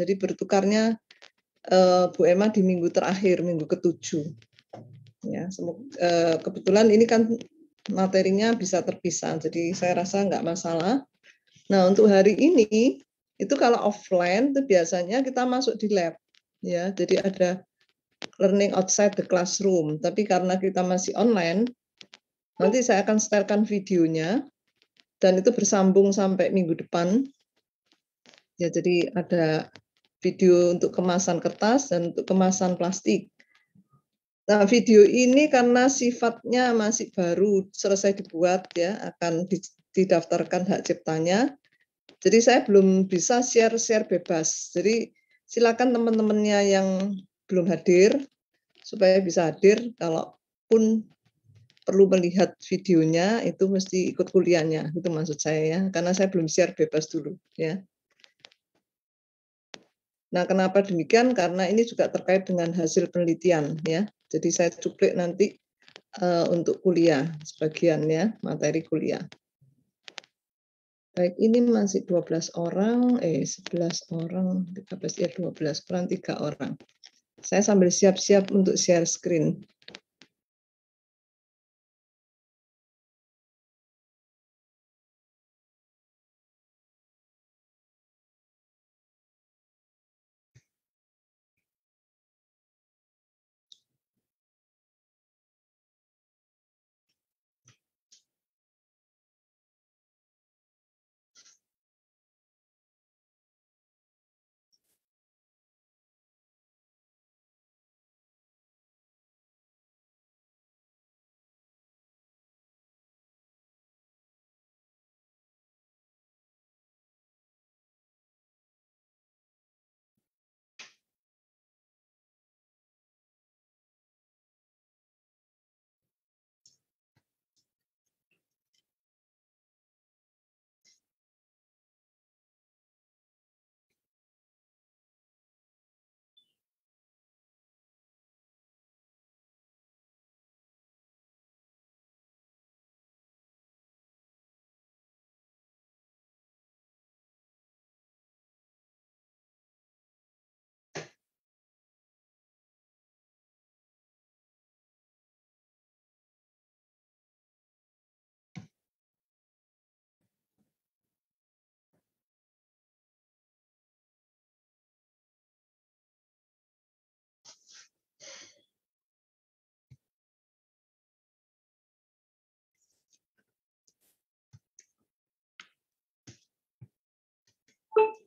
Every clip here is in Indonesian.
Jadi bertukarnya uh, Bu Emma di minggu terakhir, minggu ketujuh. Ya, semoga, uh, eh, kebetulan ini kan materinya bisa terpisah, jadi saya rasa nggak masalah. Nah untuk hari ini itu kalau offline itu biasanya kita masuk di lab, ya. Jadi ada learning outside the classroom. Tapi karena kita masih online, nanti saya akan setelkan videonya dan itu bersambung sampai minggu depan. Ya, jadi ada video untuk kemasan kertas dan untuk kemasan plastik. Nah, video ini karena sifatnya masih baru selesai dibuat ya akan didaftarkan hak ciptanya. Jadi saya belum bisa share-share bebas. Jadi silakan teman-temannya yang belum hadir supaya bisa hadir kalaupun perlu melihat videonya itu mesti ikut kuliahnya itu maksud saya ya karena saya belum share bebas dulu ya. Nah, kenapa demikian? Karena ini juga terkait dengan hasil penelitian ya. Jadi saya cuplik nanti uh, untuk kuliah sebagiannya materi kuliah. Baik, ini masih 12 orang, eh 11 orang, 13 ya 12, kurang 3 orang. Saya sambil siap-siap untuk share screen. Boop.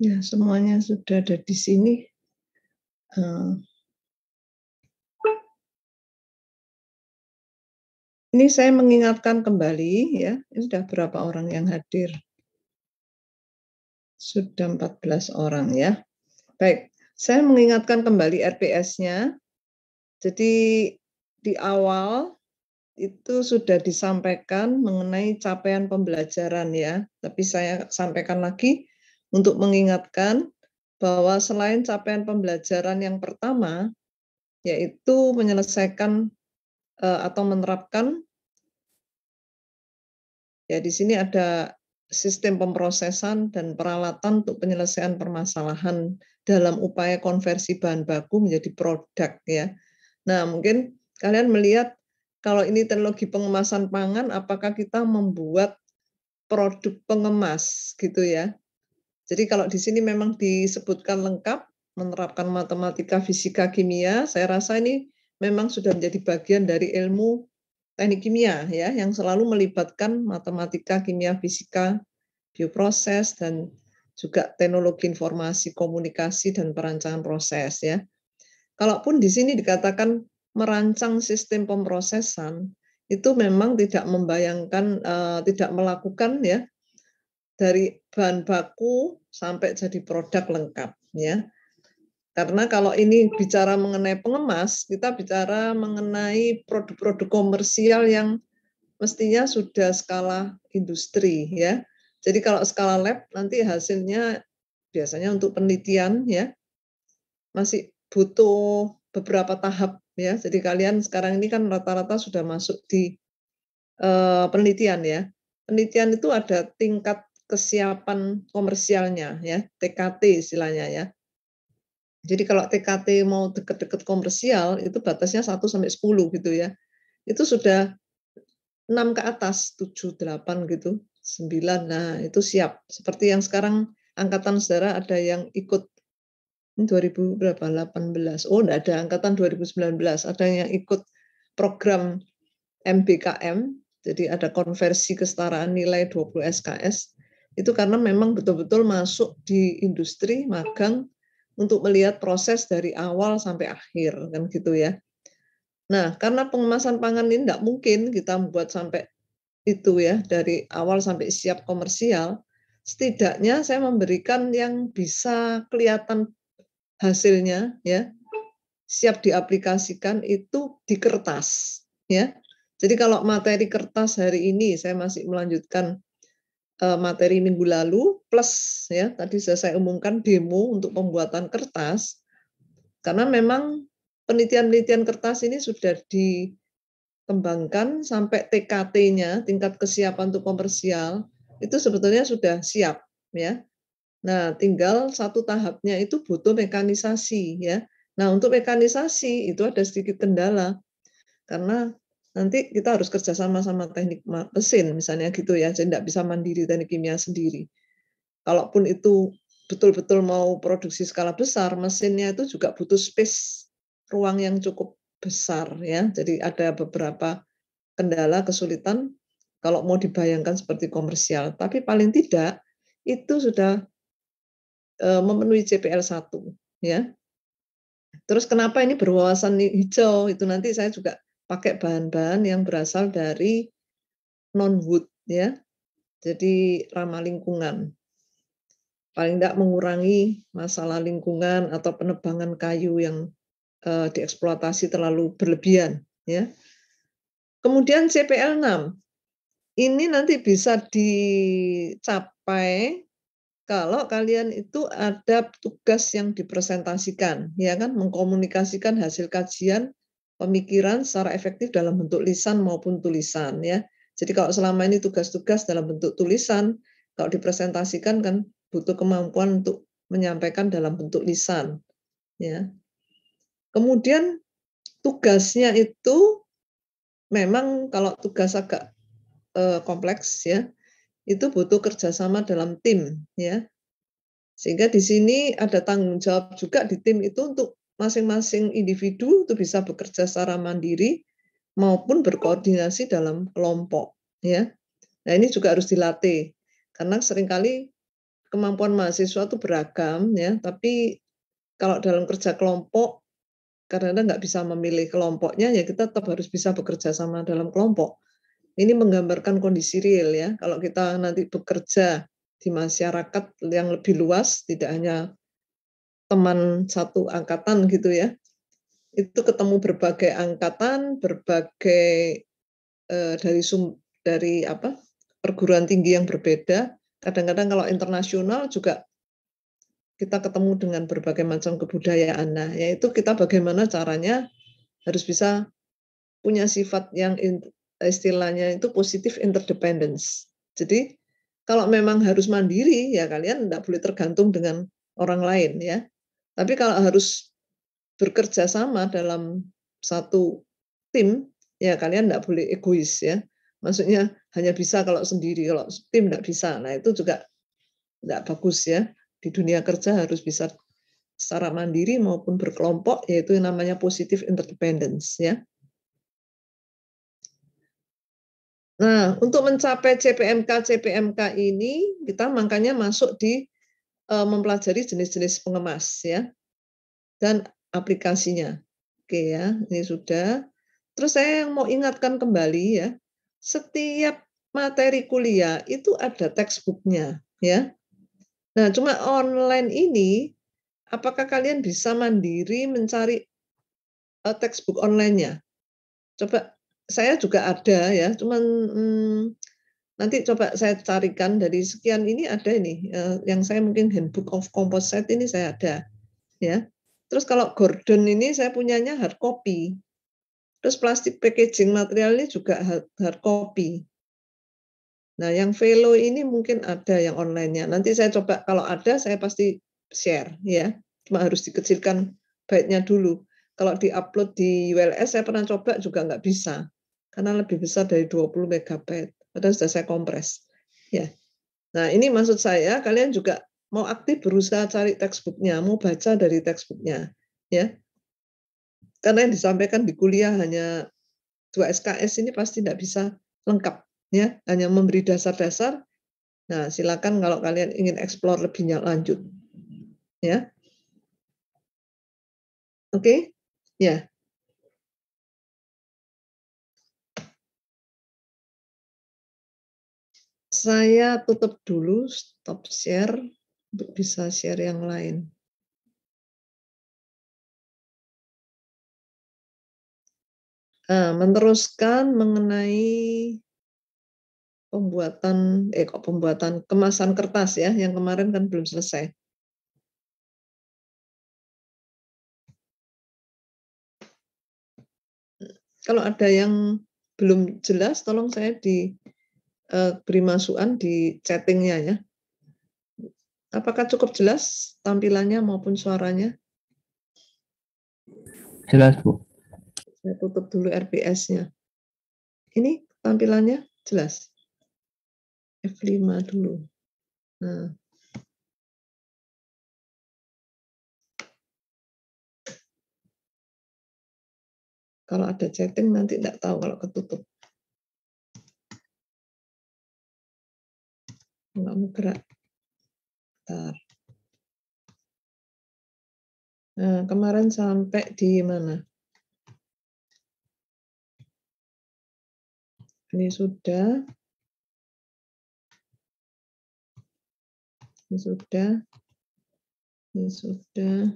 Ya, semuanya sudah ada di sini. Uh, ini saya mengingatkan kembali ya, ini sudah berapa orang yang hadir? Sudah 14 orang ya. Baik, saya mengingatkan kembali RPS-nya. Jadi di awal itu sudah disampaikan mengenai capaian pembelajaran ya, tapi saya sampaikan lagi untuk mengingatkan bahwa selain capaian pembelajaran yang pertama, yaitu menyelesaikan eh, atau menerapkan, ya di sini ada sistem pemrosesan dan peralatan untuk penyelesaian permasalahan dalam upaya konversi bahan baku menjadi produk ya. Nah mungkin kalian melihat kalau ini teknologi pengemasan pangan, apakah kita membuat produk pengemas gitu ya? Jadi kalau di sini memang disebutkan lengkap menerapkan matematika, fisika, kimia, saya rasa ini memang sudah menjadi bagian dari ilmu teknik kimia ya yang selalu melibatkan matematika, kimia, fisika, bioproses dan juga teknologi informasi, komunikasi dan perancangan proses ya. Kalaupun di sini dikatakan merancang sistem pemrosesan itu memang tidak membayangkan uh, tidak melakukan ya dari bahan baku sampai jadi produk lengkap ya. Karena kalau ini bicara mengenai pengemas, kita bicara mengenai produk-produk komersial yang mestinya sudah skala industri ya. Jadi kalau skala lab nanti hasilnya biasanya untuk penelitian ya masih butuh beberapa tahap ya. Jadi kalian sekarang ini kan rata-rata sudah masuk di uh, penelitian ya. Penelitian itu ada tingkat kesiapan komersialnya ya, TKT istilahnya ya. Jadi kalau TKT mau deket-deket komersial itu batasnya 1 sampai 10 gitu ya. Itu sudah 6 ke atas, 7, 8 gitu, 9. Nah, itu siap. Seperti yang sekarang angkatan saudara ada yang ikut ini 2018 Oh, enggak ada angkatan 2019, ada yang ikut program MBKM. Jadi ada konversi kesetaraan nilai 20 SKS itu karena memang betul-betul masuk di industri magang untuk melihat proses dari awal sampai akhir kan gitu ya. Nah, karena pengemasan pangan ini tidak mungkin kita membuat sampai itu ya dari awal sampai siap komersial, setidaknya saya memberikan yang bisa kelihatan hasilnya ya siap diaplikasikan itu di kertas ya. Jadi kalau materi kertas hari ini saya masih melanjutkan Eh, materi minggu lalu plus ya tadi sudah saya umumkan demo untuk pembuatan kertas karena memang penelitian-penelitian kertas ini sudah dikembangkan sampai TKT-nya tingkat kesiapan untuk komersial itu sebetulnya sudah siap ya. Nah, tinggal satu tahapnya itu butuh mekanisasi ya. Nah, untuk mekanisasi itu ada sedikit kendala karena nanti kita harus kerjasama sama teknik mesin misalnya gitu ya jadi tidak bisa mandiri teknik kimia sendiri kalaupun itu betul-betul mau produksi skala besar mesinnya itu juga butuh space ruang yang cukup besar ya jadi ada beberapa kendala kesulitan kalau mau dibayangkan seperti komersial tapi paling tidak itu sudah e, memenuhi CPL 1 ya terus kenapa ini berwawasan hijau itu nanti saya juga pakai bahan-bahan yang berasal dari non wood ya. Jadi ramah lingkungan. Paling tidak mengurangi masalah lingkungan atau penebangan kayu yang uh, dieksploitasi terlalu berlebihan ya. Kemudian CPL 6. Ini nanti bisa dicapai kalau kalian itu ada tugas yang dipresentasikan, ya kan, mengkomunikasikan hasil kajian pemikiran secara efektif dalam bentuk lisan maupun tulisan ya. Jadi kalau selama ini tugas-tugas dalam bentuk tulisan, kalau dipresentasikan kan butuh kemampuan untuk menyampaikan dalam bentuk lisan ya. Kemudian tugasnya itu memang kalau tugas agak eh, kompleks ya, itu butuh kerjasama dalam tim ya. Sehingga di sini ada tanggung jawab juga di tim itu untuk masing-masing individu itu bisa bekerja secara mandiri maupun berkoordinasi dalam kelompok ya. Nah, ini juga harus dilatih. Karena seringkali kemampuan mahasiswa itu beragam ya, tapi kalau dalam kerja kelompok karena nggak bisa memilih kelompoknya ya kita tetap harus bisa bekerja sama dalam kelompok. Ini menggambarkan kondisi real ya. Kalau kita nanti bekerja di masyarakat yang lebih luas, tidak hanya teman satu angkatan gitu ya itu ketemu berbagai angkatan berbagai eh, dari sum dari apa perguruan tinggi yang berbeda kadang-kadang kalau internasional juga kita ketemu dengan berbagai macam kebudayaan nah yaitu kita bagaimana caranya harus bisa punya sifat yang istilahnya itu positif interdependence jadi kalau memang harus mandiri ya kalian tidak boleh tergantung dengan orang lain ya tapi kalau harus bekerja sama dalam satu tim, ya kalian tidak boleh egois ya. Maksudnya hanya bisa kalau sendiri, kalau tim tidak bisa. Nah itu juga tidak bagus ya. Di dunia kerja harus bisa secara mandiri maupun berkelompok, yaitu yang namanya positive interdependence ya. Nah, untuk mencapai CPMK CPMK ini kita makanya masuk di Eh, mempelajari jenis-jenis pengemas ya dan aplikasinya. Oke ya, ini sudah. Terus saya yang mau ingatkan kembali ya, setiap materi kuliah itu ada textbooknya ya. Nah, cuma online ini apakah kalian bisa mandiri mencari eh, textbook onlinenya Coba saya juga ada ya, cuman hmm, Nanti coba saya carikan dari sekian ini ada ini eh, yang saya mungkin handbook of composite ini saya ada ya. Terus kalau Gordon ini saya punyanya hard copy. Terus plastik packaging material ini juga hard, copy. Nah, yang velo ini mungkin ada yang online-nya. Nanti saya coba kalau ada saya pasti share ya. Cuma harus dikecilkan baiknya dulu. Kalau di upload di ULS saya pernah coba juga nggak bisa karena lebih besar dari 20 megabyte padahal sudah saya kompres. Ya. Nah, ini maksud saya kalian juga mau aktif berusaha cari textbooknya, mau baca dari textbooknya, ya. Karena yang disampaikan di kuliah hanya dua SKS ini pasti tidak bisa lengkap, ya. Hanya memberi dasar-dasar. Nah, silakan kalau kalian ingin explore lebih lanjut, ya. Oke, okay? ya. Saya tutup dulu, stop share untuk bisa share yang lain. Nah, meneruskan mengenai pembuatan eh kok pembuatan kemasan kertas ya yang kemarin kan belum selesai. Kalau ada yang belum jelas tolong saya di uh, eh, beri masukan di chattingnya ya. Apakah cukup jelas tampilannya maupun suaranya? Jelas, Bu. Saya tutup dulu RBS-nya. Ini tampilannya jelas. F5 dulu. Nah, kalau ada chatting nanti tidak tahu kalau ketutup. nggak mau gerak Bentar. Nah, kemarin sampai di mana? Ini sudah. Ini sudah. Ini sudah.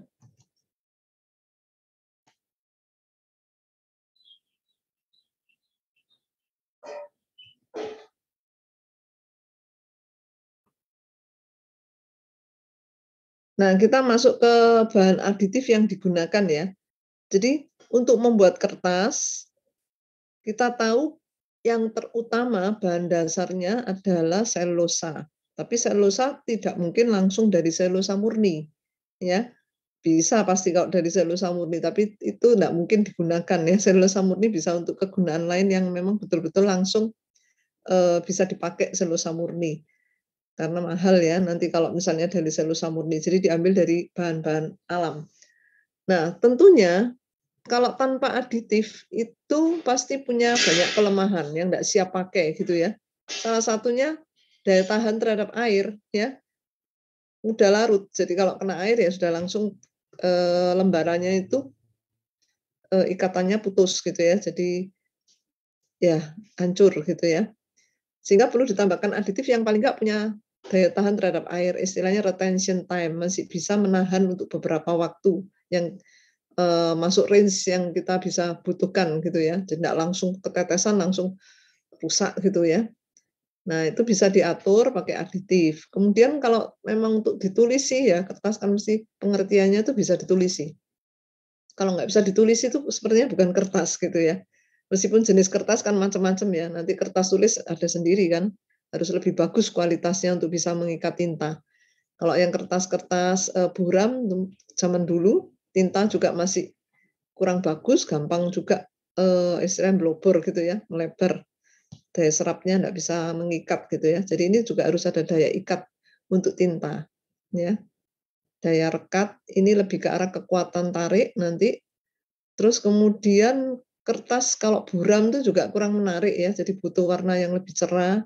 Nah, kita masuk ke bahan aditif yang digunakan ya. Jadi, untuk membuat kertas, kita tahu yang terutama bahan dasarnya adalah selulosa. Tapi selulosa tidak mungkin langsung dari selulosa murni, ya. Bisa pasti kalau dari selulosa murni, tapi itu tidak mungkin digunakan ya. Selulosa murni bisa untuk kegunaan lain yang memang betul-betul langsung eh, bisa dipakai selulosa murni karena mahal ya nanti kalau misalnya dari selusa murni jadi diambil dari bahan-bahan alam. Nah tentunya kalau tanpa aditif itu pasti punya banyak kelemahan yang tidak siap pakai gitu ya. Salah satunya daya tahan terhadap air ya mudah larut. Jadi kalau kena air ya sudah langsung e, lembarannya itu e, ikatannya putus gitu ya. Jadi ya hancur gitu ya sehingga perlu ditambahkan aditif yang paling nggak punya daya tahan terhadap air, istilahnya retention time, masih bisa menahan untuk beberapa waktu yang uh, masuk range yang kita bisa butuhkan gitu ya. Jadi tidak langsung ketetesan langsung rusak gitu ya. Nah, itu bisa diatur pakai aditif. Kemudian kalau memang untuk ditulis sih ya, kertas kan mesti pengertiannya itu bisa ditulis sih. Kalau nggak bisa ditulis itu sepertinya bukan kertas gitu ya. Meskipun jenis kertas kan macam-macam ya. Nanti kertas tulis ada sendiri kan harus lebih bagus kualitasnya untuk bisa mengikat tinta. Kalau yang kertas-kertas eh, buram zaman dulu tinta juga masih kurang bagus, gampang juga eh, istilahnya blubber gitu ya, melebar. Daya serapnya tidak bisa mengikat gitu ya. Jadi ini juga harus ada daya ikat untuk tinta. ya Daya rekat ini lebih ke arah kekuatan tarik nanti. Terus kemudian kertas kalau buram itu juga kurang menarik ya, jadi butuh warna yang lebih cerah,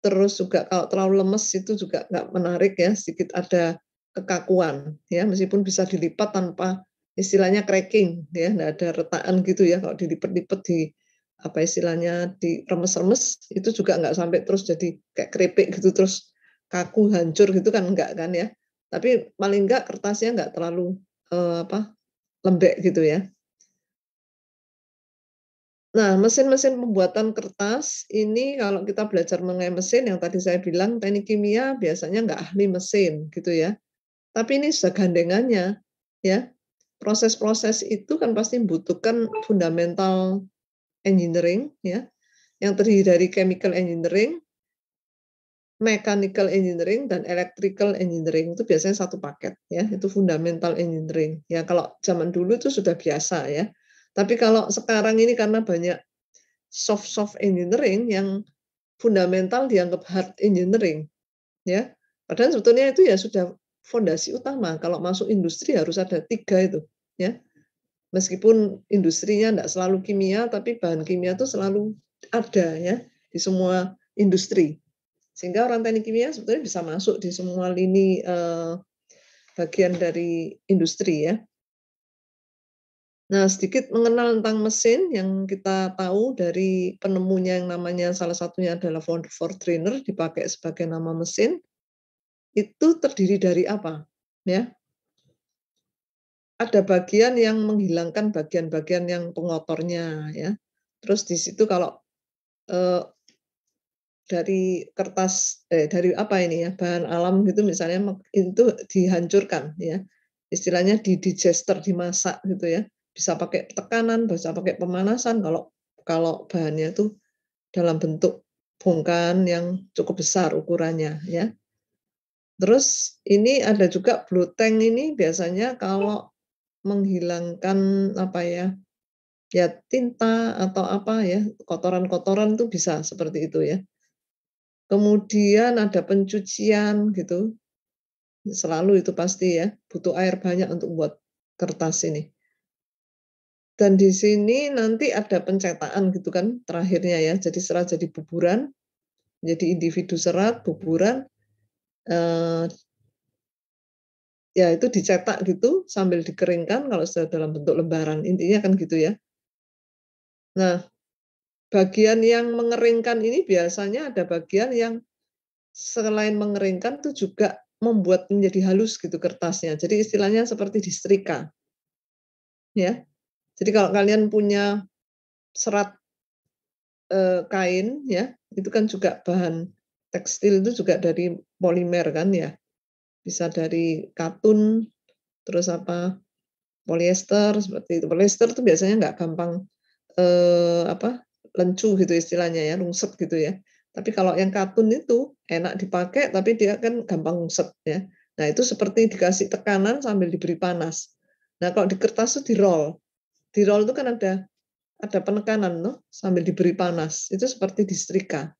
terus juga kalau terlalu lemes itu juga nggak menarik ya sedikit ada kekakuan ya meskipun bisa dilipat tanpa istilahnya cracking ya nggak ada retakan gitu ya kalau dilipat-lipat di apa istilahnya di remes-remes itu juga nggak sampai terus jadi kayak keripik gitu terus kaku hancur gitu kan enggak kan ya tapi paling enggak kertasnya enggak terlalu eh, apa lembek gitu ya Nah, mesin-mesin pembuatan kertas ini kalau kita belajar mengenai mesin yang tadi saya bilang teknik kimia biasanya nggak ahli mesin gitu ya. Tapi ini sudah gandengannya ya. Proses-proses itu kan pasti membutuhkan fundamental engineering ya yang terdiri dari chemical engineering, mechanical engineering dan electrical engineering itu biasanya satu paket ya, itu fundamental engineering. Ya kalau zaman dulu itu sudah biasa ya tapi kalau sekarang ini karena banyak soft-soft engineering yang fundamental dianggap hard engineering, ya. Padahal sebetulnya itu ya sudah fondasi utama. Kalau masuk industri harus ada tiga itu, ya. Meskipun industrinya tidak selalu kimia, tapi bahan kimia itu selalu ada ya di semua industri. Sehingga orang teknik kimia sebetulnya bisa masuk di semua lini eh, bagian dari industri ya. Nah, sedikit mengenal tentang mesin yang kita tahu dari penemunya yang namanya salah satunya adalah Ford trainer dipakai sebagai nama mesin. Itu terdiri dari apa? Ya. Ada bagian yang menghilangkan bagian-bagian yang pengotornya ya. Terus di situ kalau eh, dari kertas eh dari apa ini ya, bahan alam gitu misalnya itu dihancurkan ya. Istilahnya di digester, dimasak gitu ya bisa pakai tekanan, bisa pakai pemanasan kalau kalau bahannya itu dalam bentuk bongkahan yang cukup besar ukurannya ya. Terus ini ada juga blue tank ini biasanya kalau menghilangkan apa ya ya tinta atau apa ya kotoran-kotoran tuh bisa seperti itu ya. Kemudian ada pencucian gitu. Selalu itu pasti ya, butuh air banyak untuk buat kertas ini. Dan di sini nanti ada pencetaan gitu kan terakhirnya ya. Jadi serat jadi buburan, jadi individu serat, buburan, eh, ya itu dicetak gitu sambil dikeringkan kalau sudah dalam bentuk lembaran. Intinya kan gitu ya. Nah, bagian yang mengeringkan ini biasanya ada bagian yang selain mengeringkan itu juga membuat menjadi halus gitu kertasnya. Jadi istilahnya seperti distrika. Ya. Jadi kalau kalian punya serat e, kain ya, itu kan juga bahan tekstil itu juga dari polimer kan ya. Bisa dari katun terus apa polyester seperti itu. Polyester itu biasanya nggak gampang e, apa lencu gitu istilahnya ya, rungsek gitu ya. Tapi kalau yang katun itu enak dipakai, tapi dia kan gampang rungsek ya. Nah itu seperti dikasih tekanan sambil diberi panas. Nah kalau di kertas itu di roll di roll itu kan ada ada penekanan loh sambil diberi panas. Itu seperti distrika.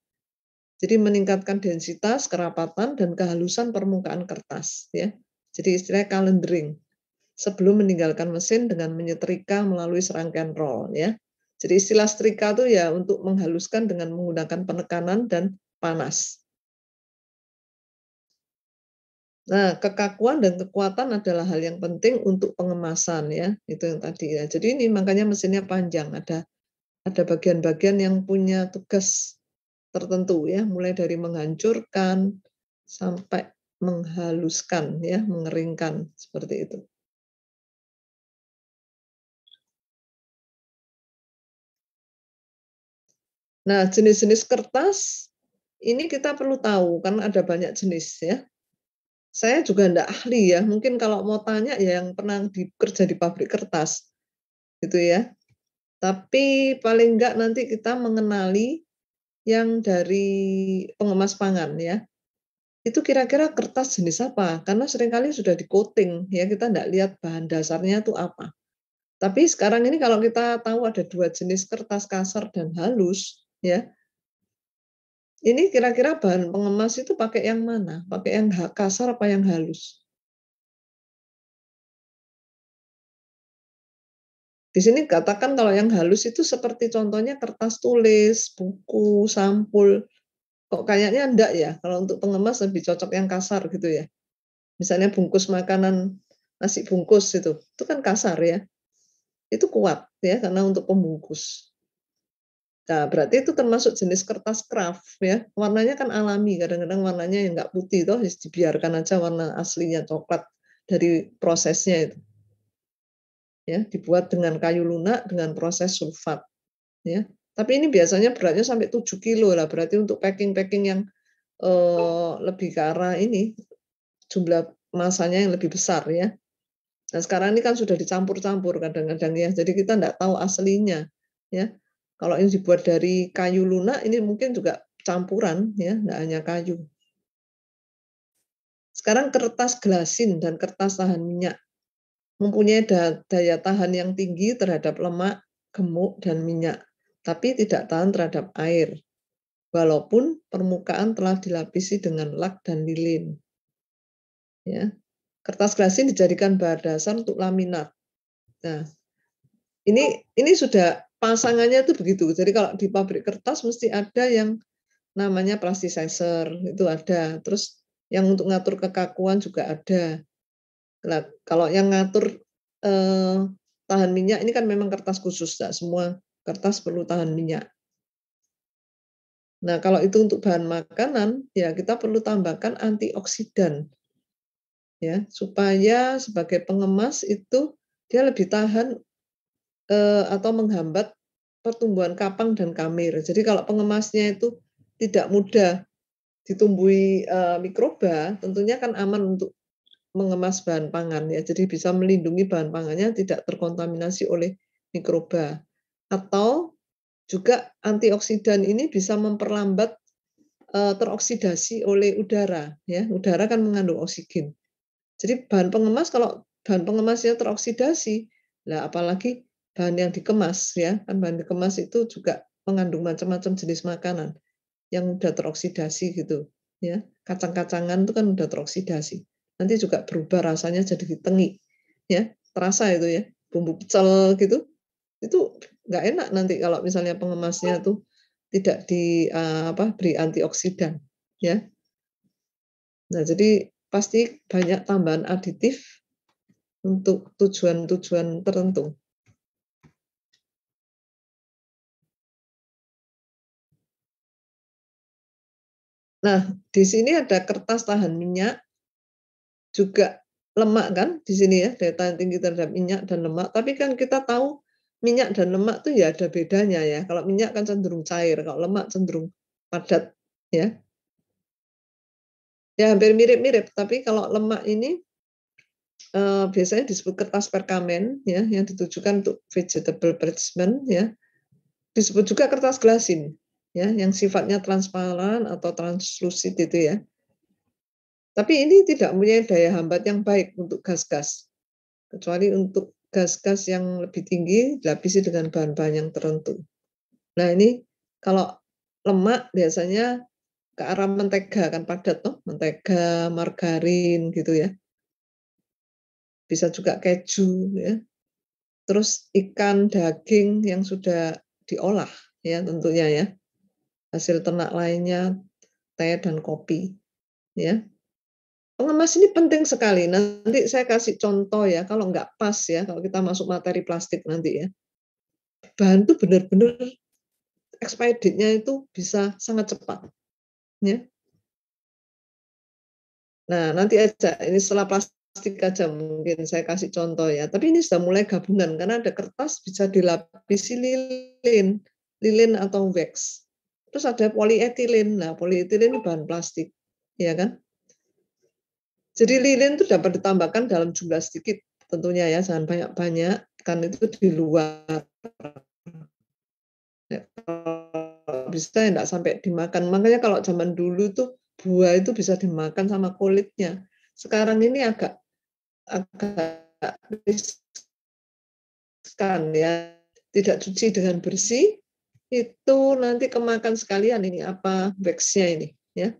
Jadi meningkatkan densitas, kerapatan, dan kehalusan permukaan kertas. ya. Jadi istilahnya calendering. Sebelum meninggalkan mesin dengan menyetrika melalui serangkaian roll. ya. Jadi istilah setrika itu ya untuk menghaluskan dengan menggunakan penekanan dan panas. Nah, kekakuan dan kekuatan adalah hal yang penting untuk pengemasan ya, itu yang tadi ya. Jadi ini makanya mesinnya panjang, ada ada bagian-bagian yang punya tugas tertentu ya, mulai dari menghancurkan sampai menghaluskan ya, mengeringkan seperti itu. Nah, jenis-jenis kertas ini kita perlu tahu karena ada banyak jenis ya saya juga tidak ahli ya. Mungkin kalau mau tanya ya yang pernah dikerja di pabrik kertas, gitu ya. Tapi paling enggak nanti kita mengenali yang dari pengemas pangan ya. Itu kira-kira kertas jenis apa? Karena seringkali sudah di coating ya kita tidak lihat bahan dasarnya itu apa. Tapi sekarang ini kalau kita tahu ada dua jenis kertas kasar dan halus ya, ini kira-kira bahan pengemas itu pakai yang mana? Pakai yang kasar apa yang halus? Di sini katakan kalau yang halus itu seperti contohnya kertas tulis, buku, sampul. Kok kayaknya enggak ya? Kalau untuk pengemas lebih cocok yang kasar gitu ya. Misalnya bungkus makanan nasi bungkus itu, itu kan kasar ya. Itu kuat ya karena untuk pembungkus. Nah, berarti itu termasuk jenis kertas kraft ya. Warnanya kan alami, kadang-kadang warnanya yang nggak putih toh ya, dibiarkan aja warna aslinya coklat dari prosesnya itu. Ya, dibuat dengan kayu lunak dengan proses sulfat. Ya. Tapi ini biasanya beratnya sampai 7 kilo lah, berarti untuk packing-packing yang eh, lebih ke arah ini jumlah masanya yang lebih besar ya. Nah, sekarang ini kan sudah dicampur-campur kadang-kadang ya. Jadi kita nggak tahu aslinya ya kalau ini dibuat dari kayu lunak, ini mungkin juga campuran, ya, tidak hanya kayu. Sekarang kertas gelasin dan kertas tahan minyak mempunyai daya tahan yang tinggi terhadap lemak, gemuk, dan minyak, tapi tidak tahan terhadap air, walaupun permukaan telah dilapisi dengan lak dan lilin. Ya. Kertas gelasin dijadikan bahan dasar untuk laminat. Nah, ini ini sudah pasangannya itu begitu. Jadi kalau di pabrik kertas mesti ada yang namanya plasticizer itu ada. Terus yang untuk ngatur kekakuan juga ada. Nah, kalau yang ngatur eh, tahan minyak ini kan memang kertas khusus, tak semua kertas perlu tahan minyak. Nah, kalau itu untuk bahan makanan, ya kita perlu tambahkan antioksidan. Ya, supaya sebagai pengemas itu dia lebih tahan Eh, atau menghambat pertumbuhan kapang dan kamir. Jadi kalau pengemasnya itu tidak mudah ditumbuhi eh, mikroba, tentunya kan aman untuk mengemas bahan pangan ya. Jadi bisa melindungi bahan pangannya tidak terkontaminasi oleh mikroba. Atau juga antioksidan ini bisa memperlambat eh, teroksidasi oleh udara ya. Udara kan mengandung oksigen. Jadi bahan pengemas kalau bahan pengemasnya teroksidasi, lah apalagi bahan yang dikemas ya kan bahan dikemas itu juga mengandung macam-macam jenis makanan yang sudah teroksidasi gitu ya kacang-kacangan itu kan sudah teroksidasi nanti juga berubah rasanya jadi tengi ya terasa itu ya bumbu pecel gitu itu nggak enak nanti kalau misalnya pengemasnya tuh tidak di eh, apa beri antioksidan ya nah jadi pasti banyak tambahan aditif untuk tujuan-tujuan tertentu Nah, di sini ada kertas tahan minyak, juga lemak kan di sini ya, daya tahan tinggi terhadap minyak dan lemak. Tapi kan kita tahu minyak dan lemak tuh ya ada bedanya ya. Kalau minyak kan cenderung cair, kalau lemak cenderung padat ya. Ya hampir mirip-mirip, tapi kalau lemak ini eh, biasanya disebut kertas perkamen ya, yang ditujukan untuk vegetable parchment ya. Disebut juga kertas glasin ya yang sifatnya transparan atau translucid itu ya. Tapi ini tidak punya daya hambat yang baik untuk gas-gas. Kecuali untuk gas-gas yang lebih tinggi dilapisi dengan bahan-bahan yang tertentu. Nah ini kalau lemak biasanya ke arah mentega kan padat tuh, mentega, margarin gitu ya. Bisa juga keju ya. Terus ikan, daging yang sudah diolah ya tentunya ya hasil ternak lainnya, teh dan kopi. Ya, pengemas ini penting sekali. Nanti saya kasih contoh ya, kalau nggak pas ya, kalau kita masuk materi plastik nanti ya. Bahan itu benar-benar expired itu bisa sangat cepat. Ya. Nah, nanti aja, ini setelah plastik aja mungkin saya kasih contoh ya. Tapi ini sudah mulai gabungan, karena ada kertas bisa dilapisi lilin, lilin atau wax. Terus ada polietilen. Nah, polietilen itu bahan plastik, ya kan? Jadi lilin itu dapat ditambahkan dalam jumlah sedikit tentunya ya, jangan banyak-banyak kan itu di luar. Ya, bisa tidak ya sampai dimakan. Makanya kalau zaman dulu tuh buah itu bisa dimakan sama kulitnya. Sekarang ini agak agak riskan ya. Tidak cuci dengan bersih, itu nanti kemakan sekalian ini apa waxnya ini ya.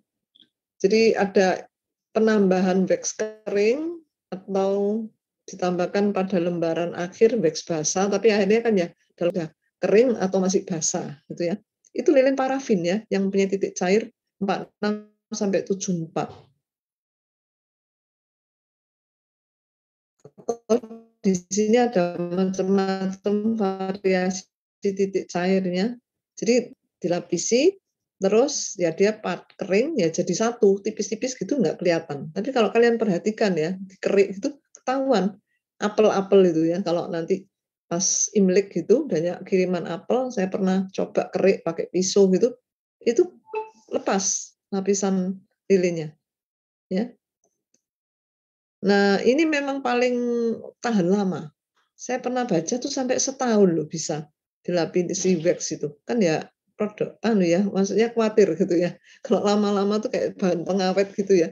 Jadi ada penambahan wax kering atau ditambahkan pada lembaran akhir wax basah, tapi akhirnya kan ya dalam kering atau masih basah gitu ya. Itu lilin parafin ya yang punya titik cair 46 sampai 74. di sini ada macam-macam variasi di titik cairnya. Jadi dilapisi, terus ya dia part kering ya jadi satu tipis-tipis gitu nggak kelihatan tapi kalau kalian perhatikan ya kerik itu ketahuan apel-apel itu ya kalau nanti pas imlek gitu banyak kiriman apel saya pernah coba kerik pakai pisau gitu itu lepas lapisan lilinnya ya nah ini memang paling tahan lama saya pernah baca tuh sampai setahun loh bisa dilapisi wax itu kan ya produk anu ya maksudnya khawatir gitu ya kalau lama-lama tuh kayak bahan pengawet gitu ya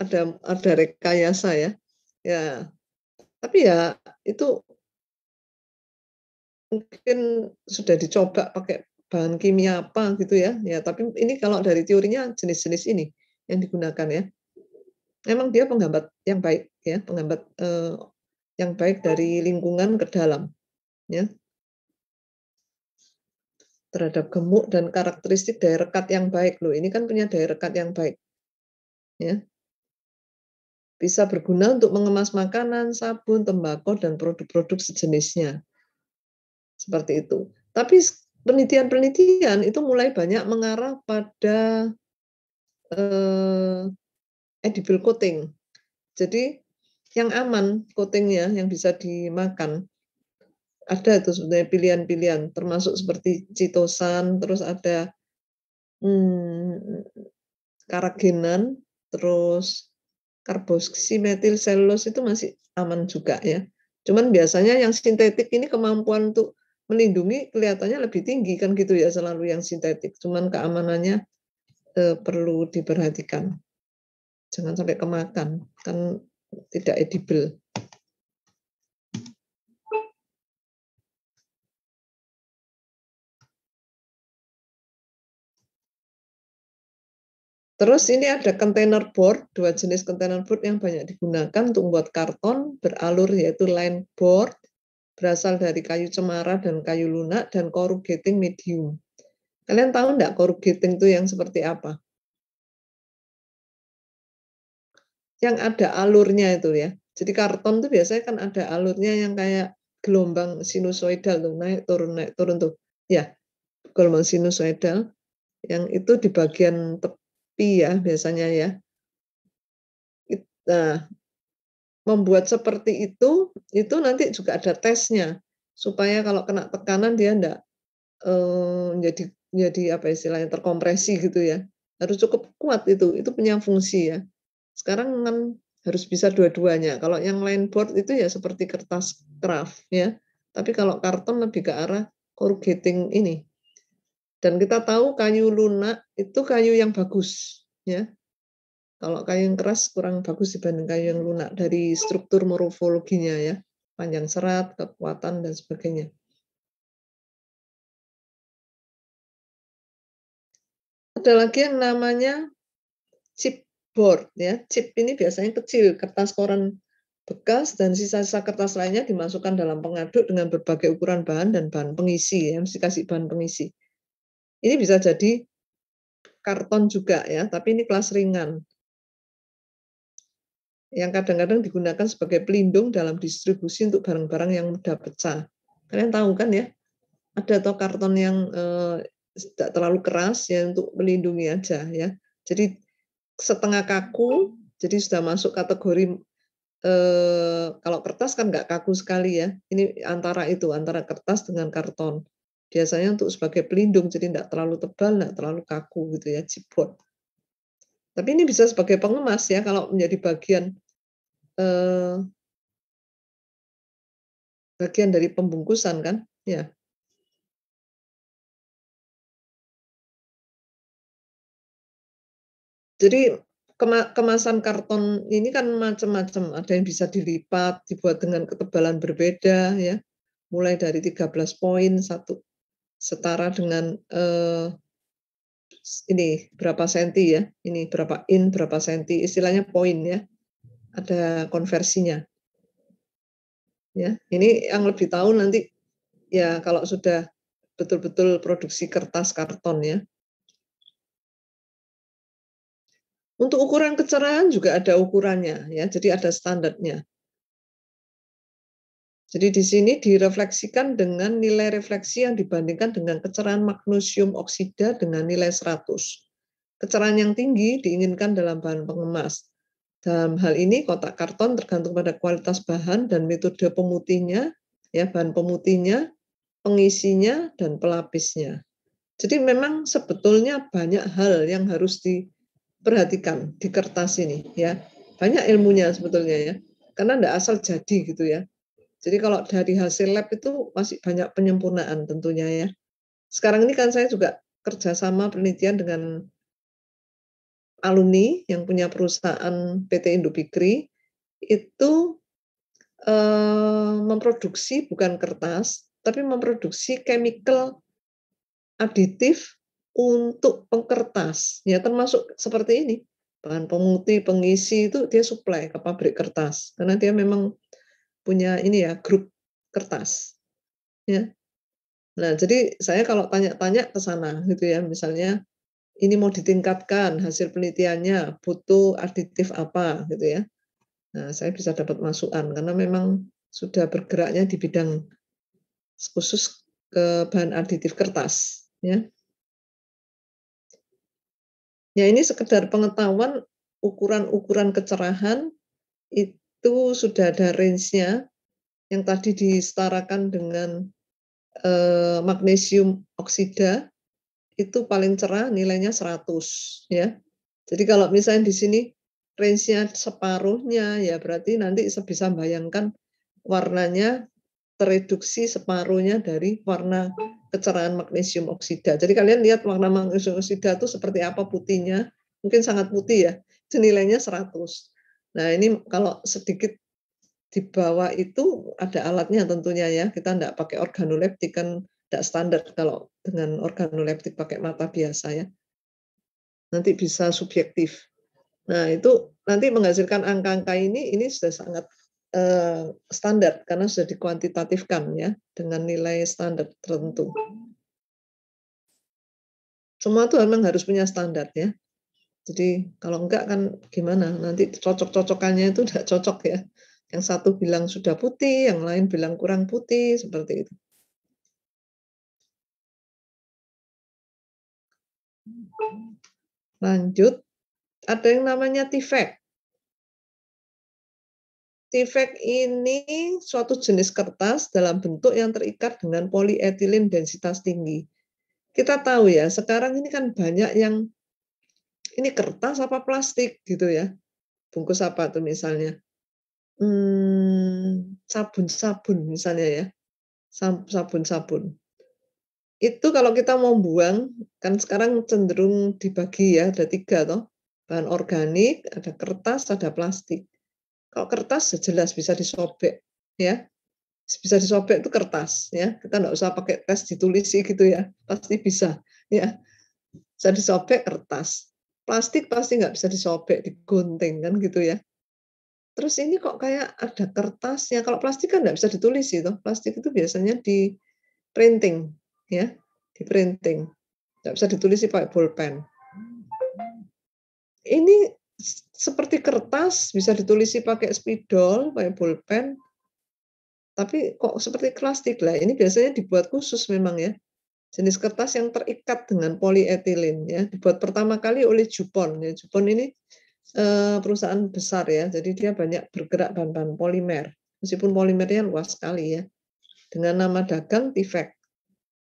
ada ada rekayasa ya ya tapi ya itu mungkin sudah dicoba pakai bahan kimia apa gitu ya ya tapi ini kalau dari teorinya jenis-jenis ini yang digunakan ya memang dia penghambat yang baik ya penghambat eh, yang baik dari lingkungan ke dalam ya terhadap gemuk dan karakteristik daya rekat yang baik loh. Ini kan punya daya rekat yang baik. Ya. Bisa berguna untuk mengemas makanan, sabun, tembakau dan produk-produk sejenisnya. Seperti itu. Tapi penelitian-penelitian itu mulai banyak mengarah pada eh, edible coating. Jadi yang aman coatingnya yang bisa dimakan ada itu sebenarnya pilihan-pilihan termasuk seperti citosan terus ada hmm, karagenan terus karboksimetil selulose itu masih aman juga ya cuman biasanya yang sintetik ini kemampuan untuk melindungi kelihatannya lebih tinggi kan gitu ya selalu yang sintetik cuman keamanannya eh, perlu diperhatikan jangan sampai kemakan kan tidak edible Terus ini ada container board, dua jenis container board yang banyak digunakan untuk membuat karton beralur yaitu line board, berasal dari kayu cemara dan kayu lunak, dan corrugating medium. Kalian tahu enggak corrugating itu yang seperti apa? Yang ada alurnya itu ya. Jadi karton itu biasanya kan ada alurnya yang kayak gelombang sinusoidal tuh naik turun naik turun tuh. Ya, gelombang sinusoidal yang itu di bagian sepi ya biasanya ya. Kita nah, membuat seperti itu, itu nanti juga ada tesnya supaya kalau kena tekanan dia enggak eh, jadi jadi apa istilahnya terkompresi gitu ya. Harus cukup kuat itu, itu punya fungsi ya. Sekarang kan harus bisa dua-duanya. Kalau yang lain board itu ya seperti kertas kraft ya. Tapi kalau karton lebih ke arah corrugating ini, dan kita tahu kayu lunak itu kayu yang bagus, ya. Kalau kayu yang keras kurang bagus dibanding kayu yang lunak dari struktur morfologinya ya, panjang serat, kekuatan dan sebagainya. Ada lagi yang namanya chipboard, ya. Chip ini biasanya kecil, kertas koran bekas dan sisa-sisa kertas lainnya dimasukkan dalam pengaduk dengan berbagai ukuran bahan dan bahan pengisi ya, mesti kasih bahan pengisi. Ini bisa jadi karton juga ya, tapi ini kelas ringan. Yang kadang-kadang digunakan sebagai pelindung dalam distribusi untuk barang-barang yang mudah pecah. Kalian tahu kan ya, ada atau karton yang eh, tidak terlalu keras ya untuk melindungi aja ya. Jadi setengah kaku, jadi sudah masuk kategori eh, kalau kertas kan nggak kaku sekali ya. Ini antara itu antara kertas dengan karton biasanya untuk sebagai pelindung jadi tidak terlalu tebal tidak terlalu kaku gitu ya jibot tapi ini bisa sebagai pengemas ya kalau menjadi bagian eh, bagian dari pembungkusan kan ya jadi kemasan karton ini kan macam-macam ada yang bisa dilipat dibuat dengan ketebalan berbeda ya mulai dari 13 poin satu setara dengan eh, ini berapa senti ya, ini berapa in, berapa senti, istilahnya poin ya, ada konversinya. Ya, ini yang lebih tahu nanti ya kalau sudah betul-betul produksi kertas karton ya. Untuk ukuran kecerahan juga ada ukurannya ya, jadi ada standarnya. Jadi di sini direfleksikan dengan nilai refleksi yang dibandingkan dengan kecerahan magnesium oksida dengan nilai 100. Kecerahan yang tinggi diinginkan dalam bahan pengemas. Dalam hal ini kotak karton tergantung pada kualitas bahan dan metode pemutihnya, ya bahan pemutihnya, pengisinya dan pelapisnya. Jadi memang sebetulnya banyak hal yang harus diperhatikan di kertas ini ya. Banyak ilmunya sebetulnya ya. Karena tidak asal jadi gitu ya jadi kalau dari hasil lab itu masih banyak penyempurnaan tentunya ya. Sekarang ini kan saya juga kerjasama penelitian dengan alumni yang punya perusahaan PT Indubikri itu eh, memproduksi bukan kertas tapi memproduksi chemical aditif untuk pengkertas ya termasuk seperti ini bahan pemutih pengisi itu dia supply ke pabrik kertas karena dia memang punya ini ya grup kertas ya nah jadi saya kalau tanya-tanya ke sana gitu ya misalnya ini mau ditingkatkan hasil penelitiannya butuh aditif apa gitu ya nah saya bisa dapat masukan karena memang sudah bergeraknya di bidang khusus ke bahan aditif kertas ya ya ini sekedar pengetahuan ukuran-ukuran kecerahan itu itu sudah ada range-nya yang tadi disetarakan dengan eh, magnesium oksida itu paling cerah nilainya 100 ya. Jadi kalau misalnya di sini range-nya separuhnya ya berarti nanti bisa bayangkan warnanya tereduksi separuhnya dari warna kecerahan magnesium oksida. Jadi kalian lihat warna magnesium oksida itu seperti apa putihnya, mungkin sangat putih ya, senilainya 100. Nah ini kalau sedikit di bawah itu ada alatnya tentunya ya. Kita tidak pakai organoleptik kan tidak standar kalau dengan organoleptik pakai mata biasa ya. Nanti bisa subjektif. Nah itu nanti menghasilkan angka-angka ini ini sudah sangat eh, standar karena sudah dikuantitatifkan ya dengan nilai standar tertentu. Semua itu memang harus punya standar ya. Jadi kalau enggak kan gimana? Nanti cocok-cocokannya itu tidak cocok ya. Yang satu bilang sudah putih, yang lain bilang kurang putih, seperti itu. Lanjut, ada yang namanya tifek. Tifek ini suatu jenis kertas dalam bentuk yang terikat dengan polietilen densitas tinggi. Kita tahu ya, sekarang ini kan banyak yang ini kertas apa plastik gitu ya bungkus apa tuh misalnya sabun mmm, sabun-sabun misalnya ya sabun-sabun itu kalau kita mau buang kan sekarang cenderung dibagi ya ada tiga toh bahan organik ada kertas ada plastik kalau kertas jelas bisa disobek ya bisa disobek itu kertas ya kita nggak usah pakai tes sih gitu ya pasti bisa ya bisa disobek kertas plastik pasti nggak bisa disobek, digunting kan gitu ya. Terus ini kok kayak ada kertasnya. Kalau plastik kan nggak bisa ditulis itu. Plastik itu biasanya di printing ya, di printing. Nggak bisa ditulis pakai pulpen. Ini seperti kertas bisa ditulis pakai spidol, pakai pulpen. Tapi kok seperti plastik lah. Ini biasanya dibuat khusus memang ya jenis kertas yang terikat dengan polietilen ya dibuat pertama kali oleh Jupon ya Jupon ini eh, perusahaan besar ya jadi dia banyak bergerak bahan-bahan polimer meskipun polimernya luas sekali ya dengan nama dagang Tivek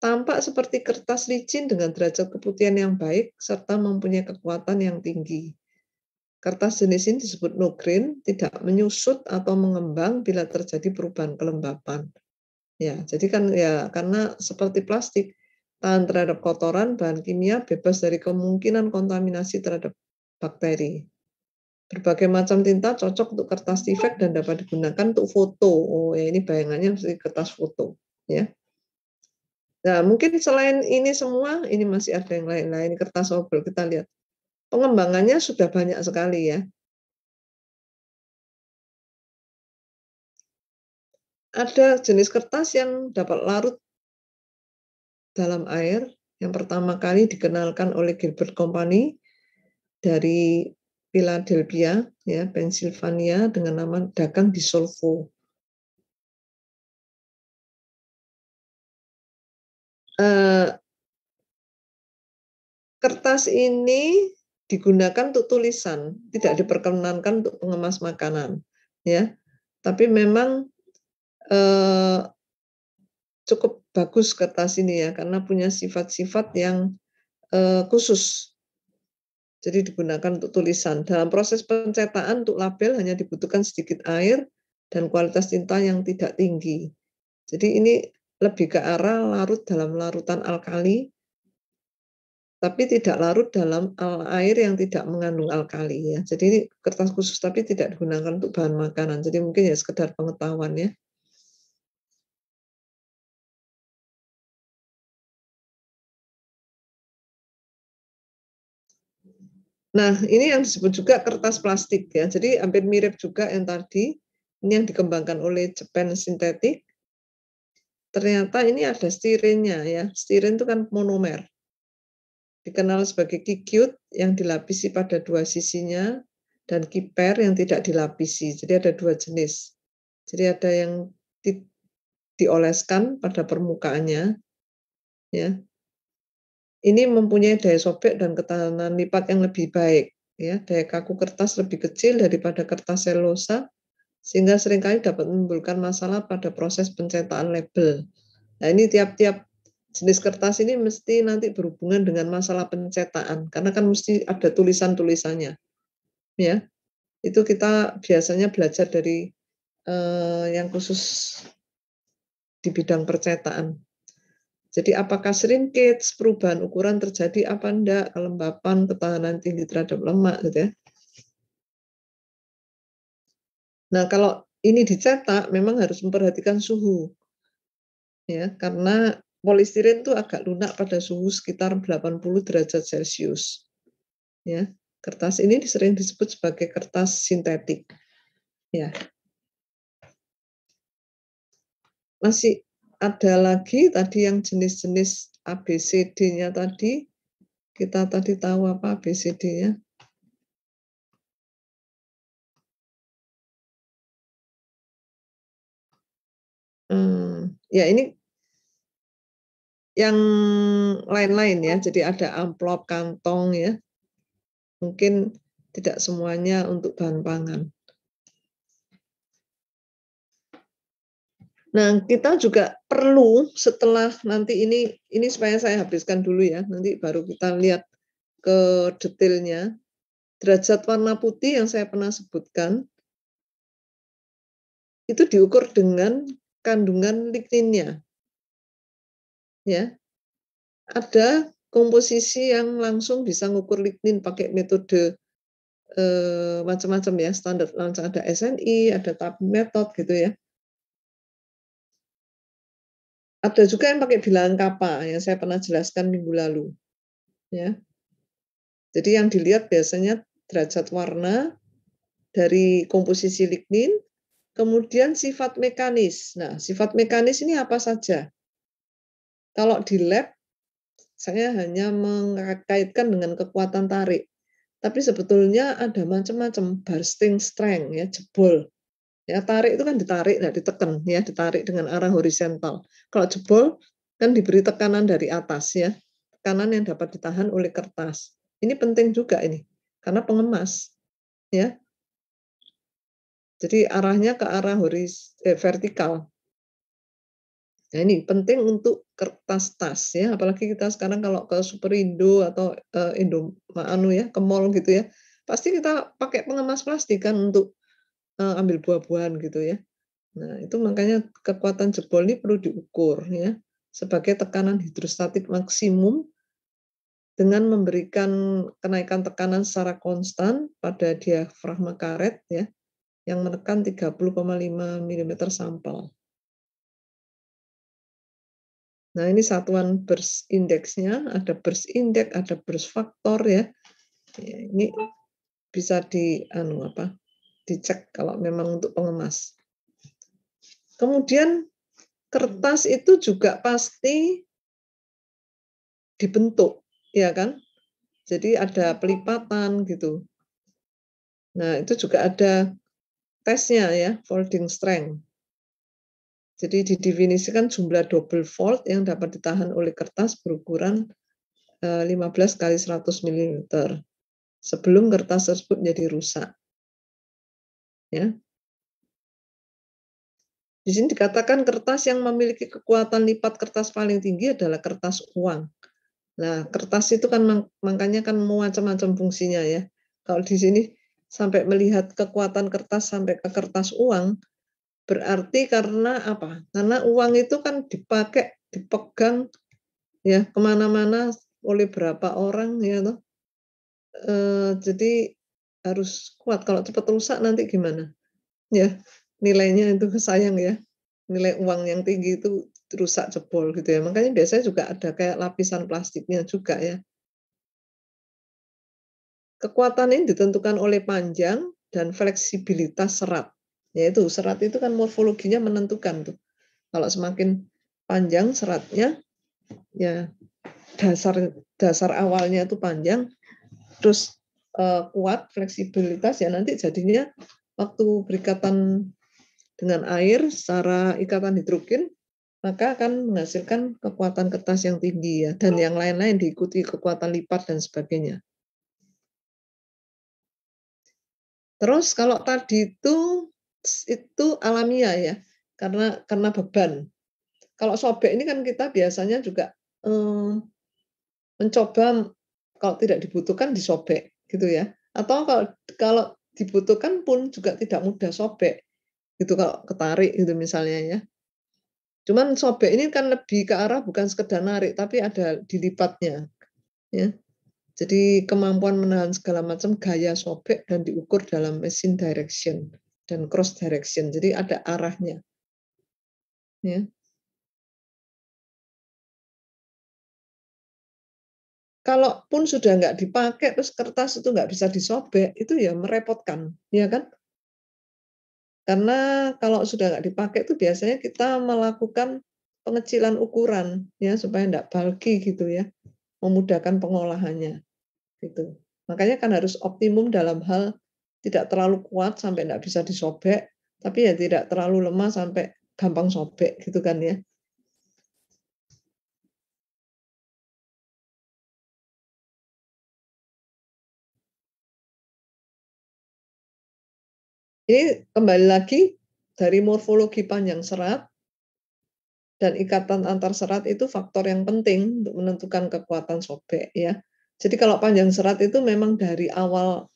tampak seperti kertas licin dengan derajat keputihan yang baik serta mempunyai kekuatan yang tinggi kertas jenis ini disebut no grain tidak menyusut atau mengembang bila terjadi perubahan kelembapan ya jadi kan ya karena seperti plastik tahan terhadap kotoran, bahan kimia, bebas dari kemungkinan kontaminasi terhadap bakteri. Berbagai macam tinta cocok untuk kertas tifek dan dapat digunakan untuk foto. Oh ya ini bayangannya seperti kertas foto, ya. Nah, mungkin selain ini semua, ini masih ada yang lain-lain kertas obel. Kita lihat pengembangannya sudah banyak sekali ya. Ada jenis kertas yang dapat larut dalam air yang pertama kali dikenalkan oleh Gilbert Company dari Philadelphia, ya, Pennsylvania dengan nama dagang di Solvo. Uh, kertas ini digunakan untuk tulisan, tidak diperkenankan untuk pengemas makanan, ya. Tapi memang uh, cukup bagus kertas ini ya karena punya sifat-sifat yang uh, khusus. Jadi digunakan untuk tulisan. Dalam proses pencetakan untuk label hanya dibutuhkan sedikit air dan kualitas tinta yang tidak tinggi. Jadi ini lebih ke arah larut dalam larutan alkali, tapi tidak larut dalam air yang tidak mengandung alkali ya. Jadi ini kertas khusus tapi tidak digunakan untuk bahan makanan. Jadi mungkin ya sekedar pengetahuan ya. Nah, ini yang disebut juga kertas plastik ya. Jadi hampir mirip juga yang tadi. Ini yang dikembangkan oleh Japan sintetik. Ternyata ini ada stirinnya ya. Stirin itu kan monomer. Dikenal sebagai kikyut yang dilapisi pada dua sisinya dan kiper yang tidak dilapisi. Jadi ada dua jenis. Jadi ada yang di, dioleskan pada permukaannya ya ini mempunyai daya sobek dan ketahanan lipat yang lebih baik. Ya, daya kaku kertas lebih kecil daripada kertas selosa sehingga seringkali dapat menimbulkan masalah pada proses pencetakan label. Nah, ini tiap-tiap jenis kertas ini mesti nanti berhubungan dengan masalah pencetakan, karena kan mesti ada tulisan-tulisannya. Ya, itu kita biasanya belajar dari eh, yang khusus di bidang percetakan. Jadi apakah shrinkage, perubahan ukuran terjadi apa enggak, kelembapan, ketahanan tinggi terhadap lemak gitu ya. Nah, kalau ini dicetak memang harus memperhatikan suhu. Ya, karena polistiren itu agak lunak pada suhu sekitar 80 derajat Celcius. Ya, kertas ini sering disebut sebagai kertas sintetik. Ya. Masih ada lagi tadi yang jenis-jenis ABCD-nya tadi. Kita tadi tahu apa ABCD-nya. Hmm, ya ini yang lain-lain ya. Jadi ada amplop, kantong ya. Mungkin tidak semuanya untuk bahan pangan. Nah, kita juga perlu setelah nanti ini ini supaya saya habiskan dulu ya. Nanti baru kita lihat ke detailnya. Derajat warna putih yang saya pernah sebutkan itu diukur dengan kandungan ligninnya. Ya. Ada komposisi yang langsung bisa ngukur lignin pakai metode eh, macam-macam ya, standar langsung ada SNI, ada tab method gitu ya ada juga yang pakai bilangan kappa yang saya pernah jelaskan minggu lalu. Ya. Jadi yang dilihat biasanya derajat warna dari komposisi lignin, kemudian sifat mekanis. Nah, sifat mekanis ini apa saja? Kalau di lab saya hanya mengkaitkan dengan kekuatan tarik. Tapi sebetulnya ada macam-macam bursting strength ya, jebol. Ya, tarik itu kan ditarik, nah ditekan ya, ditarik dengan arah horizontal. Kalau jebol kan diberi tekanan dari atas ya. Tekanan yang dapat ditahan oleh kertas. Ini penting juga ini karena pengemas ya. Jadi arahnya ke arah horis eh, vertikal. Nah, ini penting untuk kertas tas ya, apalagi kita sekarang kalau ke Superindo atau eh, Indo anu ya, ke mall gitu ya. Pasti kita pakai pengemas plastik kan untuk uh, ambil buah-buahan gitu ya. Nah, itu makanya kekuatan jebol ini perlu diukur ya sebagai tekanan hidrostatik maksimum dengan memberikan kenaikan tekanan secara konstan pada diafragma karet ya yang menekan 30,5 mm sampel. Nah, ini satuan burst indeksnya, ada burst indeks, ada burst faktor ya. ya ini bisa di anu apa? dicek kalau memang untuk pengemas. Kemudian kertas itu juga pasti dibentuk, ya kan? Jadi ada pelipatan gitu. Nah, itu juga ada tesnya ya, folding strength. Jadi didefinisikan jumlah double fold yang dapat ditahan oleh kertas berukuran 15 eh, kali 100 mm sebelum kertas tersebut menjadi rusak. Ya. Di sini dikatakan kertas yang memiliki kekuatan lipat kertas paling tinggi adalah kertas uang. Nah, kertas itu kan makanya kan macam-macam fungsinya ya. Kalau di sini sampai melihat kekuatan kertas sampai ke kertas uang, berarti karena apa? Karena uang itu kan dipakai, dipegang ya kemana-mana oleh berapa orang ya toh. E, jadi harus kuat. Kalau cepat rusak nanti gimana? Ya, nilainya itu sayang ya. Nilai uang yang tinggi itu rusak jebol gitu ya. Makanya biasanya juga ada kayak lapisan plastiknya juga ya. Kekuatan ini ditentukan oleh panjang dan fleksibilitas serat. Yaitu serat itu kan morfologinya menentukan tuh. Kalau semakin panjang seratnya, ya dasar dasar awalnya itu panjang, terus uh, kuat fleksibilitas ya nanti jadinya waktu berikatan dengan air secara ikatan hidrogen maka akan menghasilkan kekuatan kertas yang tinggi ya dan yang lain-lain diikuti kekuatan lipat dan sebagainya. Terus kalau tadi itu itu alamiah ya karena karena beban. Kalau sobek ini kan kita biasanya juga eh, mencoba kalau tidak dibutuhkan disobek gitu ya atau kalau kalau dibutuhkan pun juga tidak mudah sobek gitu kalau ketarik gitu misalnya ya cuman sobek ini kan lebih ke arah bukan sekedar narik tapi ada dilipatnya ya jadi kemampuan menahan segala macam gaya sobek dan diukur dalam mesin direction dan cross direction jadi ada arahnya ya kalaupun sudah nggak dipakai terus kertas itu nggak bisa disobek itu ya merepotkan ya kan karena kalau sudah nggak dipakai itu biasanya kita melakukan pengecilan ukuran ya supaya nggak bulky gitu ya memudahkan pengolahannya gitu makanya kan harus optimum dalam hal tidak terlalu kuat sampai nggak bisa disobek tapi ya tidak terlalu lemah sampai gampang sobek gitu kan ya Jadi kembali lagi dari morfologi panjang serat dan ikatan antar serat itu faktor yang penting untuk menentukan kekuatan sobek ya. Jadi kalau panjang serat itu memang dari awal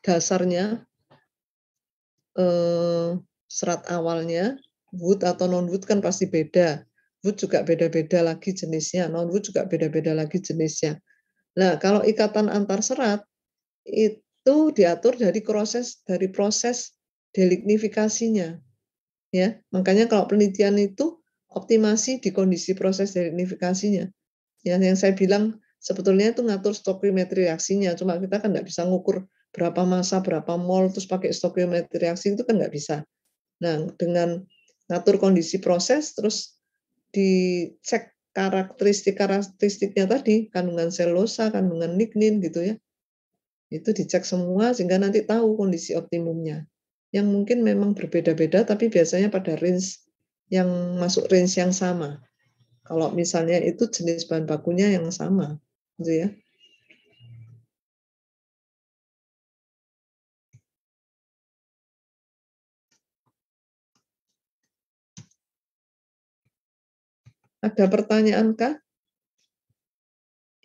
dasarnya eh, serat awalnya wood atau non wood kan pasti beda. Wood juga beda-beda lagi jenisnya, non wood juga beda-beda lagi jenisnya. Nah, kalau ikatan antar serat itu diatur dari proses dari proses delignifikasinya. Ya, makanya kalau penelitian itu optimasi di kondisi proses delignifikasinya. Ya, yang saya bilang sebetulnya itu ngatur stokiometri reaksinya, cuma kita kan nggak bisa ngukur berapa masa berapa mol, terus pakai stokiometri reaksi itu kan nggak bisa. Nah, dengan ngatur kondisi proses, terus dicek karakteristik-karakteristiknya tadi, kandungan selosa, kandungan lignin gitu ya. Itu dicek semua sehingga nanti tahu kondisi optimumnya yang mungkin memang berbeda-beda tapi biasanya pada range yang masuk range yang sama. Kalau misalnya itu jenis bahan bakunya yang sama, gitu ya. Ada pertanyaan kah?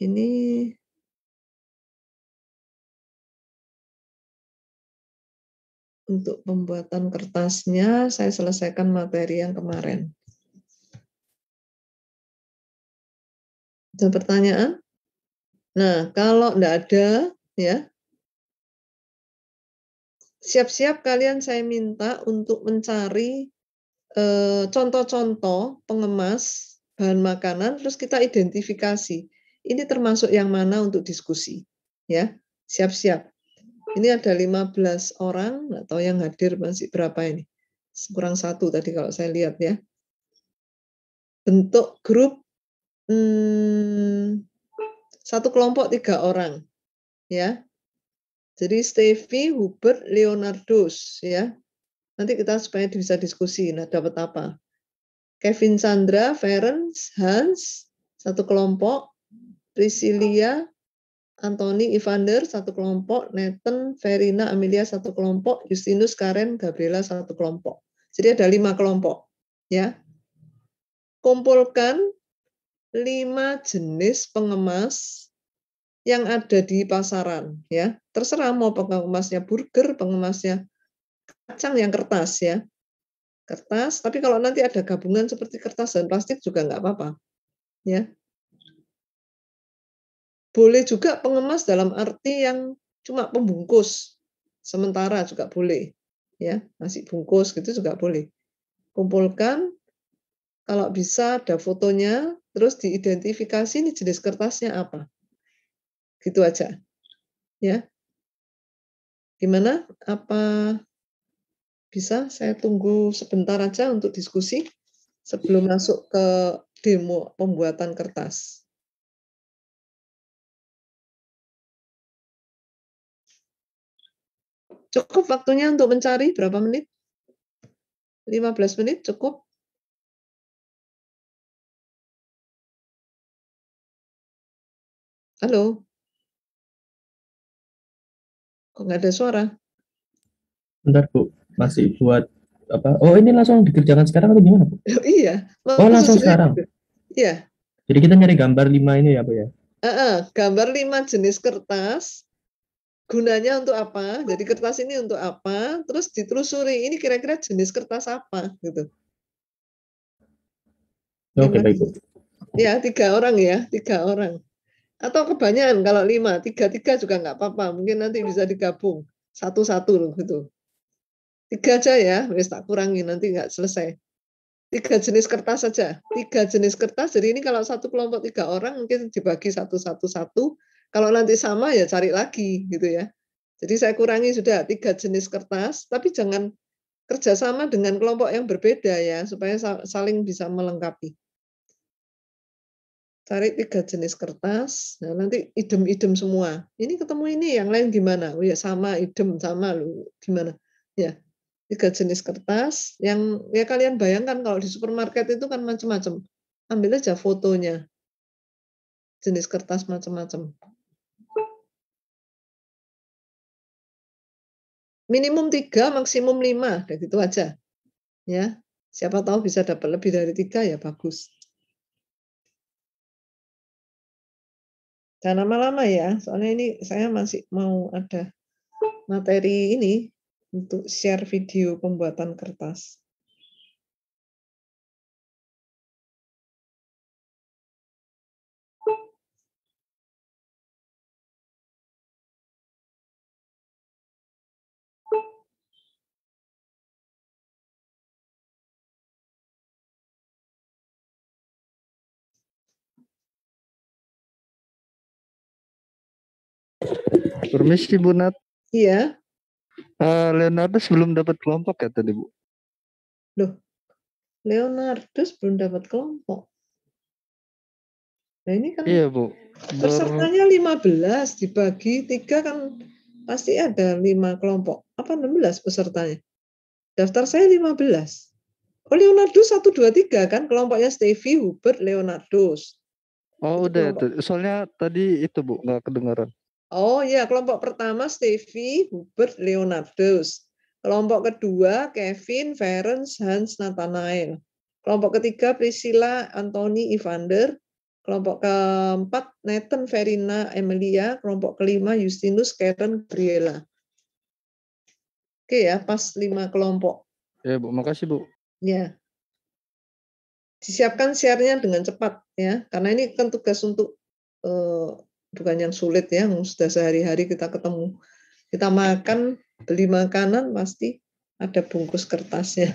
Ini untuk pembuatan kertasnya saya selesaikan materi yang kemarin. Ada pertanyaan? Nah, kalau tidak ada, ya, siap-siap kalian saya minta untuk mencari contoh eh, contoh-contoh pengemas bahan makanan, terus kita identifikasi. Ini termasuk yang mana untuk diskusi, ya, siap-siap. Ini ada 15 orang, atau yang hadir masih berapa ini. Kurang satu tadi kalau saya lihat ya. Bentuk grup hmm, satu kelompok tiga orang, ya. Jadi Stevie, Hubert, Leonardus, ya. Nanti kita supaya bisa diskusi, nah dapat apa? Kevin Sandra, Ferens, Hans, satu kelompok, Priscilia, Anthony Evander satu kelompok, Nathan, Verina, Amelia satu kelompok, Justinus, Karen, Gabriela satu kelompok. Jadi ada lima kelompok, ya. Kumpulkan lima jenis pengemas yang ada di pasaran, ya. Terserah mau pengemasnya burger, pengemasnya kacang yang kertas, ya. Kertas, tapi kalau nanti ada gabungan seperti kertas dan plastik juga nggak apa-apa, ya. Boleh juga pengemas dalam arti yang cuma pembungkus sementara juga boleh. Ya, masih bungkus gitu juga boleh. Kumpulkan kalau bisa ada fotonya, terus diidentifikasi ini jenis kertasnya apa. Gitu aja. Ya. Gimana? Apa bisa saya tunggu sebentar aja untuk diskusi sebelum masuk ke demo pembuatan kertas. Cukup waktunya untuk mencari berapa menit? 15 menit cukup? Halo? Kok nggak ada suara? Bentar, Bu. Masih buat apa? Oh, ini langsung dikerjakan sekarang atau gimana, Bu? Oh, iya. Langsung oh, langsung sekarang? Iya. Jadi kita nyari gambar lima ini ya, Bu, ya? Uh -uh, gambar lima jenis kertas gunanya untuk apa, jadi kertas ini untuk apa, terus ditelusuri ini kira-kira jenis kertas apa gitu. Oke okay, Ya tiga orang ya, tiga orang. Atau kebanyakan kalau lima, tiga tiga juga nggak apa-apa. Mungkin nanti bisa digabung satu satu gitu. Tiga aja ya, wes tak kurangi nanti nggak selesai. Tiga jenis kertas saja, tiga jenis kertas. Jadi ini kalau satu kelompok tiga orang mungkin dibagi satu satu satu, kalau nanti sama ya cari lagi gitu ya. Jadi saya kurangi sudah tiga jenis kertas, tapi jangan kerjasama dengan kelompok yang berbeda ya, supaya saling bisa melengkapi. Cari tiga jenis kertas, nah nanti idem-idem semua. Ini ketemu ini, yang lain gimana? Oh ya sama, idem sama lu gimana? Ya tiga jenis kertas yang ya kalian bayangkan kalau di supermarket itu kan macam-macam. Ambil aja fotonya, jenis kertas macam-macam. minimum tiga, maksimum lima, dan gitu aja. Ya, siapa tahu bisa dapat lebih dari tiga ya bagus. Jangan lama-lama ya, soalnya ini saya masih mau ada materi ini untuk share video pembuatan kertas. Permisi Bu Nat. Iya. Uh, eh, Leonardus belum dapat kelompok ya tadi Bu? Loh, Leonardo belum dapat kelompok. Nah ini kan iya, Bu. pesertanya 15 dibagi tiga kan pasti ada lima kelompok. Apa 16 pesertanya? Daftar saya 15. Oh Leonardo 1, 2, 3 kan kelompoknya Stevie, Hubert, Leonardo. Oh udah, itu. soalnya tadi itu Bu nggak kedengaran. Oh ya, kelompok pertama Stevie, Hubert, Leonardus. Kelompok kedua Kevin, Ferens, Hans, Nathanael. Kelompok ketiga Priscilla, Anthony, Evander. Kelompok keempat Nathan, Verina, Emilia. Kelompok kelima Justinus, Karen, Briella. Oke ya, pas lima kelompok. Ya Bu, makasih Bu. Ya. Disiapkan siarnya dengan cepat ya, karena ini kan tugas untuk eh, bukan yang sulit ya, sudah sehari-hari kita ketemu. Kita makan, beli makanan pasti ada bungkus kertasnya.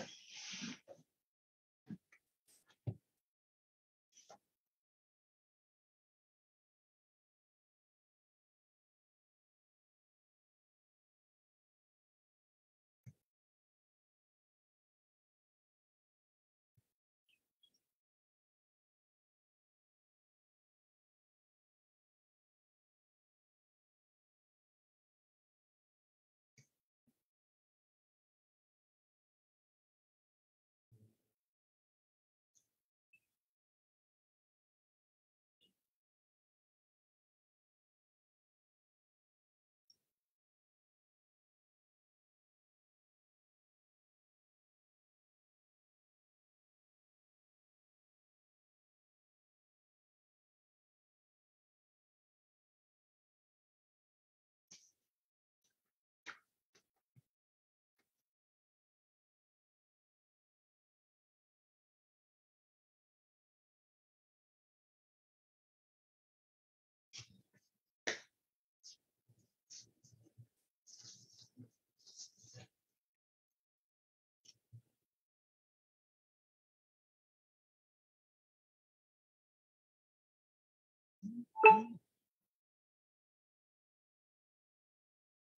Mm.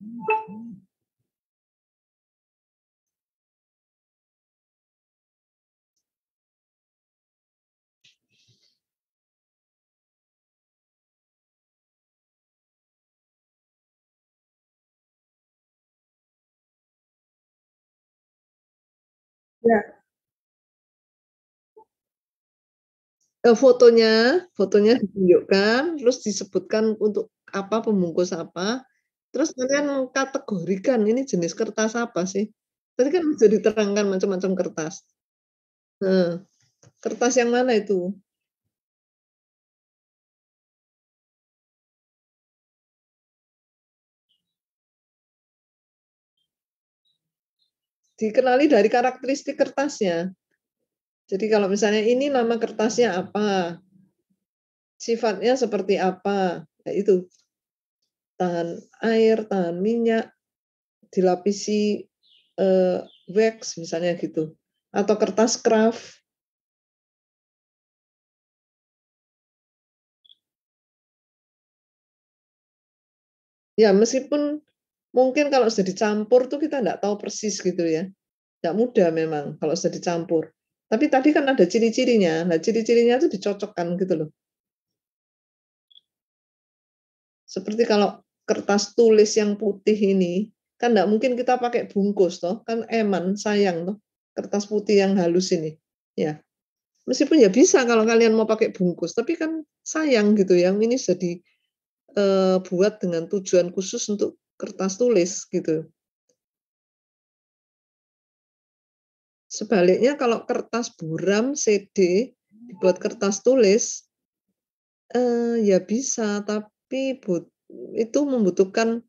Mm-hmm. Yeah. eh, fotonya, fotonya ditunjukkan, terus disebutkan untuk apa pembungkus apa, terus kalian kategorikan ini jenis kertas apa sih? Tadi kan bisa diterangkan macam-macam kertas. Nah, kertas yang mana itu? dikenali dari karakteristik kertasnya. Jadi kalau misalnya ini nama kertasnya apa, sifatnya seperti apa, ya itu tahan air, tahan minyak, dilapisi eh, wax misalnya gitu, atau kertas kraft. Ya meskipun mungkin kalau sudah dicampur tuh kita nggak tahu persis gitu ya, nggak mudah memang kalau sudah dicampur. Tapi tadi kan ada ciri-cirinya. Nah, ciri-cirinya itu dicocokkan gitu loh. Seperti kalau kertas tulis yang putih ini, kan enggak mungkin kita pakai bungkus toh, kan eman sayang toh, kertas putih yang halus ini. Ya. Meskipun ya bisa kalau kalian mau pakai bungkus, tapi kan sayang gitu yang ini jadi e, buat dengan tujuan khusus untuk kertas tulis gitu. Sebaliknya kalau kertas buram CD dibuat kertas tulis eh, ya bisa tapi but, itu membutuhkan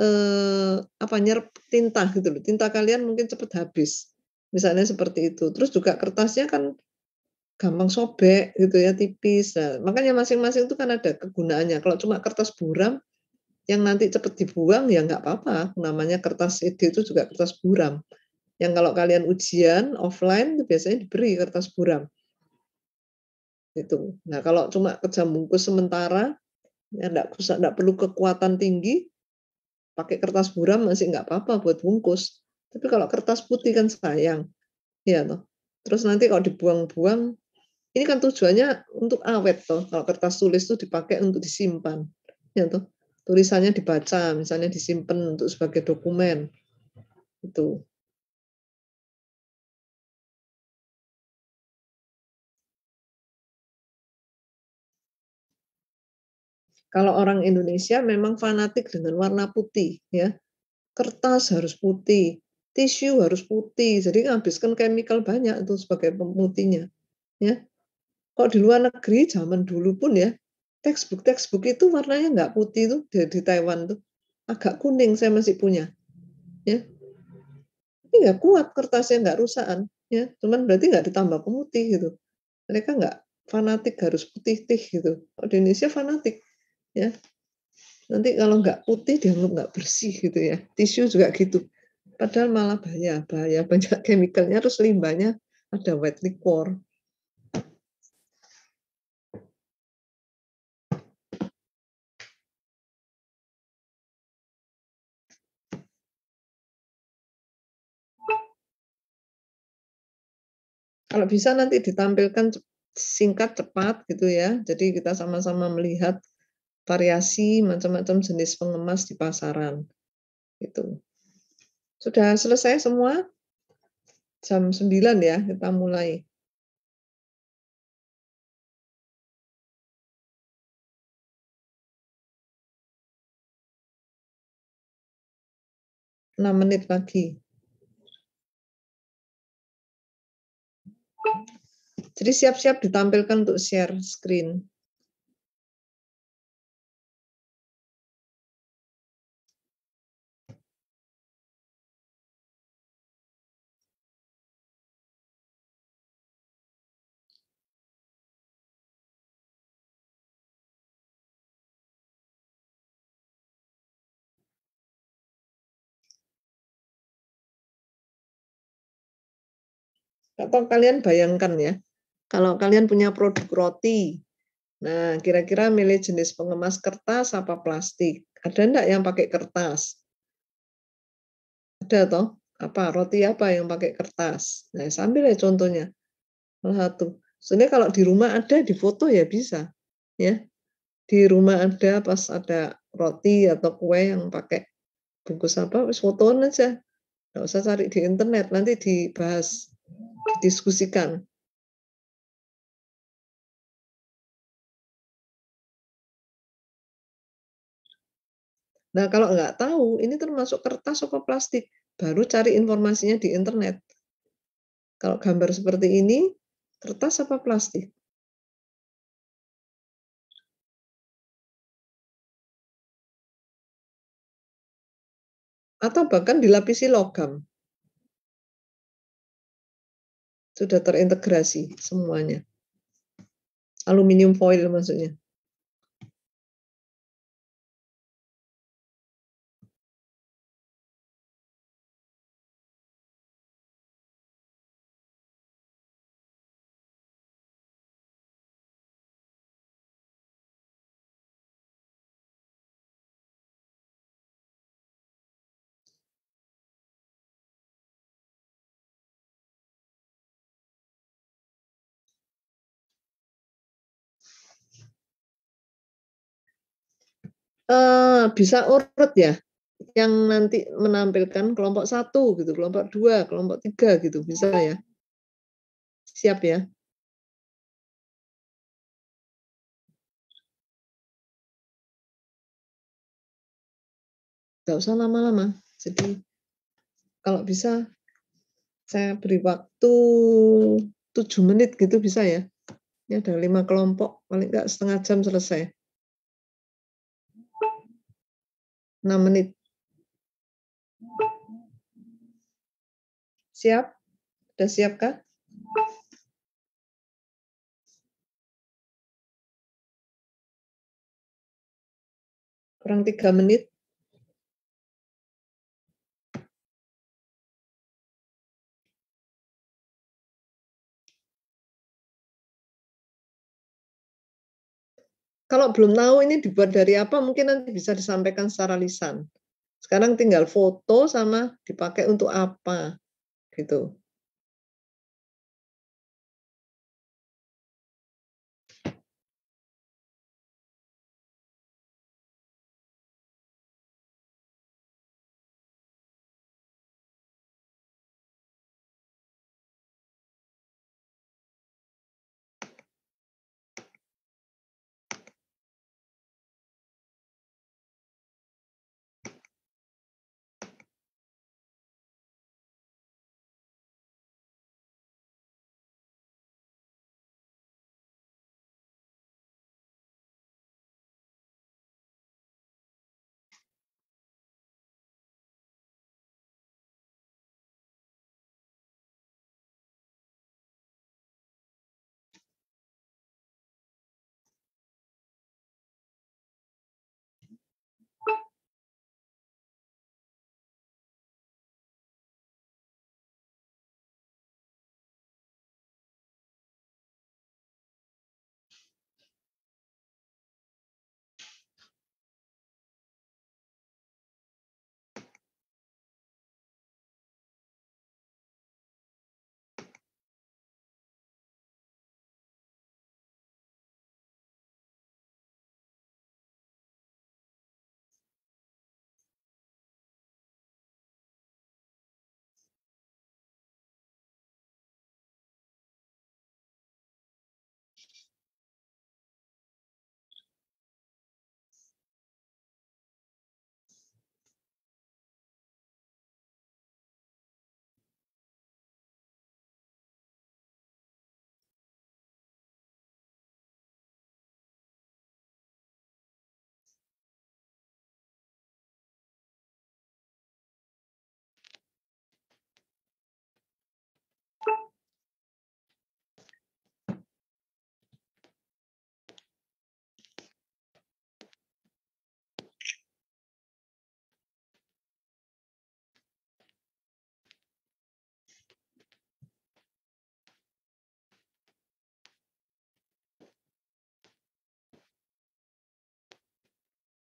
eh, apa nyerap tinta gitu loh. Tinta kalian mungkin cepat habis. Misalnya seperti itu. Terus juga kertasnya kan gampang sobek gitu ya tipis. Nah, makanya masing-masing itu kan ada kegunaannya. Kalau cuma kertas buram yang nanti cepat dibuang ya nggak apa-apa. Namanya kertas CD itu juga kertas buram. Yang kalau kalian ujian offline itu biasanya diberi kertas buram. Itu. Nah, kalau cuma kerja bungkus sementara, ya enggak, enggak perlu kekuatan tinggi, pakai kertas buram masih nggak apa-apa buat bungkus. Tapi kalau kertas putih kan sayang. ya toh. Terus nanti kalau dibuang-buang, ini kan tujuannya untuk awet toh. Kalau kertas tulis tuh dipakai untuk disimpan. Ya toh. Tulisannya dibaca, misalnya disimpan untuk sebagai dokumen. Itu. Kalau orang Indonesia memang fanatik dengan warna putih, ya. Kertas harus putih, tisu harus putih. Jadi ngabiskan chemical banyak itu sebagai pemutihnya, ya. Kok di luar negeri zaman dulu pun ya, textbook textbook itu warnanya nggak putih tuh di, di Taiwan tuh agak kuning saya masih punya, ya. Ini nggak kuat kertasnya nggak rusakan, ya. Cuman berarti nggak ditambah pemutih gitu. Mereka nggak fanatik harus putih tih gitu. kok di Indonesia fanatik ya nanti kalau nggak putih dianggap nggak bersih gitu ya tisu juga gitu padahal malah bahaya bahaya banyak chemicalnya terus limbahnya ada wet liquor kalau bisa nanti ditampilkan singkat cepat gitu ya jadi kita sama-sama melihat variasi macam-macam jenis pengemas di pasaran. Itu. Sudah selesai semua? Jam 9 ya kita mulai. enam menit lagi. Jadi siap-siap ditampilkan untuk share screen. Atau kalian bayangkan ya, kalau kalian punya produk roti, nah kira-kira milih jenis pengemas kertas apa plastik? Ada enggak yang pakai kertas? Ada toh? Apa roti apa yang pakai kertas? Nah, sambil ya contohnya. Satu. Sebenarnya kalau di rumah ada di foto ya bisa, ya. Di rumah ada pas ada roti atau kue yang pakai bungkus apa, wis fotoan aja. Nggak usah cari di internet, nanti dibahas diskusikan Nah, kalau nggak tahu, ini termasuk kertas atau plastik. Baru cari informasinya di internet. Kalau gambar seperti ini, kertas apa plastik? Atau bahkan dilapisi logam sudah terintegrasi semuanya. Aluminium foil maksudnya. uh, bisa urut ya yang nanti menampilkan kelompok satu gitu, kelompok dua, kelompok tiga gitu bisa ya. Siap ya. Gak usah lama-lama. Jadi kalau bisa saya beri waktu tujuh menit gitu bisa ya. Ini ada lima kelompok, paling nggak setengah jam selesai. 6 menit. Siap? Sudah siap kah? Kurang 3 menit. kalau belum tahu ini dibuat dari apa, mungkin nanti bisa disampaikan secara lisan. Sekarang tinggal foto sama dipakai untuk apa, gitu.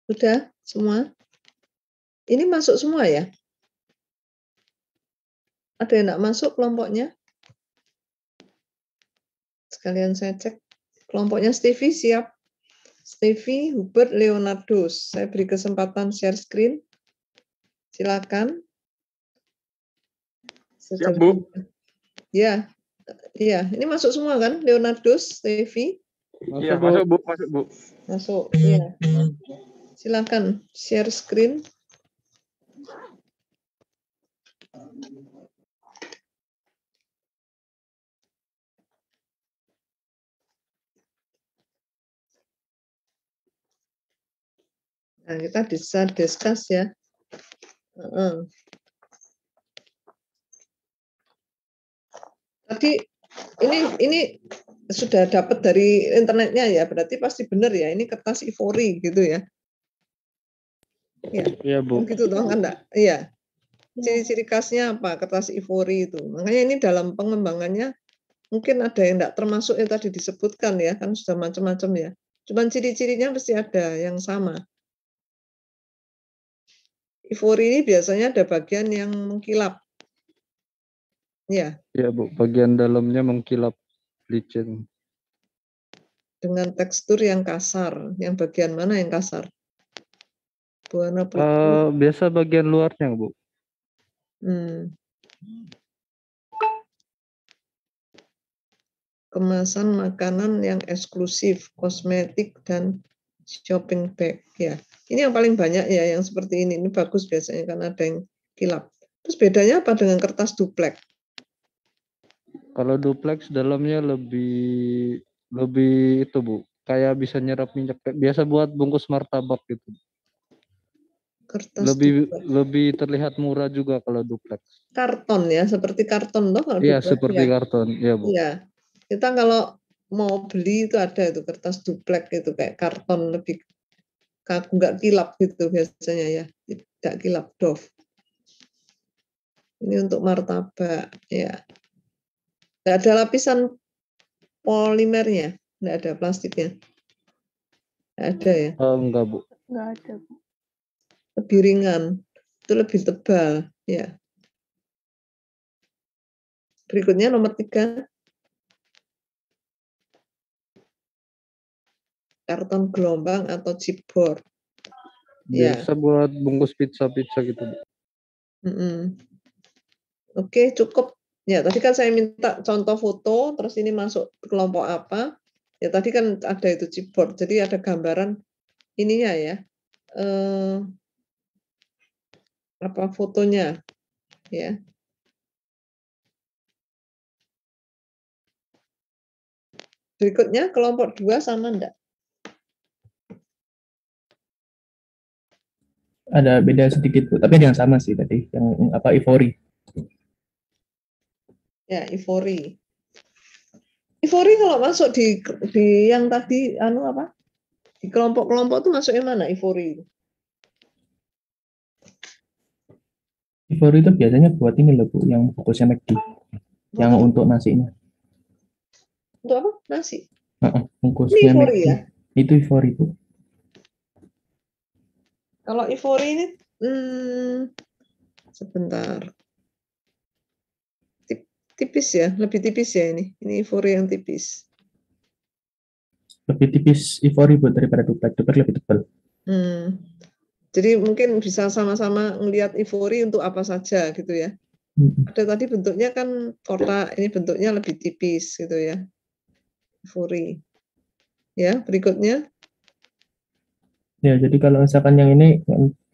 Udah semua? Ini masuk semua ya? Ada yang tidak masuk kelompoknya? Sekalian saya cek. Kelompoknya Stevie siap. Stevie, Hubert, Leonardo. Saya beri kesempatan share screen. Silakan. Siap, Bu. Ya, Iya, ini masuk semua kan? Leonardo, Stevie? Iya, masuk Bu, masuk Bu. Masuk, iya. Silakan share screen. Nah, kita bisa discuss ya. Tadi ini ini sudah dapat dari internetnya ya, berarti pasti benar ya. Ini kertas Ivory gitu ya. Iya, ya, Bu. Begitu dong kan Iya. Ciri-ciri khasnya apa? Kertas ivory itu. Makanya ini dalam pengembangannya mungkin ada yang tidak termasuk yang tadi disebutkan ya, kan sudah macam-macam ya. Cuman ciri-cirinya pasti ada yang sama. Ivory ini biasanya ada bagian yang mengkilap. Ya. Iya, Bu. Bagian dalamnya mengkilap licin. Dengan tekstur yang kasar. Yang bagian mana yang kasar? putih. Uh, eh, biasa bagian luarnya, Bu. Hmm. Kemasan makanan yang eksklusif, kosmetik dan shopping bag ya. Ini yang paling banyak ya yang seperti ini. Ini bagus biasanya karena ada yang kilap. Terus bedanya apa dengan kertas duplex Kalau duplex dalamnya lebih lebih itu bu, kayak bisa nyerap minyak. Biasa buat bungkus martabak gitu kertas lebih juga. lebih terlihat murah juga kalau duplex karton ya seperti karton loh kalau iya duplex. seperti ya. karton ya bu iya kita kalau mau beli itu ada itu kertas duplex itu kayak karton lebih nggak kilap gitu biasanya ya tidak kilap dof ini untuk martabak ya nggak ada lapisan polimernya nggak ada plastiknya nggak ada ya oh, enggak bu nggak ada bu lebih ringan, itu lebih tebal. Ya. Berikutnya nomor tiga, karton gelombang atau chipboard. Biasa ya. buat bungkus pizza-pizza gitu. Mm -mm. Oke, okay, cukup. Ya, tadi kan saya minta contoh foto, terus ini masuk kelompok apa. Ya, tadi kan ada itu chipboard, jadi ada gambaran ininya ya. Eh, apa fotonya ya berikutnya kelompok dua sama enggak ada beda sedikit bu tapi yang sama sih tadi yang apa ivory ya ivory ivory kalau masuk di di yang tadi anu apa di kelompok-kelompok itu masuknya mana ivory Ivory itu biasanya buat ini loh Bu, yang fokusnya McD. Yang untuk nasinya. Untuk apa? Nasi? Fokusnya bungkusnya Ivory ya? Itu Ivory Bu. Kalau Ivory ini hmm, sebentar. Tipis ya, lebih tipis ya ini. Ini Ivory yang tipis. Lebih tipis Ivory Bu daripada Duplek. Duplek lebih tebal. Hmm. Jadi mungkin bisa sama-sama melihat ivory untuk apa saja gitu ya. Ada tadi bentuknya kan kotak, ini bentuknya lebih tipis gitu ya. Ivory. Ya, berikutnya. Ya, jadi kalau misalkan yang ini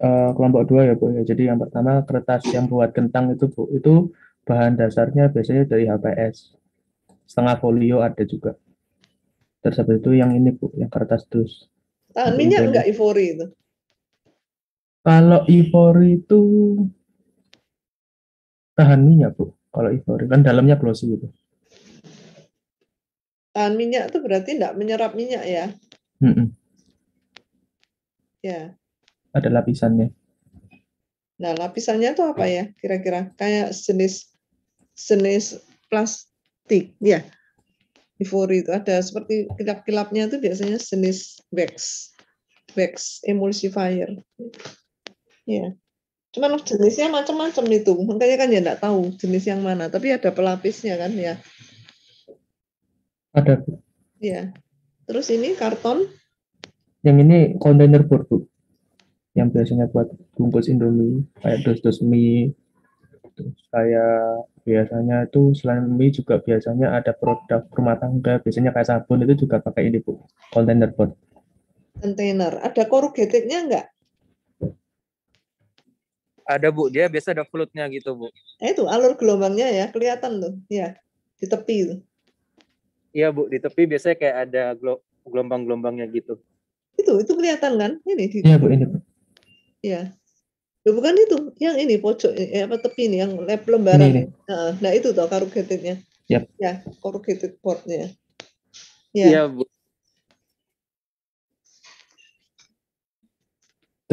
eh, kelompok dua ya, Bu. Ya. Jadi yang pertama kertas yang buat kentang itu, Bu, itu bahan dasarnya biasanya dari HPS. Setengah folio ada juga. Tersebut itu yang ini, Bu, yang kertas dus. Tahan minyak enggak ivory itu? Kalau ivory itu tahan minyak, Bu. Kalau ivory kan dalamnya glossy gitu. Tahan minyak itu berarti tidak menyerap minyak ya? Mm -mm. Ya. Ada lapisannya. Nah, lapisannya itu apa ya kira-kira? Kayak jenis jenis plastik ya. Ivory itu ada seperti kilap-kilapnya itu biasanya jenis wax wax emulsifier. Iya. Cuman jenisnya macam-macam itu. Makanya kan ya enggak tahu jenis yang mana, tapi ada pelapisnya kan ya. Ada. Iya. Terus ini karton? Yang ini kontainer bu. Yang biasanya buat bungkus Indomie, kayak dos-dos mie. Terus kayak biasanya itu selain mie juga biasanya ada produk rumah tangga biasanya kayak sabun itu juga pakai ini bu kontainer board kontainer ada corrugatednya enggak ada bu, dia biasa ada flutnya gitu bu. Eh, itu alur gelombangnya ya, kelihatan tuh, ya di tepi itu. Iya bu, di tepi biasanya kayak ada gelombang-gelombangnya gitu. Itu, itu kelihatan kan? Ini. Iya bu, ini Iya. ya, bukan itu, yang ini pojok, ya, apa tepi ini, yang lab lembaran. Ini, ini. Nah, itu toh corrugatednya. Yep. Ya, corrugated portnya. Iya ya, bu.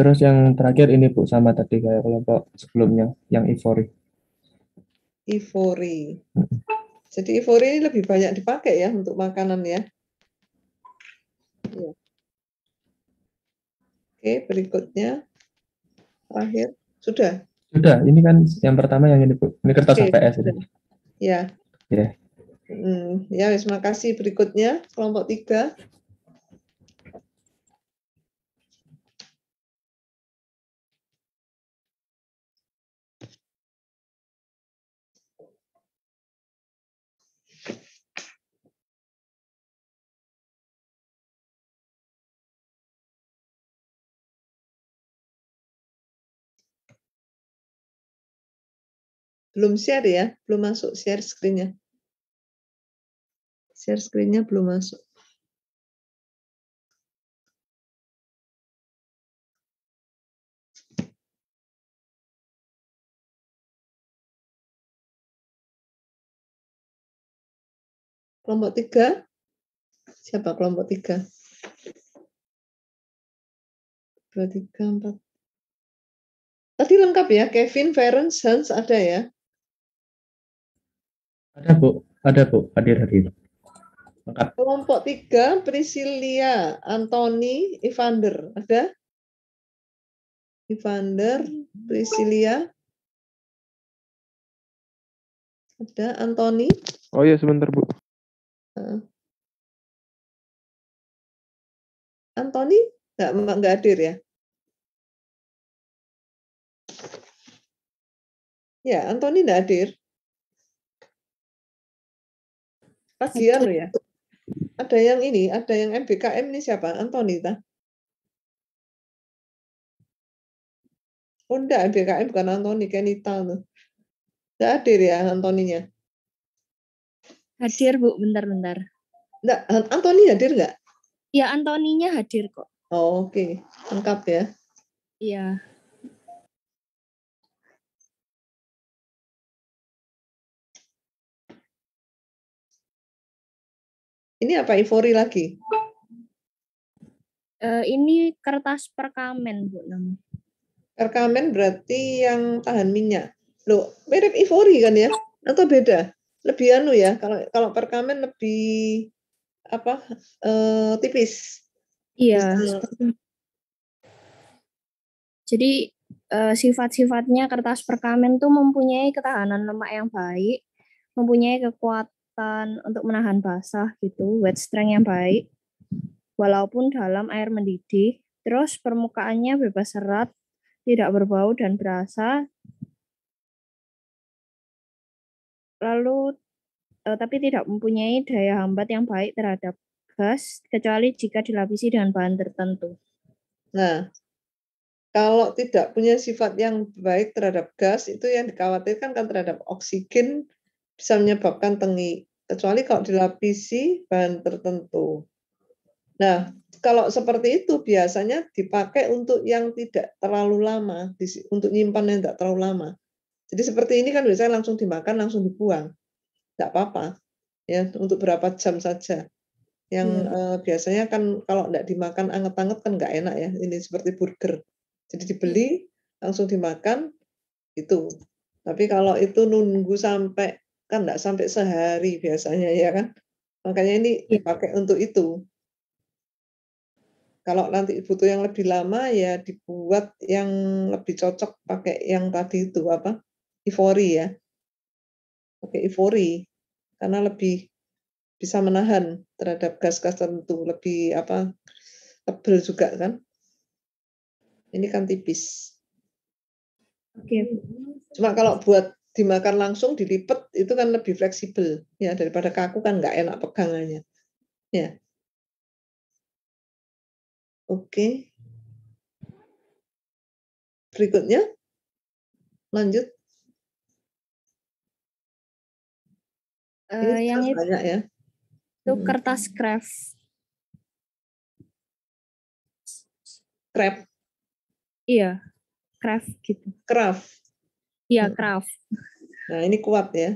Terus yang terakhir ini Bu sama tadi kayak kelompok sebelumnya yang ivory. Ivory. Jadi ivory ini lebih banyak dipakai ya untuk makanan ya. Iya. Oke, berikutnya terakhir sudah. Sudah, ini kan yang pertama yang ini Bu. Ini kertas Oke. APS ini. Iya. Iya. Mm, ya. Ya. ya, terima kasih. Berikutnya kelompok tiga. Belum share ya, belum masuk share screen-nya. Share screen-nya belum masuk. Kelompok tiga? Siapa kelompok tiga? Dua, tiga, empat. Tadi lengkap ya, Kevin, Ferenc, Hans ada ya. Ada Bu, ada Bu, hadir hadir. Lengkap. Kelompok tiga, Priscilia, Anthony, Evander. Ada? Evander, Priscilia. Ada Anthony? Oh iya sebentar Bu. Anthony nggak nggak hadir ya? Ya, Anthony nggak hadir. Pagi ya. Ada yang ini, ada yang MBKM ini siapa? Antonita Oh enggak, MBKM bukan Antoni, Kenita tuh. Enggak hadir ya Antoninya. Hadir Bu, bentar-bentar. Enggak, Antoni hadir enggak? Ya Antoninya hadir kok. Oh, Oke, okay. lengkap ya. Iya. Ini apa? Ivory lagi? Uh, ini kertas perkamen, Bu Perkamen berarti yang tahan minyak. Loh, mirip ivory kan ya? Atau beda? Lebih anu ya, kalau kalau perkamen lebih apa? Uh, tipis. Iya. Bisa. Jadi uh, sifat-sifatnya kertas perkamen tuh mempunyai ketahanan lemak yang baik, mempunyai kekuatan peralatan untuk menahan basah gitu, wet strength yang baik, walaupun dalam air mendidih, terus permukaannya bebas serat, tidak berbau dan berasa, lalu eh, tapi tidak mempunyai daya hambat yang baik terhadap gas, kecuali jika dilapisi dengan bahan tertentu. Nah, kalau tidak punya sifat yang baik terhadap gas, itu yang dikhawatirkan kan terhadap oksigen bisa menyebabkan tengi, kecuali kalau dilapisi bahan tertentu. Nah, kalau seperti itu biasanya dipakai untuk yang tidak terlalu lama, untuk nyimpan yang tidak terlalu lama. Jadi seperti ini kan biasanya langsung dimakan, langsung dibuang. Tidak apa-apa. Ya, untuk berapa jam saja. Yang hmm. uh, biasanya kan kalau tidak dimakan anget-anget kan nggak enak ya. Ini seperti burger. Jadi dibeli, langsung dimakan, itu. Tapi kalau itu nunggu sampai kan nggak sampai sehari biasanya ya kan makanya ini iya. dipakai untuk itu kalau nanti butuh yang lebih lama ya dibuat yang lebih cocok pakai yang tadi itu apa ivory ya pakai ivory karena lebih bisa menahan terhadap gas-gas tertentu lebih apa tebel juga kan ini kan tipis oke cuma kalau buat dimakan langsung dilipet itu kan lebih fleksibel ya daripada kaku kan nggak enak pegangannya. Ya. Oke. Berikutnya lanjut. Uh, yang itu banyak ya. Itu hmm. kertas kraft kraft Iya, kraft gitu. kraft Iya, hmm. craft. Nah, ini kuat ya.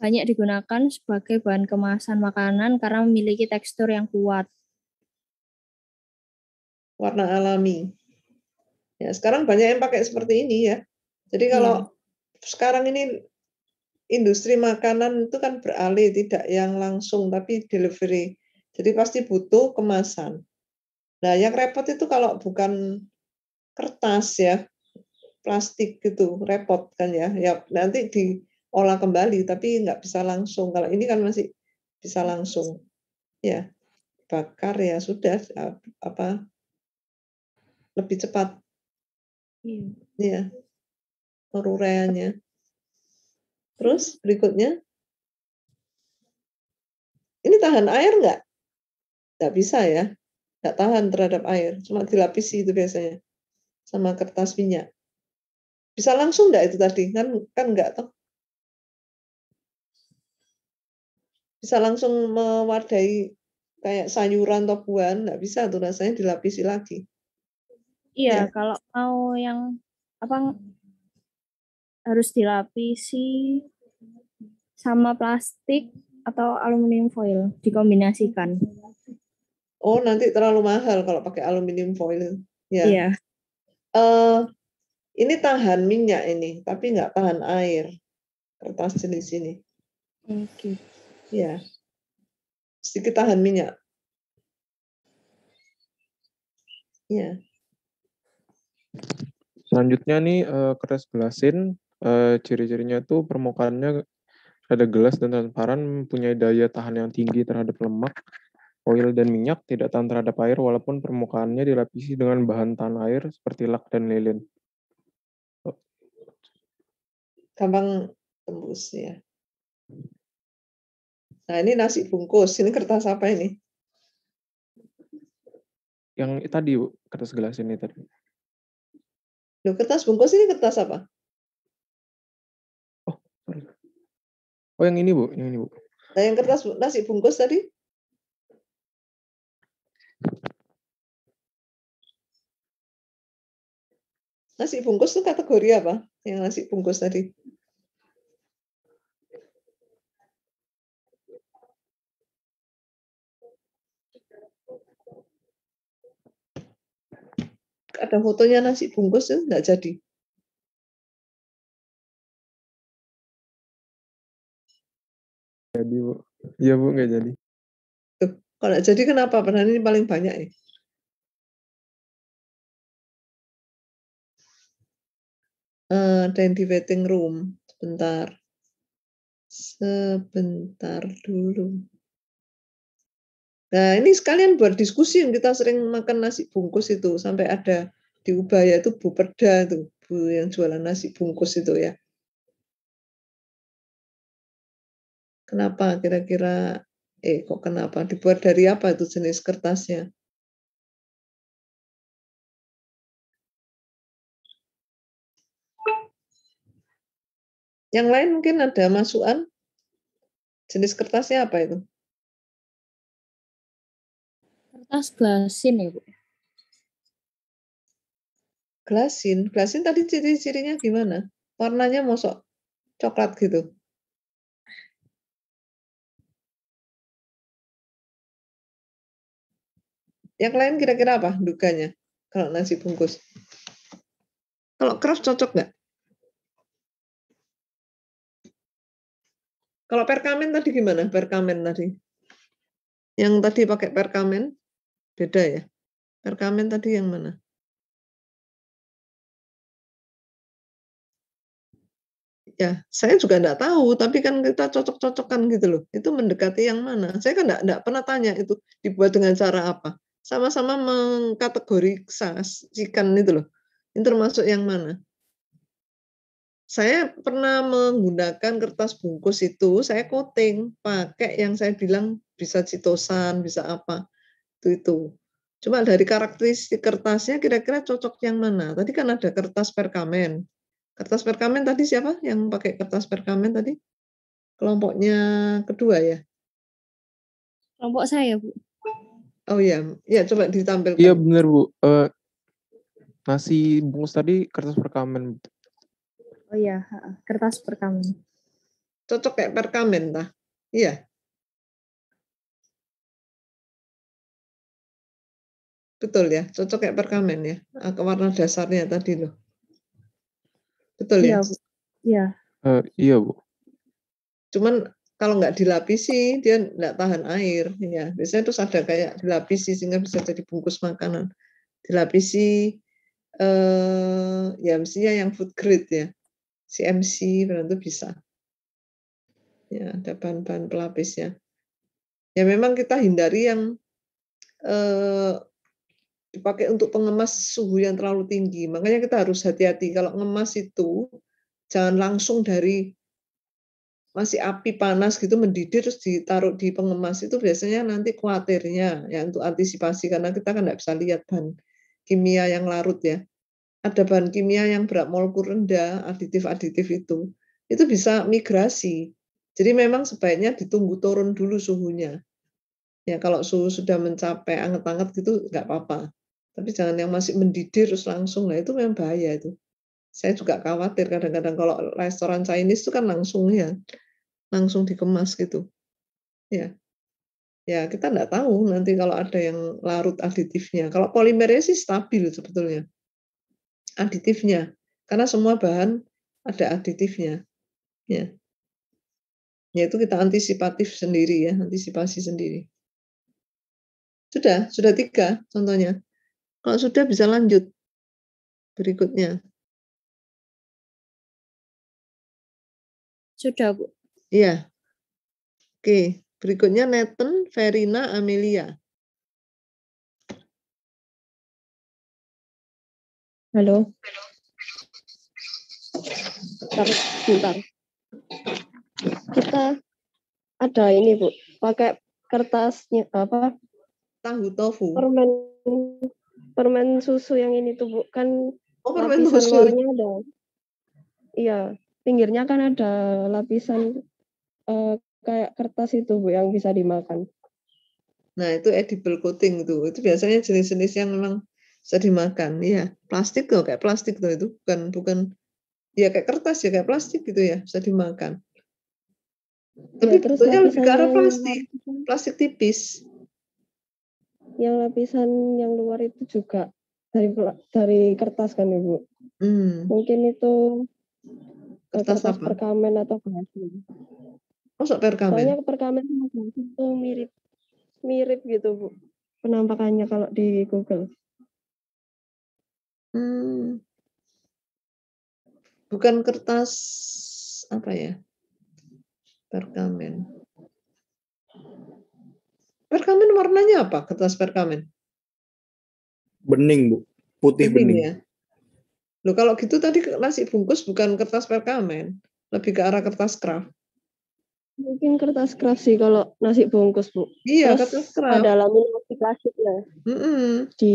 Banyak digunakan sebagai bahan kemasan makanan karena memiliki tekstur yang kuat. Warna alami. Ya, sekarang banyak yang pakai seperti ini ya. Jadi iya. kalau ya. sekarang ini industri makanan itu kan beralih tidak yang langsung tapi delivery. Jadi pasti butuh kemasan. Nah, yang repot itu kalau bukan kertas ya, plastik gitu repot kan ya ya nanti diolah kembali tapi nggak bisa langsung kalau ini kan masih bisa langsung ya bakar ya sudah apa lebih cepat ya peruraiannya iya, terus berikutnya ini tahan air nggak nggak bisa ya nggak tahan terhadap air cuma dilapisi itu biasanya sama kertas minyak bisa langsung enggak itu tadi? Kan kan enggak toh? Bisa langsung mewardai kayak sayuran atau buah nggak bisa tuh rasanya dilapisi lagi. Iya, ya. kalau mau yang apa harus dilapisi sama plastik atau aluminium foil dikombinasikan. Oh, nanti terlalu mahal kalau pakai aluminium foil. Ya. Iya. Uh, ini tahan minyak ini, tapi nggak tahan air. Kertas jenis ini. Oke. Okay. Ya. Sedikit tahan minyak. Ya. Selanjutnya nih eh, kertas gelasin, eh, ciri-cirinya tuh permukaannya ada gelas dan transparan mempunyai daya tahan yang tinggi terhadap lemak, oil dan minyak, tidak tahan terhadap air walaupun permukaannya dilapisi dengan bahan tahan air seperti lak dan lilin gampang tembus ya. Nah ini nasi bungkus, ini kertas apa ini? Yang tadi kertas gelas ini tadi. Loh, kertas bungkus ini kertas apa? Oh, Oh yang ini Bu, yang ini Bu. Nah yang kertas nasi bungkus tadi? Nasi bungkus itu kategori apa? Yang nasi bungkus tadi? ada fotonya nasi bungkus itu nggak jadi. Jadi bu, iya bu nggak jadi. Tuh, kalau nggak jadi kenapa? Padahal ini paling banyak ya. Uh, ada yang di waiting room. Sebentar. Sebentar dulu. Nah, ini sekalian berdiskusi yang kita sering makan nasi bungkus itu sampai ada di Ubaya itu Bu Perda itu, Bu yang jualan nasi bungkus itu ya. Kenapa kira-kira eh kok kenapa dibuat dari apa itu jenis kertasnya? Yang lain mungkin ada masukan jenis kertasnya apa itu? tas glasin ya bu glasin glasin tadi ciri-cirinya gimana warnanya mosok coklat gitu yang lain kira-kira apa dukanya kalau nasi bungkus kalau keras cocok nggak kalau perkamen tadi gimana perkamen tadi yang tadi pakai perkamen Beda ya? Perkamen tadi yang mana? Ya, saya juga nggak tahu, tapi kan kita cocok cocokan gitu loh. Itu mendekati yang mana? Saya kan nggak, nggak pernah tanya itu dibuat dengan cara apa. Sama-sama mengkategorisasikan itu loh. Ini termasuk yang mana? Saya pernah menggunakan kertas bungkus itu, saya coating pakai yang saya bilang bisa citosan, bisa apa waktu itu. cuma dari karakteristik kertasnya kira-kira cocok yang mana? Tadi kan ada kertas perkamen. Kertas perkamen tadi siapa yang pakai kertas perkamen tadi? Kelompoknya kedua ya? Kelompok saya, Bu. Oh iya, ya coba ditampilkan. Iya benar, Bu. Uh, nasi bungkus tadi kertas perkamen. Oh iya, kertas perkamen. Cocok kayak perkamen tah? Iya. Betul ya, cocok kayak perkamen ya, eh, ke warna dasarnya tadi loh. Betul ya? Iya. Uh, iya bu. Cuman kalau nggak dilapisi dia nggak tahan air ya. Biasanya terus ada kayak dilapisi sehingga bisa jadi bungkus makanan. Dilapisi eh, ya mestinya yang food grade ya, CMC berarti bisa. Ya ada bahan-bahan pelapisnya. Ya memang kita hindari yang eh, dipakai untuk pengemas suhu yang terlalu tinggi. Makanya kita harus hati-hati kalau ngemas itu jangan langsung dari masih api panas gitu mendidih terus ditaruh di pengemas itu biasanya nanti khawatirnya ya untuk antisipasi karena kita kan nggak bisa lihat bahan kimia yang larut ya. Ada bahan kimia yang berat molekul rendah, aditif-aditif itu. Itu bisa migrasi. Jadi memang sebaiknya ditunggu turun dulu suhunya. Ya kalau suhu sudah mencapai anget-anget gitu nggak apa-apa. Tapi jangan yang masih mendidih terus langsung. lah itu memang bahaya itu. Saya juga khawatir kadang-kadang kalau restoran Chinese itu kan langsung ya. Langsung dikemas gitu. Ya. Ya kita nggak tahu nanti kalau ada yang larut aditifnya. Kalau polimernya sih stabil sebetulnya. Aditifnya. Karena semua bahan ada aditifnya. Ya, ya itu kita antisipatif sendiri ya, antisipasi sendiri. Sudah, sudah tiga contohnya. Kalau sudah bisa lanjut berikutnya. Sudah, Bu. Iya. Oke, berikutnya Nathan, Verina, Amelia. Halo. Bentar, bentar. Kita ada ini, Bu. Pakai kertasnya apa? Tahu tofu. Permen permen susu yang ini tuh bu kan oh, permen susu. luarnya ada iya pinggirnya kan ada lapisan uh, kayak kertas itu bu yang bisa dimakan nah itu edible coating tuh itu biasanya jenis-jenis yang memang bisa dimakan iya plastik tuh kayak plastik tuh itu bukan bukan ya kayak kertas ya kayak plastik gitu ya bisa dimakan ya, tapi ya, terus lebih ke arah plastik plastik tipis yang lapisan yang luar itu juga dari dari kertas kan ibu hmm. mungkin itu kertas, kertas perkamen atau gasing masuk oh, perkamen soalnya perkamen sama gasing itu mirip mirip gitu bu penampakannya kalau di Google hmm. bukan kertas apa ya perkamen Perkamen warnanya apa kertas perkamen? Bening, Bu. Putih bening. bening. Ya? Loh, kalau gitu tadi nasi bungkus bukan kertas perkamen, lebih ke arah kertas kraft. Mungkin kertas kraft sih kalau nasi bungkus, Bu. Iya, Terus kertas kraft. Ada laminasi nasi plastiknya. Mm -mm. Di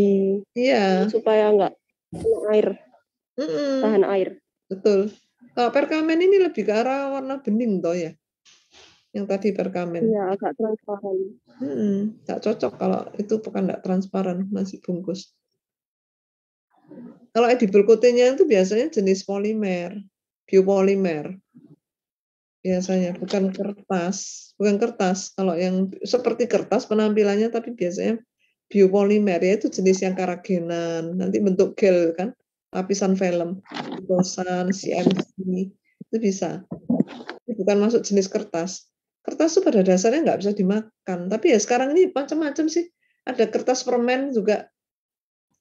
Iya. Supaya enggak kena air. Mm -mm. Tahan air. Betul. Kalau perkamen ini lebih ke arah warna bening toh ya yang tadi perkamen. Iya, agak transparan. Hmm, tak cocok kalau itu bukan nggak transparan masih bungkus. Kalau edible coatingnya itu biasanya jenis polimer, biopolimer. Biasanya bukan kertas, bukan kertas. Kalau yang seperti kertas penampilannya tapi biasanya biopolimer ya itu jenis yang karagenan, nanti bentuk gel kan, lapisan film, bosan, CMC itu bisa. Bukan masuk jenis kertas kertas itu pada dasarnya nggak bisa dimakan. Tapi ya sekarang ini macam-macam sih. Ada kertas permen juga,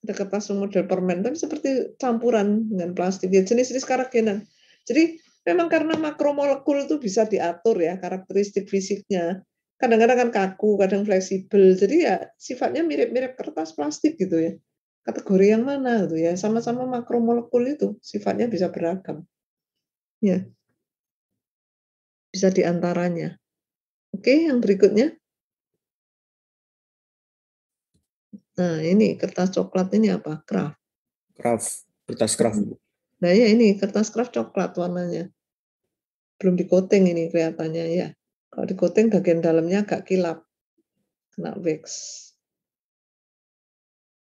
ada kertas model permen, tapi seperti campuran dengan plastik. Ya jenis-jenis karagenan. Jadi memang karena makromolekul itu bisa diatur ya karakteristik fisiknya. Kadang-kadang kan kaku, kadang fleksibel. Jadi ya sifatnya mirip-mirip kertas plastik gitu ya. Kategori yang mana gitu ya. Sama-sama makromolekul itu sifatnya bisa beragam. Ya. Bisa diantaranya. Oke, yang berikutnya. Nah, ini kertas coklat ini apa? Craft. Craft, kertas craft. Hmm. Nah, ya ini kertas kraft coklat warnanya. Belum dikoting ini kelihatannya ya. Kalau dikoting bagian dalamnya agak kilap. Kena wax.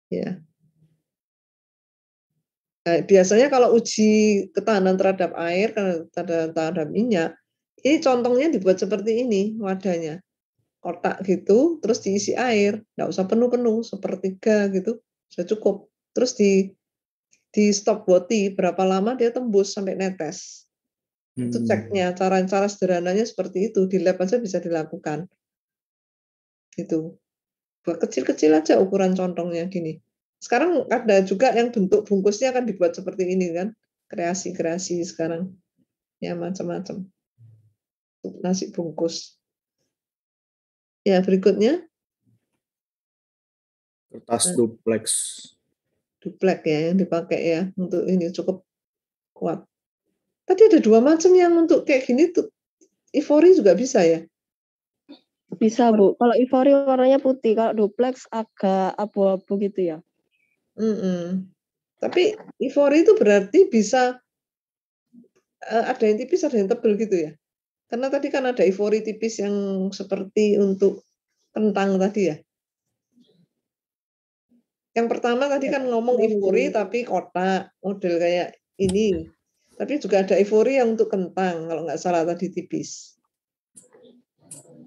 Ya. Nah, biasanya kalau uji ketahanan terhadap air, terhadap, terhadap minyak, ini contohnya dibuat seperti ini wadahnya. Kotak gitu, terus diisi air. Nggak usah penuh-penuh, sepertiga gitu. Sudah cukup. Terus di di stop boti, berapa lama dia tembus sampai netes. Hmm. Itu ceknya, cara-cara sederhananya seperti itu. Di lab aja bisa dilakukan. Gitu. buat Kecil-kecil aja ukuran contohnya gini. Sekarang ada juga yang bentuk bungkusnya akan dibuat seperti ini kan. Kreasi-kreasi sekarang. Ya macam-macam nasi bungkus. Ya, berikutnya. Kertas nah. duplex, Duplek ya yang dipakai ya untuk ini cukup kuat. Tadi ada dua macam yang untuk kayak gini tuh ivory juga bisa ya? Bisa bu. Kalau ivory warnanya putih, kalau duplex agak abu-abu gitu ya. Mm -mm. Tapi ivory itu berarti bisa eh, ada yang tipis, ada yang tebal gitu ya? Karena tadi kan ada ivory tipis yang seperti untuk kentang tadi ya. Yang pertama tadi ya. kan ngomong ivory hmm. tapi kotak model kayak ini. Tapi juga ada ivory yang untuk kentang kalau nggak salah tadi tipis.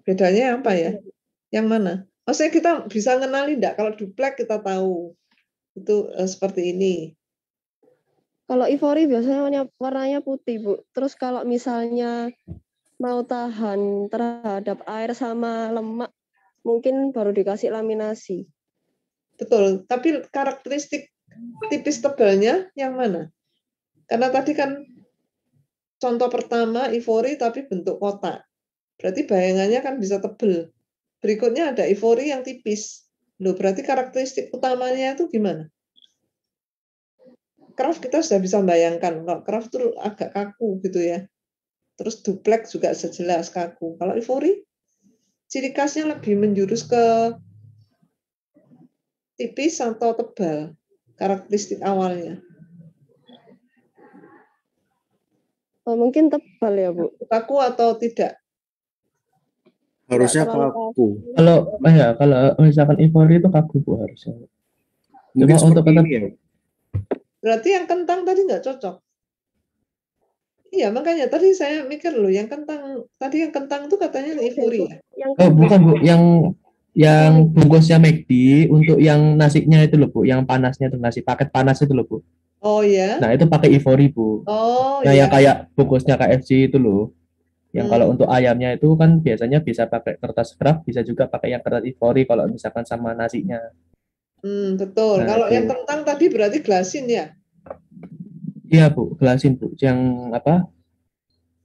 Bedanya apa ya? Yang mana? Maksudnya kita bisa kenali enggak kalau duplek kita tahu itu eh, seperti ini. Kalau ivory biasanya warnanya putih, Bu. Terus kalau misalnya mau tahan terhadap air sama lemak mungkin baru dikasih laminasi. Betul, tapi karakteristik tipis tebalnya yang mana? Karena tadi kan contoh pertama ivory tapi bentuk kotak. Berarti bayangannya kan bisa tebel. Berikutnya ada ivory yang tipis. Loh, berarti karakteristik utamanya itu gimana? Craft kita sudah bisa bayangkan, kalau craft itu agak kaku gitu ya. Terus duplex juga sejelas kaku. Kalau ivory, ciri khasnya lebih menjurus ke tipis atau tebal karakteristik awalnya. Oh, mungkin tebal ya, Bu. Kaku atau tidak? Harusnya kaku. Kalau eh ya, kalau misalkan ivory itu kaku, Bu, harusnya. Mungkin Cuma untuk ini ya. Berarti yang kentang tadi nggak cocok. Iya, makanya tadi saya mikir loh yang kentang tadi yang kentang tuh katanya Ifuri ya. Yang oh, bukan Bu, yang yang bungkusnya McD untuk yang nasinya itu loh Bu, yang panasnya itu nasi paket panas itu loh Bu. Oh iya. Nah, itu pakai Ifuri Bu. Oh Nah, ya iya. yang kayak bungkusnya KFC itu loh. Yang hmm. kalau untuk ayamnya itu kan biasanya bisa pakai kertas scrap, bisa juga pakai yang kertas ivory kalau misalkan sama nasinya. Hmm, betul. Nah, kalau itu. yang gitu. kentang tadi berarti glasin ya? Iya bu, gelasin bu, yang apa?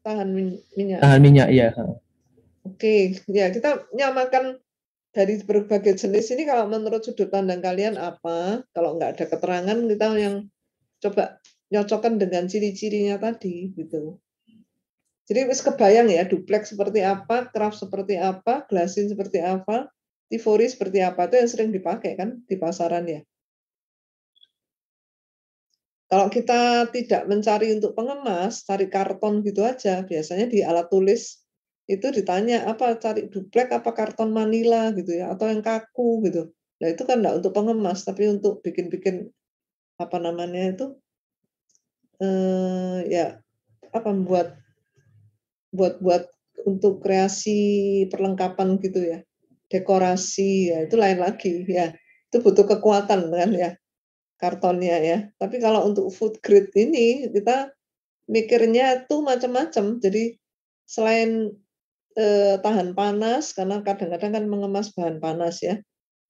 Tahan min minyak. Tahan minyak ya. Oke, ya kita nyamakan dari berbagai jenis ini kalau menurut sudut pandang kalian apa? Kalau nggak ada keterangan kita yang coba nyocokkan dengan ciri-cirinya tadi gitu. Jadi wis kebayang ya duplex seperti apa, craft seperti apa, gelasin seperti apa, tifori seperti apa itu yang sering dipakai kan di pasaran ya. Kalau kita tidak mencari untuk pengemas, cari karton gitu aja. Biasanya di alat tulis itu ditanya apa cari duplek apa karton Manila gitu ya atau yang kaku gitu. Nah itu kan enggak untuk pengemas tapi untuk bikin-bikin apa namanya itu eh, ya apa membuat buat buat untuk kreasi perlengkapan gitu ya dekorasi ya itu lain lagi ya itu butuh kekuatan kan ya kartonnya ya. Tapi kalau untuk food grade ini kita mikirnya tuh macam-macam. Jadi selain eh, tahan panas karena kadang-kadang kan mengemas bahan panas ya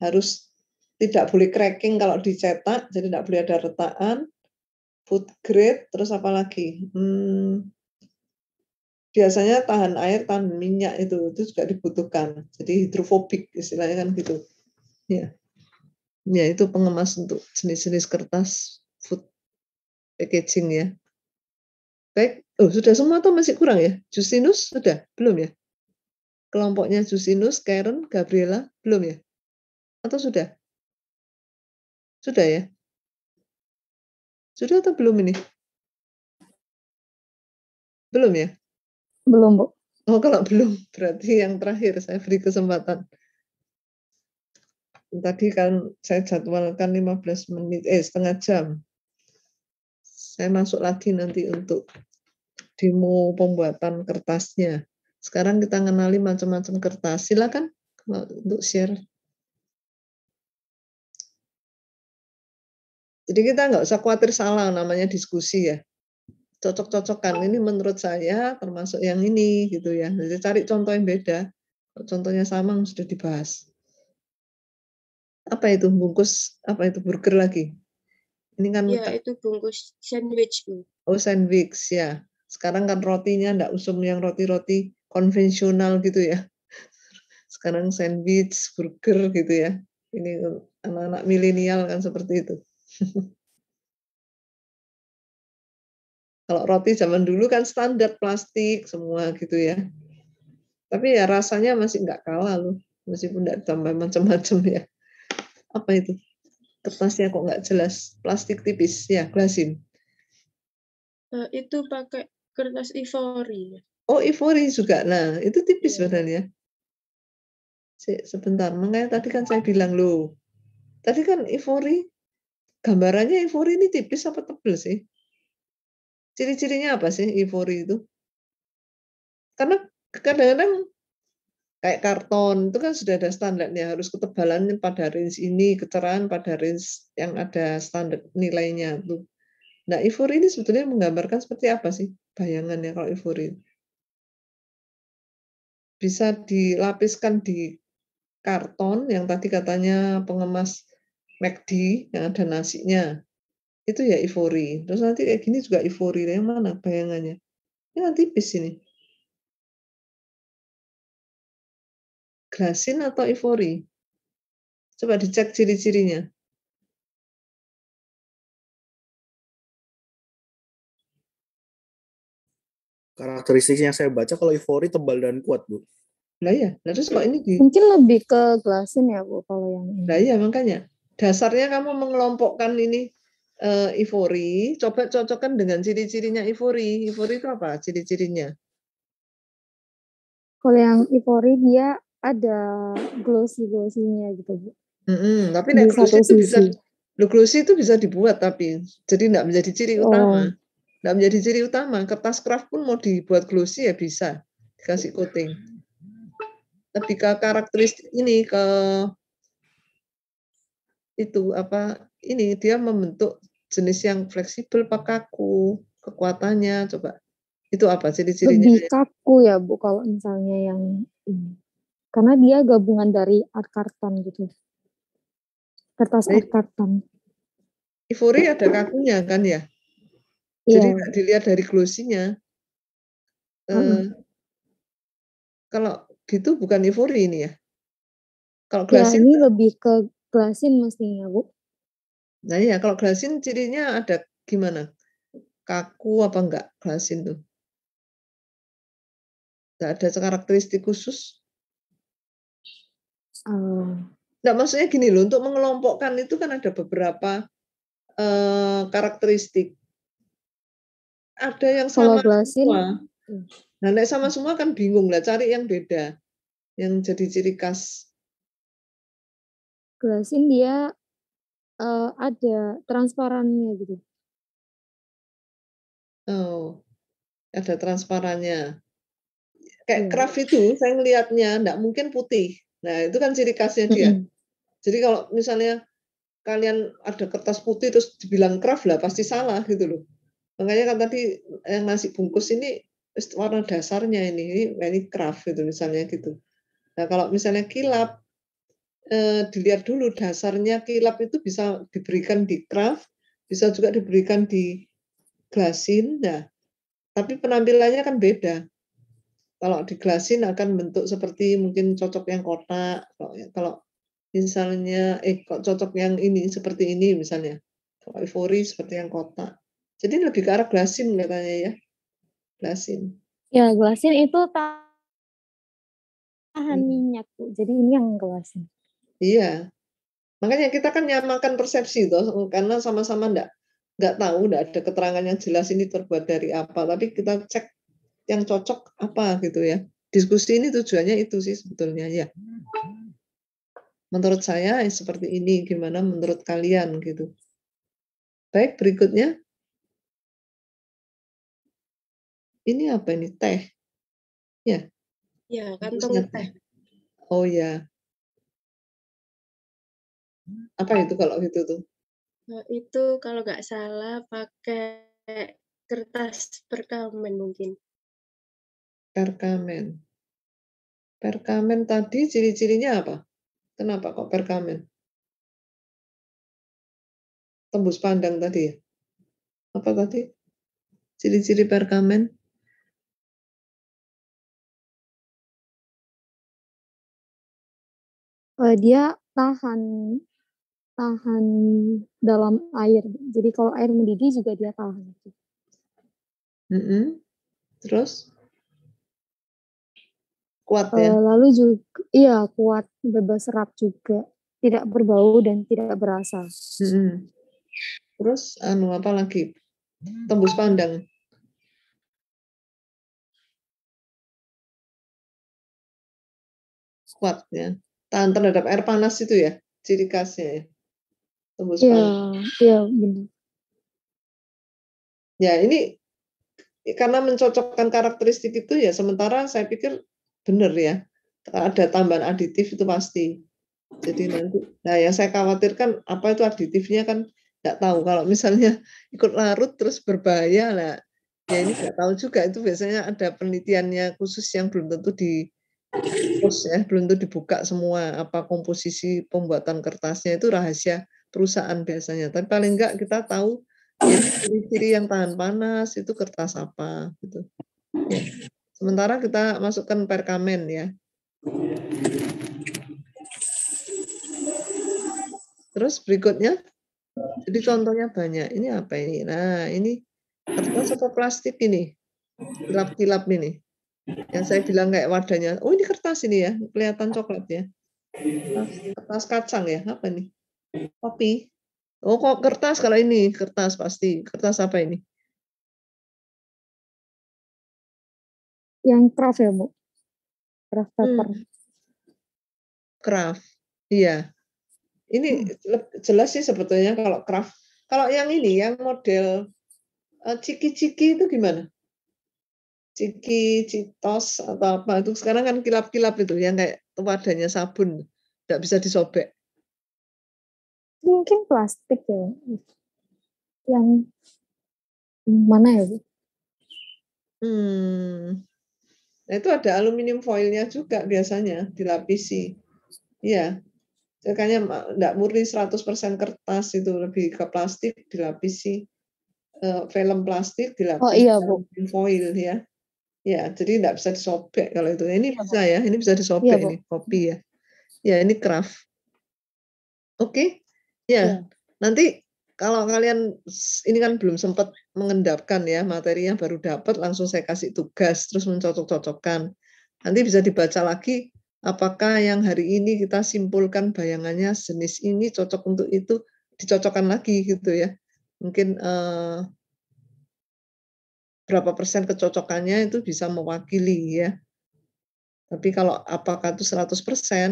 harus tidak boleh cracking kalau dicetak, jadi tidak boleh ada retakan. Food grade, terus apa lagi? Hmm, biasanya tahan air, tahan minyak itu itu juga dibutuhkan. Jadi hidrofobik istilahnya kan gitu. Ya. Ya itu pengemas untuk jenis-jenis kertas food packaging ya. Baik, oh sudah semua atau masih kurang ya? Justinus sudah, belum ya? Kelompoknya Justinus, Karen, Gabriela, belum ya? Atau sudah? Sudah ya? Sudah atau belum ini? Belum ya? Belum, Bu. Oh, kalau belum, berarti yang terakhir saya beri kesempatan tadi kan saya jadwalkan 15 menit, eh setengah jam. Saya masuk lagi nanti untuk demo pembuatan kertasnya. Sekarang kita kenali macam-macam kertas. Silakan untuk share. Jadi kita nggak usah khawatir salah namanya diskusi ya. Cocok-cocokan ini menurut saya termasuk yang ini gitu ya. Jadi cari contoh yang beda. Contohnya sama sudah dibahas apa itu bungkus apa itu burger lagi? Ini kan Ya, itu bungkus sandwich, Oh, sandwich ya. Sekarang kan rotinya ndak usum yang roti-roti konvensional gitu ya. Sekarang sandwich, burger gitu ya. Ini anak-anak milenial kan seperti itu. Kalau roti zaman dulu kan standar plastik semua gitu ya. Tapi ya rasanya masih nggak kalah loh, meskipun nggak tambah macam-macam ya apa itu kertasnya kok nggak jelas plastik tipis ya glasin eh, itu pakai kertas ivory oh ivory juga nah itu tipis badannya iya. ya sebentar mengenai tadi kan saya bilang lo tadi kan ivory gambarannya ivory ini tipis apa tebel sih ciri-cirinya apa sih ivory itu karena kadang-kadang kayak karton itu kan sudah ada standarnya harus ketebalan pada range ini kecerahan pada range yang ada standar nilainya tuh nah ivory ini sebetulnya menggambarkan seperti apa sih bayangannya kalau ivory bisa dilapiskan di karton yang tadi katanya pengemas McD yang ada nasinya itu ya ivory terus nanti kayak gini juga ivory yang mana bayangannya ini nanti tipis ini glasin atau ivory? Coba dicek ciri-cirinya. Karakteristiknya saya baca kalau ivory tebal dan kuat, Bu. Nah iya, terus kok ini di... Mungkin lebih ke glasin ya, Bu, kalau yang ini. Nah iya, makanya. Dasarnya kamu mengelompokkan ini uh, ivory, coba cocokkan dengan ciri-cirinya ivory. Ivory itu apa ciri-cirinya? Kalau yang ivory dia ada glossy glossinya gitu bu. Mm-hmm, tapi nek glossy itu bisa glossy itu bisa dibuat tapi jadi tidak menjadi ciri oh. utama. Tidak menjadi ciri utama. Kertas kraft pun mau dibuat glossy ya bisa dikasih coating. Tapi ke karakteristik ini ke itu apa ini dia membentuk jenis yang fleksibel pak kaku kekuatannya coba itu apa ciri-cirinya lebih kaku ya bu kalau misalnya yang karena dia gabungan dari art karton gitu kertas art karton Ivory ada kakunya kan ya iya. jadi yeah. dilihat dari uh, hmm. kalau gitu bukan ivory ini ya kalau ya, glasin ya, ini kan lebih ke glasin mestinya bu nah ya kalau glasin cirinya ada gimana kaku apa enggak glasin tuh Gak ada karakteristik khusus Nah, maksudnya gini loh, untuk mengelompokkan itu kan ada beberapa uh, karakteristik. Ada yang sama semua. Hmm. Nah, nek sama semua kan bingung lah, cari yang beda, yang jadi ciri khas. Glasin dia uh, ada transparannya gitu. Oh, ada transparannya. Kayak hmm. Iya. craft itu, saya ngelihatnya, enggak mungkin putih Nah, itu kan ciri khasnya dia. Mm -hmm. Jadi kalau misalnya kalian ada kertas putih terus dibilang craft lah pasti salah gitu loh. Makanya kan tadi yang nasi bungkus ini warna dasarnya ini ini, ini craft gitu misalnya gitu. Nah, kalau misalnya kilap eh, dilihat dulu dasarnya kilap itu bisa diberikan di craft, bisa juga diberikan di glasin. Nah, tapi penampilannya kan beda kalau diglasin akan bentuk seperti mungkin cocok yang kotak kalau, ya, kalau misalnya eh kok cocok yang ini seperti ini misalnya kalau ivory seperti yang kotak jadi lebih ke arah glasin katanya ya glasin ya glasin itu tahan hmm. minyak bu jadi ini yang glasin iya makanya kita kan nyamakan persepsi tuh, karena sama-sama ndak nggak tahu ndak ada keterangan yang jelas ini terbuat dari apa tapi kita cek yang cocok apa gitu ya. Diskusi ini tujuannya itu sih sebetulnya ya. Menurut saya ya seperti ini, gimana menurut kalian gitu. Baik, berikutnya. Ini apa ini? Teh. Ya. Ya, kantong teh. Oh ya. Apa itu kalau gitu tuh? Oh, itu kalau nggak salah pakai kertas perkamen mungkin. Perkamen. Perkamen tadi ciri-cirinya apa? Kenapa kok perkamen? Tembus pandang tadi ya? Apa tadi? Ciri-ciri perkamen? Eh, dia tahan tahan dalam air. Jadi kalau air mendidih juga dia tahan. Mm -hmm. Terus? kuat eh, ya lalu juga iya kuat bebas serap juga tidak berbau dan tidak berasa hmm. terus anu apa lagi tembus pandang kuat ya tahan terhadap air panas itu ya ciri khasnya ya tembus ya, pandang iya, benar ya ini karena mencocokkan karakteristik itu ya sementara saya pikir benar ya ada tambahan aditif itu pasti jadi hmm. nanti nah yang saya khawatirkan apa itu aditifnya kan nggak tahu kalau misalnya ikut larut terus berbahaya lah ya ini nggak tahu juga itu biasanya ada penelitiannya khusus yang belum tentu di terus ya belum tentu dibuka semua apa komposisi pembuatan kertasnya itu rahasia perusahaan biasanya tapi paling nggak kita tahu ya, ciri-ciri ya, yang tahan panas itu kertas apa gitu hmm. Sementara kita masukkan perkamen ya. Terus berikutnya, jadi contohnya banyak. Ini apa ini? Nah, ini kertas atau plastik ini, kilap-kilap ini. Yang saya bilang kayak wadahnya. Oh, ini kertas ini ya, kelihatan coklat ya. Kertas kacang ya, apa ini? Kopi. Oh, kok kertas kalau ini kertas pasti. Kertas apa ini? yang craft ya bu craft paper hmm. craft iya ini hmm. jelas sih sebetulnya kalau craft kalau yang ini yang model eh, ciki-ciki itu gimana ciki citos atau apa itu sekarang kan kilap-kilap itu yang kayak wadahnya sabun tidak bisa disobek mungkin plastik ya yang mana ya bu hmm Nah itu ada aluminium foilnya juga biasanya dilapisi. Iya. Makanya tidak murni 100% kertas itu lebih ke plastik dilapisi uh, film plastik dilapisi oh, iya, Bu. foil ya. Ya, jadi tidak bisa disobek kalau itu. Ini iya, bisa ya, ini bisa disobek iya, ini kopi ya. Ya, ini craft. Oke. Okay? Ya. ya. Nanti kalau kalian ini kan belum sempat mengendapkan ya materi yang baru dapat langsung saya kasih tugas terus mencocok-cocokkan. Nanti bisa dibaca lagi apakah yang hari ini kita simpulkan bayangannya jenis ini cocok untuk itu dicocokkan lagi gitu ya mungkin eh, berapa persen kecocokannya itu bisa mewakili ya tapi kalau apakah itu 100 persen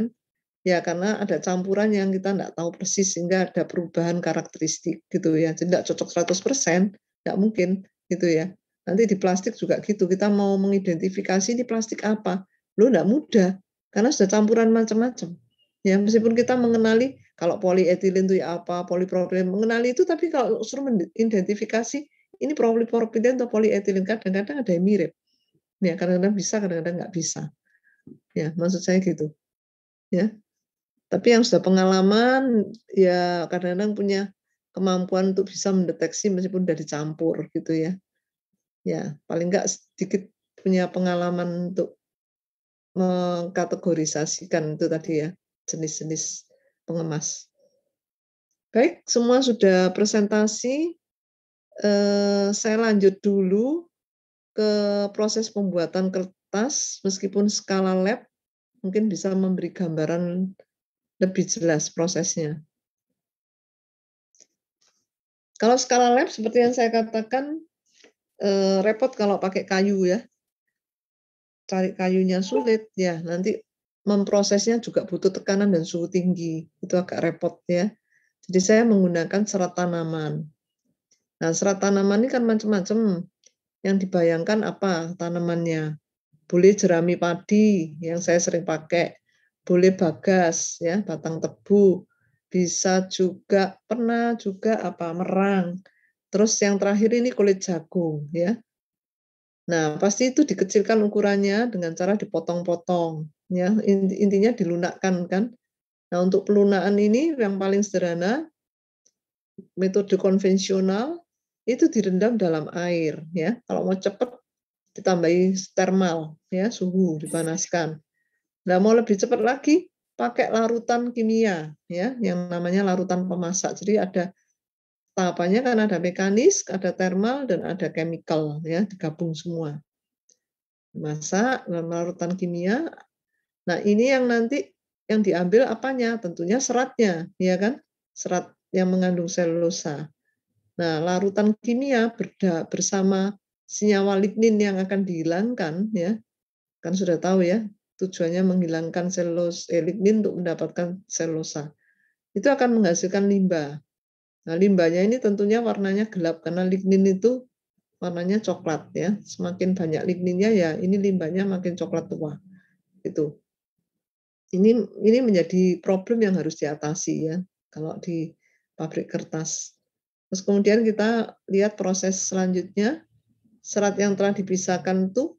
ya karena ada campuran yang kita tidak tahu persis sehingga ada perubahan karakteristik gitu ya jadi tidak cocok 100% tidak mungkin gitu ya nanti di plastik juga gitu kita mau mengidentifikasi ini plastik apa lo tidak mudah karena sudah campuran macam-macam ya meskipun kita mengenali kalau polietilen itu ya apa polipropilen mengenali itu tapi kalau suruh mengidentifikasi ini polipropilen atau polietilen kadang-kadang ada yang mirip ya kadang-kadang bisa kadang-kadang nggak bisa ya maksud saya gitu ya tapi yang sudah pengalaman ya kadang-kadang punya kemampuan untuk bisa mendeteksi meskipun dari campur gitu ya. Ya, paling nggak sedikit punya pengalaman untuk mengkategorisasikan itu tadi ya, jenis-jenis pengemas. Baik, semua sudah presentasi. Eh, saya lanjut dulu ke proses pembuatan kertas meskipun skala lab mungkin bisa memberi gambaran lebih jelas prosesnya. Kalau skala lab seperti yang saya katakan eh, repot kalau pakai kayu ya. Cari kayunya sulit ya, nanti memprosesnya juga butuh tekanan dan suhu tinggi. Itu agak repot ya. Jadi saya menggunakan serat tanaman. Nah, serat tanaman ini kan macam-macam. Yang dibayangkan apa tanamannya? Boleh jerami padi yang saya sering pakai boleh bagas ya batang tebu bisa juga pernah juga apa merang terus yang terakhir ini kulit jagung ya nah pasti itu dikecilkan ukurannya dengan cara dipotong-potong ya intinya dilunakkan kan nah untuk pelunakan ini yang paling sederhana metode konvensional itu direndam dalam air ya kalau mau cepat ditambahi thermal ya suhu dipanaskan Nah, mau lebih cepat lagi, pakai larutan kimia, ya, yang namanya larutan pemasak. Jadi ada tahapannya kan ada mekanis, ada thermal, dan ada chemical, ya, digabung semua. Masak, larutan kimia. Nah, ini yang nanti yang diambil apanya? Tentunya seratnya, ya kan? Serat yang mengandung selulosa. Nah, larutan kimia berda, bersama senyawa lignin yang akan dihilangkan, ya, kan sudah tahu ya tujuannya menghilangkan selos eh, lignin untuk mendapatkan selosa. Itu akan menghasilkan limbah. Nah, limbahnya ini tentunya warnanya gelap karena lignin itu warnanya coklat ya. Semakin banyak ligninnya ya ini limbahnya makin coklat tua. Itu. Ini ini menjadi problem yang harus diatasi ya kalau di pabrik kertas. Terus kemudian kita lihat proses selanjutnya serat yang telah dipisahkan itu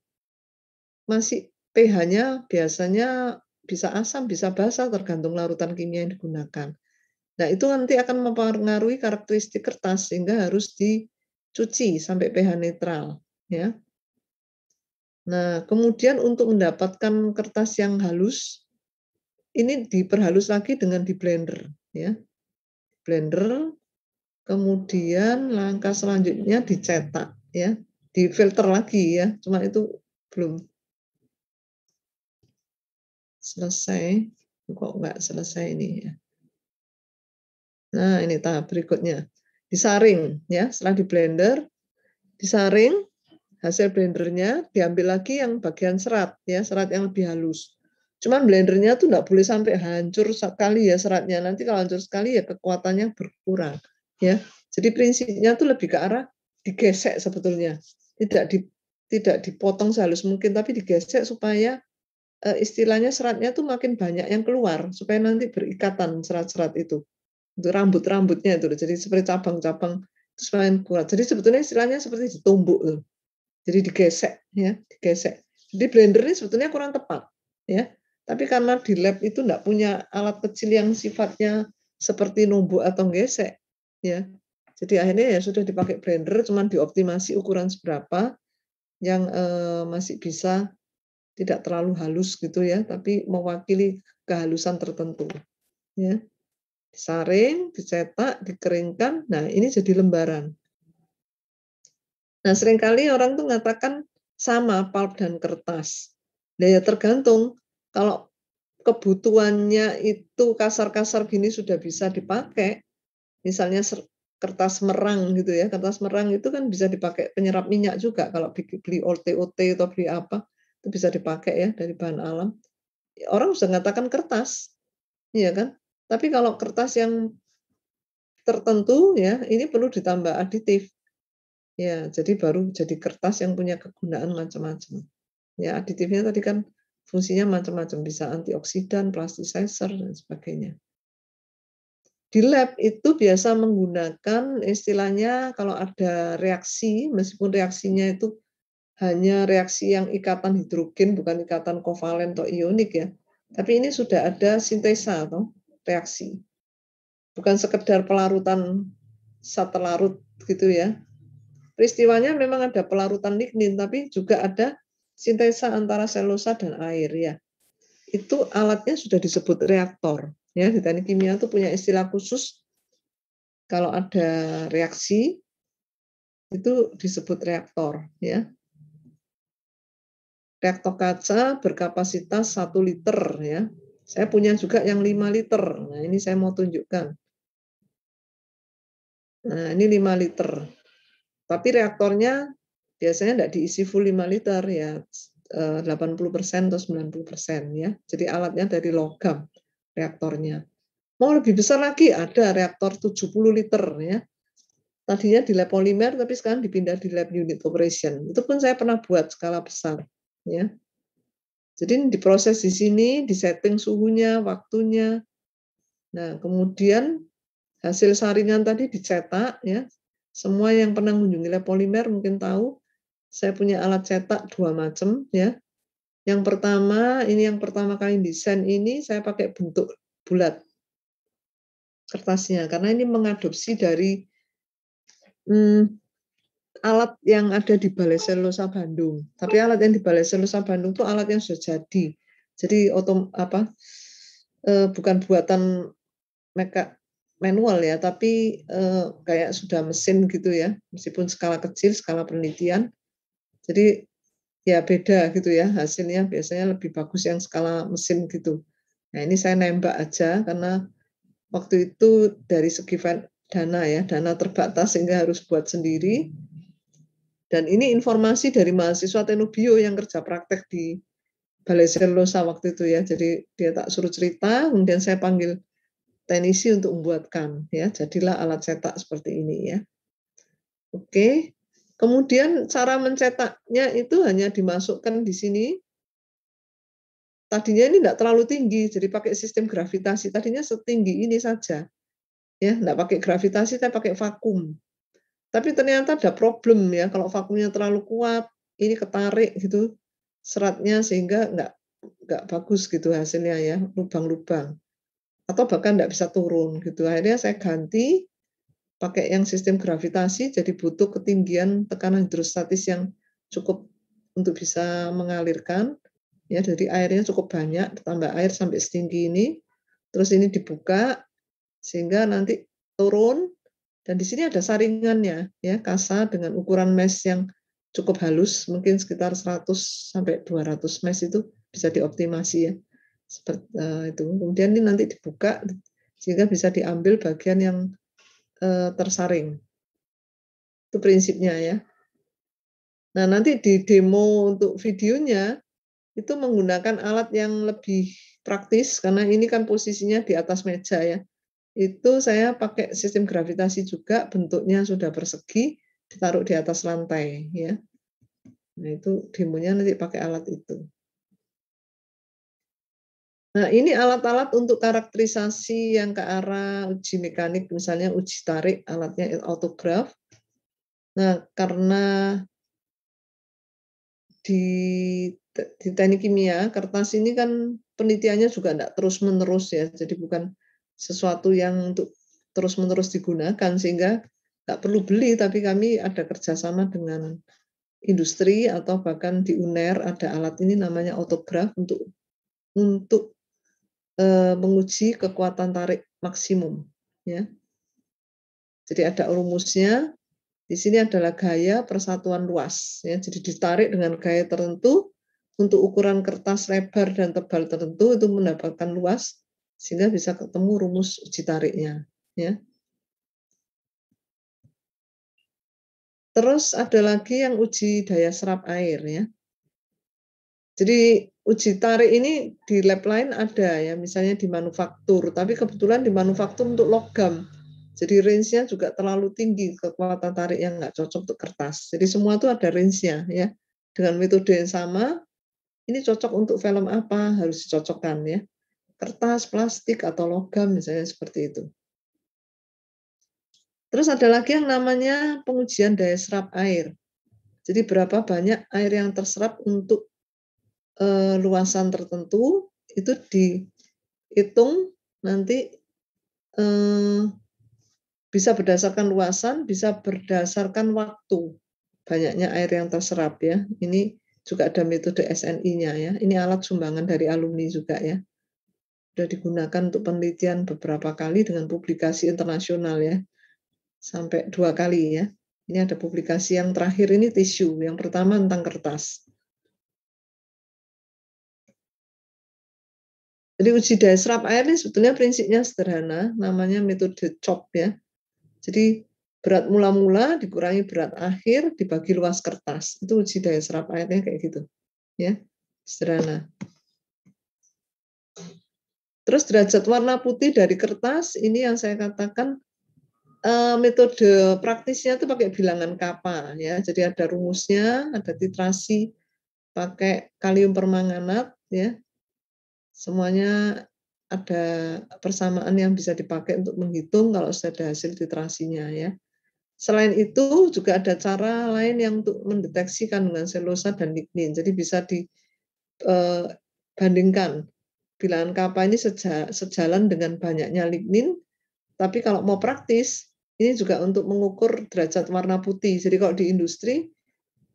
masih pH-nya biasanya bisa asam, bisa basa tergantung larutan kimia yang digunakan. Nah, itu nanti akan mempengaruhi karakteristik kertas sehingga harus dicuci sampai pH netral, ya. Nah, kemudian untuk mendapatkan kertas yang halus, ini diperhalus lagi dengan di blender, ya. Blender, kemudian langkah selanjutnya dicetak, ya. filter lagi, ya. Cuma itu belum selesai. Kok nggak selesai ini ya. Nah, ini tahap berikutnya. Disaring ya, setelah di blender, disaring hasil blendernya diambil lagi yang bagian serat ya, serat yang lebih halus. Cuman blendernya tuh nggak boleh sampai hancur sekali ya seratnya. Nanti kalau hancur sekali ya kekuatannya berkurang ya. Jadi prinsipnya tuh lebih ke arah digesek sebetulnya. Tidak di tidak dipotong sehalus mungkin tapi digesek supaya Eh, istilahnya seratnya tuh makin banyak yang keluar supaya nanti berikatan serat-serat itu. untuk rambut-rambutnya itu jadi seperti cabang-cabang terus makin Jadi sebetulnya istilahnya seperti ditumbuk tuh. Jadi digesek ya, digesek. Jadi blender ini sebetulnya kurang tepat ya. Tapi karena di lab itu enggak punya alat kecil yang sifatnya seperti numbuk atau gesek ya. Jadi akhirnya ya sudah dipakai blender cuman dioptimasi ukuran seberapa yang eh, masih bisa tidak terlalu halus gitu ya, tapi mewakili kehalusan tertentu. Ya. Disaring, dicetak, dikeringkan, nah ini jadi lembaran. Nah seringkali orang tuh mengatakan sama pulp dan kertas. Nah, ya tergantung kalau kebutuhannya itu kasar-kasar gini sudah bisa dipakai. Misalnya kertas merang gitu ya. Kertas merang itu kan bisa dipakai penyerap minyak juga kalau beli OTOT atau beli apa itu bisa dipakai ya dari bahan alam. Orang bisa mengatakan kertas, iya kan? Tapi kalau kertas yang tertentu ya ini perlu ditambah aditif. Ya, jadi baru jadi kertas yang punya kegunaan macam-macam. Ya, aditifnya tadi kan fungsinya macam-macam, bisa antioksidan, plasticizer dan sebagainya. Di lab itu biasa menggunakan istilahnya kalau ada reaksi, meskipun reaksinya itu hanya reaksi yang ikatan hidrogen bukan ikatan kovalen atau ionik ya. Tapi ini sudah ada sintesa atau reaksi. Bukan sekedar pelarutan satelarut larut gitu ya. Peristiwanya memang ada pelarutan lignin tapi juga ada sintesa antara selulosa dan air ya. Itu alatnya sudah disebut reaktor. Ya, di teknik kimia itu punya istilah khusus kalau ada reaksi itu disebut reaktor ya reaktor kaca berkapasitas 1 liter ya. Saya punya juga yang 5 liter. Nah, ini saya mau tunjukkan. Nah, ini 5 liter. Tapi reaktornya biasanya tidak diisi full 5 liter ya. 80% e, atau 90% ya. Jadi alatnya dari logam reaktornya. Mau lebih besar lagi ada reaktor 70 liter ya. Tadinya di lab polimer tapi sekarang dipindah di lab unit operation. Itu pun saya pernah buat skala besar ya. Jadi diproses di sini, disetting suhunya, waktunya. Nah, kemudian hasil saringan tadi dicetak ya. Semua yang pernah mengunjungi lab polimer mungkin tahu saya punya alat cetak dua macam ya. Yang pertama, ini yang pertama kali desain ini saya pakai bentuk bulat kertasnya karena ini mengadopsi dari hmm, alat yang ada di Balai Selusa Bandung. Tapi alat yang di Balai Selusa Bandung itu alat yang sudah jadi. Jadi otom apa E, bukan buatan meka manual ya, tapi e, kayak sudah mesin gitu ya, meskipun skala kecil, skala penelitian. Jadi ya beda gitu ya hasilnya biasanya lebih bagus yang skala mesin gitu. Nah ini saya nembak aja karena waktu itu dari segi dana ya, dana terbatas sehingga harus buat sendiri. Dan ini informasi dari mahasiswa Tenubio yang kerja praktek di Balai Selosa waktu itu ya. Jadi dia tak suruh cerita, kemudian saya panggil teknisi untuk membuatkan ya. Jadilah alat cetak seperti ini ya. Oke. Kemudian cara mencetaknya itu hanya dimasukkan di sini. Tadinya ini tidak terlalu tinggi, jadi pakai sistem gravitasi. Tadinya setinggi ini saja. Ya, tidak pakai gravitasi, saya pakai vakum. Tapi ternyata ada problem ya kalau vakumnya terlalu kuat, ini ketarik gitu seratnya sehingga nggak nggak bagus gitu hasilnya ya lubang-lubang atau bahkan nggak bisa turun gitu. Akhirnya saya ganti pakai yang sistem gravitasi jadi butuh ketinggian tekanan hidrostatis yang cukup untuk bisa mengalirkan ya jadi airnya cukup banyak tambah air sampai setinggi ini terus ini dibuka sehingga nanti turun dan di sini ada saringannya, ya kasa dengan ukuran mesh yang cukup halus, mungkin sekitar 100 sampai 200 mesh itu bisa dioptimasi ya. Seperti uh, eh, itu. Kemudian ini nanti dibuka sehingga bisa diambil bagian yang uh, tersaring. Itu prinsipnya ya. Nah, nanti di demo untuk videonya itu menggunakan alat yang lebih praktis karena ini kan posisinya di atas meja ya itu saya pakai sistem gravitasi juga bentuknya sudah persegi ditaruh di atas lantai ya nah itu demonya nanti pakai alat itu nah ini alat-alat untuk karakterisasi yang ke arah uji mekanik misalnya uji tarik alatnya autograph nah karena di di teknik kimia kertas ini kan penelitiannya juga tidak terus menerus ya jadi bukan sesuatu yang untuk terus-menerus digunakan sehingga nggak perlu beli tapi kami ada kerjasama dengan industri atau bahkan di UNER ada alat ini namanya autograph untuk untuk e, menguji kekuatan tarik maksimum ya. Jadi ada rumusnya. Di sini adalah gaya persatuan luas ya. Jadi ditarik dengan gaya tertentu untuk ukuran kertas lebar dan tebal tertentu itu mendapatkan luas sehingga bisa ketemu rumus uji tariknya ya terus ada lagi yang uji daya serap air ya jadi uji tarik ini di lab lain ada ya misalnya di manufaktur tapi kebetulan di manufaktur untuk logam jadi range-nya juga terlalu tinggi kekuatan tarik yang nggak cocok untuk kertas. Jadi semua itu ada range-nya ya. Dengan metode yang sama, ini cocok untuk film apa harus dicocokkan ya kertas, plastik, atau logam misalnya seperti itu. Terus ada lagi yang namanya pengujian daya serap air. Jadi berapa banyak air yang terserap untuk e, luasan tertentu itu dihitung nanti e, bisa berdasarkan luasan, bisa berdasarkan waktu banyaknya air yang terserap ya. Ini juga ada metode SNI-nya ya. Ini alat sumbangan dari alumni juga ya sudah digunakan untuk penelitian beberapa kali dengan publikasi internasional ya. Sampai dua kali ya. Ini ada publikasi yang terakhir ini tisu, yang pertama tentang kertas. Jadi uji daya serap air ini sebetulnya prinsipnya sederhana, namanya metode CHOP ya. Jadi berat mula-mula dikurangi berat akhir dibagi luas kertas. Itu uji daya serap airnya kayak gitu. Ya, sederhana. Terus derajat warna putih dari kertas ini yang saya katakan eh, metode praktisnya itu pakai bilangan kappa ya. Jadi ada rumusnya, ada titrasi pakai kalium permanganat ya. Semuanya ada persamaan yang bisa dipakai untuk menghitung kalau sudah ada hasil titrasinya ya. Selain itu juga ada cara lain yang untuk mendeteksi kandungan selosa dan lignin. Jadi bisa dibandingkan eh, bilangan kappa ini seja, sejalan dengan banyaknya lignin, tapi kalau mau praktis, ini juga untuk mengukur derajat warna putih. Jadi kalau di industri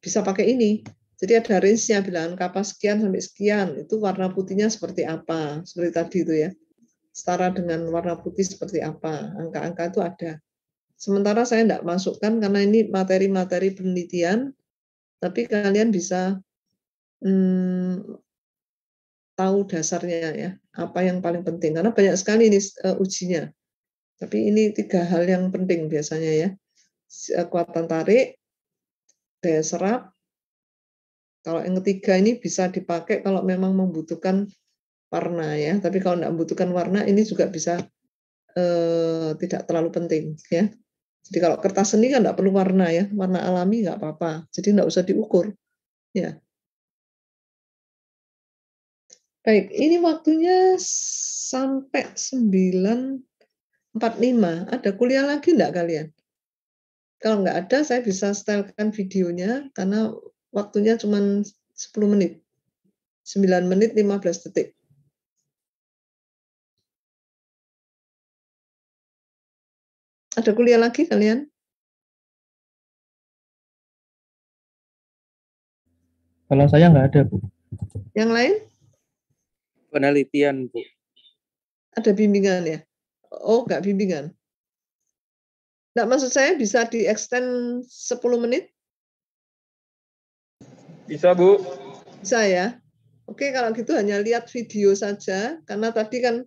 bisa pakai ini. Jadi ada range-nya bilangan kappa sekian sampai sekian, itu warna putihnya seperti apa, seperti tadi itu ya. Setara dengan warna putih seperti apa, angka-angka itu ada. Sementara saya tidak masukkan karena ini materi-materi penelitian, tapi kalian bisa hmm, tahu dasarnya ya apa yang paling penting karena banyak sekali ini uh, ujinya tapi ini tiga hal yang penting biasanya ya kekuatan tarik daya serap kalau yang ketiga ini bisa dipakai kalau memang membutuhkan warna ya tapi kalau tidak membutuhkan warna ini juga bisa uh, tidak terlalu penting ya jadi kalau kertas seni kan tidak perlu warna ya warna alami nggak apa-apa jadi tidak usah diukur ya Baik, ini waktunya sampai 9.45. Ada kuliah lagi enggak kalian? Kalau enggak ada, saya bisa setelkan videonya karena waktunya cuma 10 menit. 9 menit 15 detik. Ada kuliah lagi kalian? Kalau saya nggak ada, Bu. Yang lain? penelitian Bu. Ada bimbingan ya? Oh, nggak bimbingan. Nggak maksud saya bisa di extend 10 menit? Bisa Bu. Bisa ya? Oke, kalau gitu hanya lihat video saja, karena tadi kan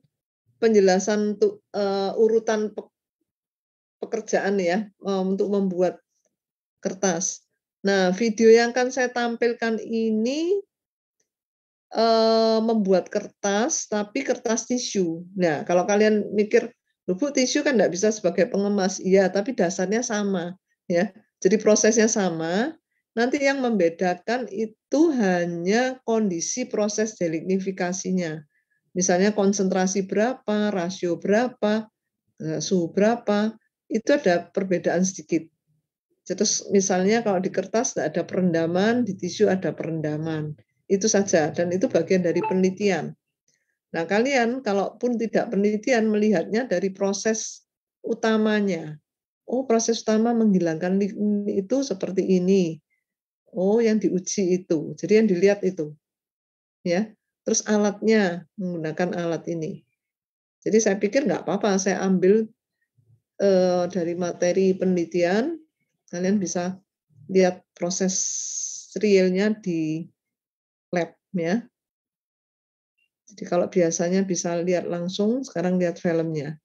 penjelasan untuk uh, urutan pe pekerjaan ya, um, untuk membuat kertas. Nah, video yang akan saya tampilkan ini uh, membuat kertas tapi kertas tisu. Nah, kalau kalian mikir, "Bu, tisu kan tidak bisa sebagai pengemas." Iya, tapi dasarnya sama, ya. Jadi prosesnya sama. Nanti yang membedakan itu hanya kondisi proses delignifikasinya. Misalnya konsentrasi berapa, rasio berapa, eh, suhu berapa, itu ada perbedaan sedikit. Terus misalnya kalau di kertas tidak ada perendaman, di tisu ada perendaman. Itu saja dan itu bagian dari penelitian. Nah, kalian kalaupun tidak penelitian melihatnya dari proses utamanya. Oh, proses utama menghilangkan itu seperti ini. Oh, yang diuji itu. Jadi yang dilihat itu. Ya. Terus alatnya menggunakan alat ini. Jadi saya pikir nggak apa-apa saya ambil eh, dari materi penelitian kalian bisa lihat proses realnya di lab ya. Jadi kalau biasanya bisa lihat langsung, sekarang lihat filmnya.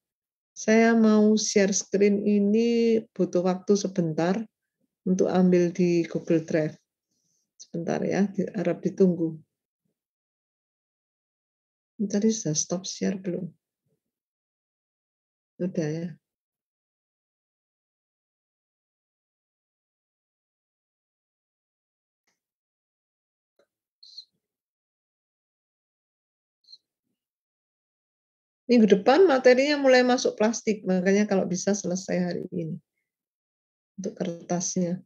Saya mau share screen ini butuh waktu sebentar untuk ambil di Google Drive. Sebentar ya, harap ditunggu. Tadi sudah stop share belum? Sudah ya. Minggu depan materinya mulai masuk plastik, makanya kalau bisa selesai hari ini untuk kertasnya.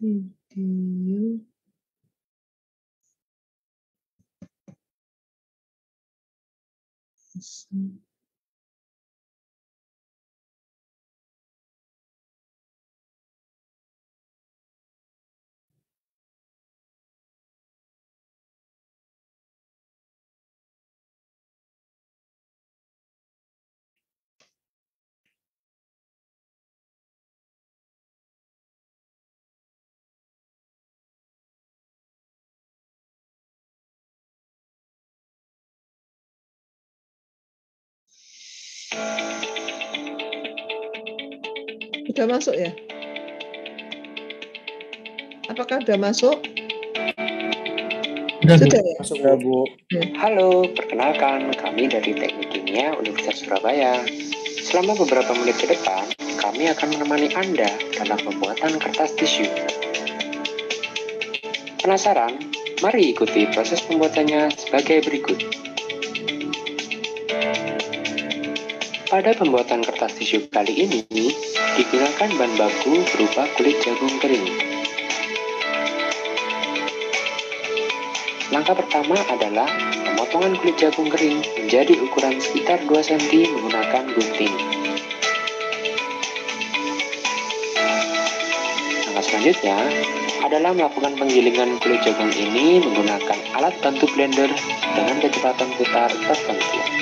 video some Sudah masuk ya? Apakah sudah masuk? Ya? Sudah, sudah masuk ya? Bu. Ya. Halo, perkenalkan kami dari Teknik Kimia Universitas Surabaya. Selama beberapa menit ke depan, kami akan menemani Anda dalam pembuatan kertas tisu. Penasaran? Mari ikuti proses pembuatannya sebagai berikut. Pada pembuatan kertas tisu kali ini, digunakan bahan baku berupa kulit jagung kering. Langkah pertama adalah pemotongan kulit jagung kering menjadi ukuran sekitar 2 cm menggunakan gunting. Langkah selanjutnya adalah melakukan penggilingan kulit jagung ini menggunakan alat bantu blender dengan kecepatan putar tertentu.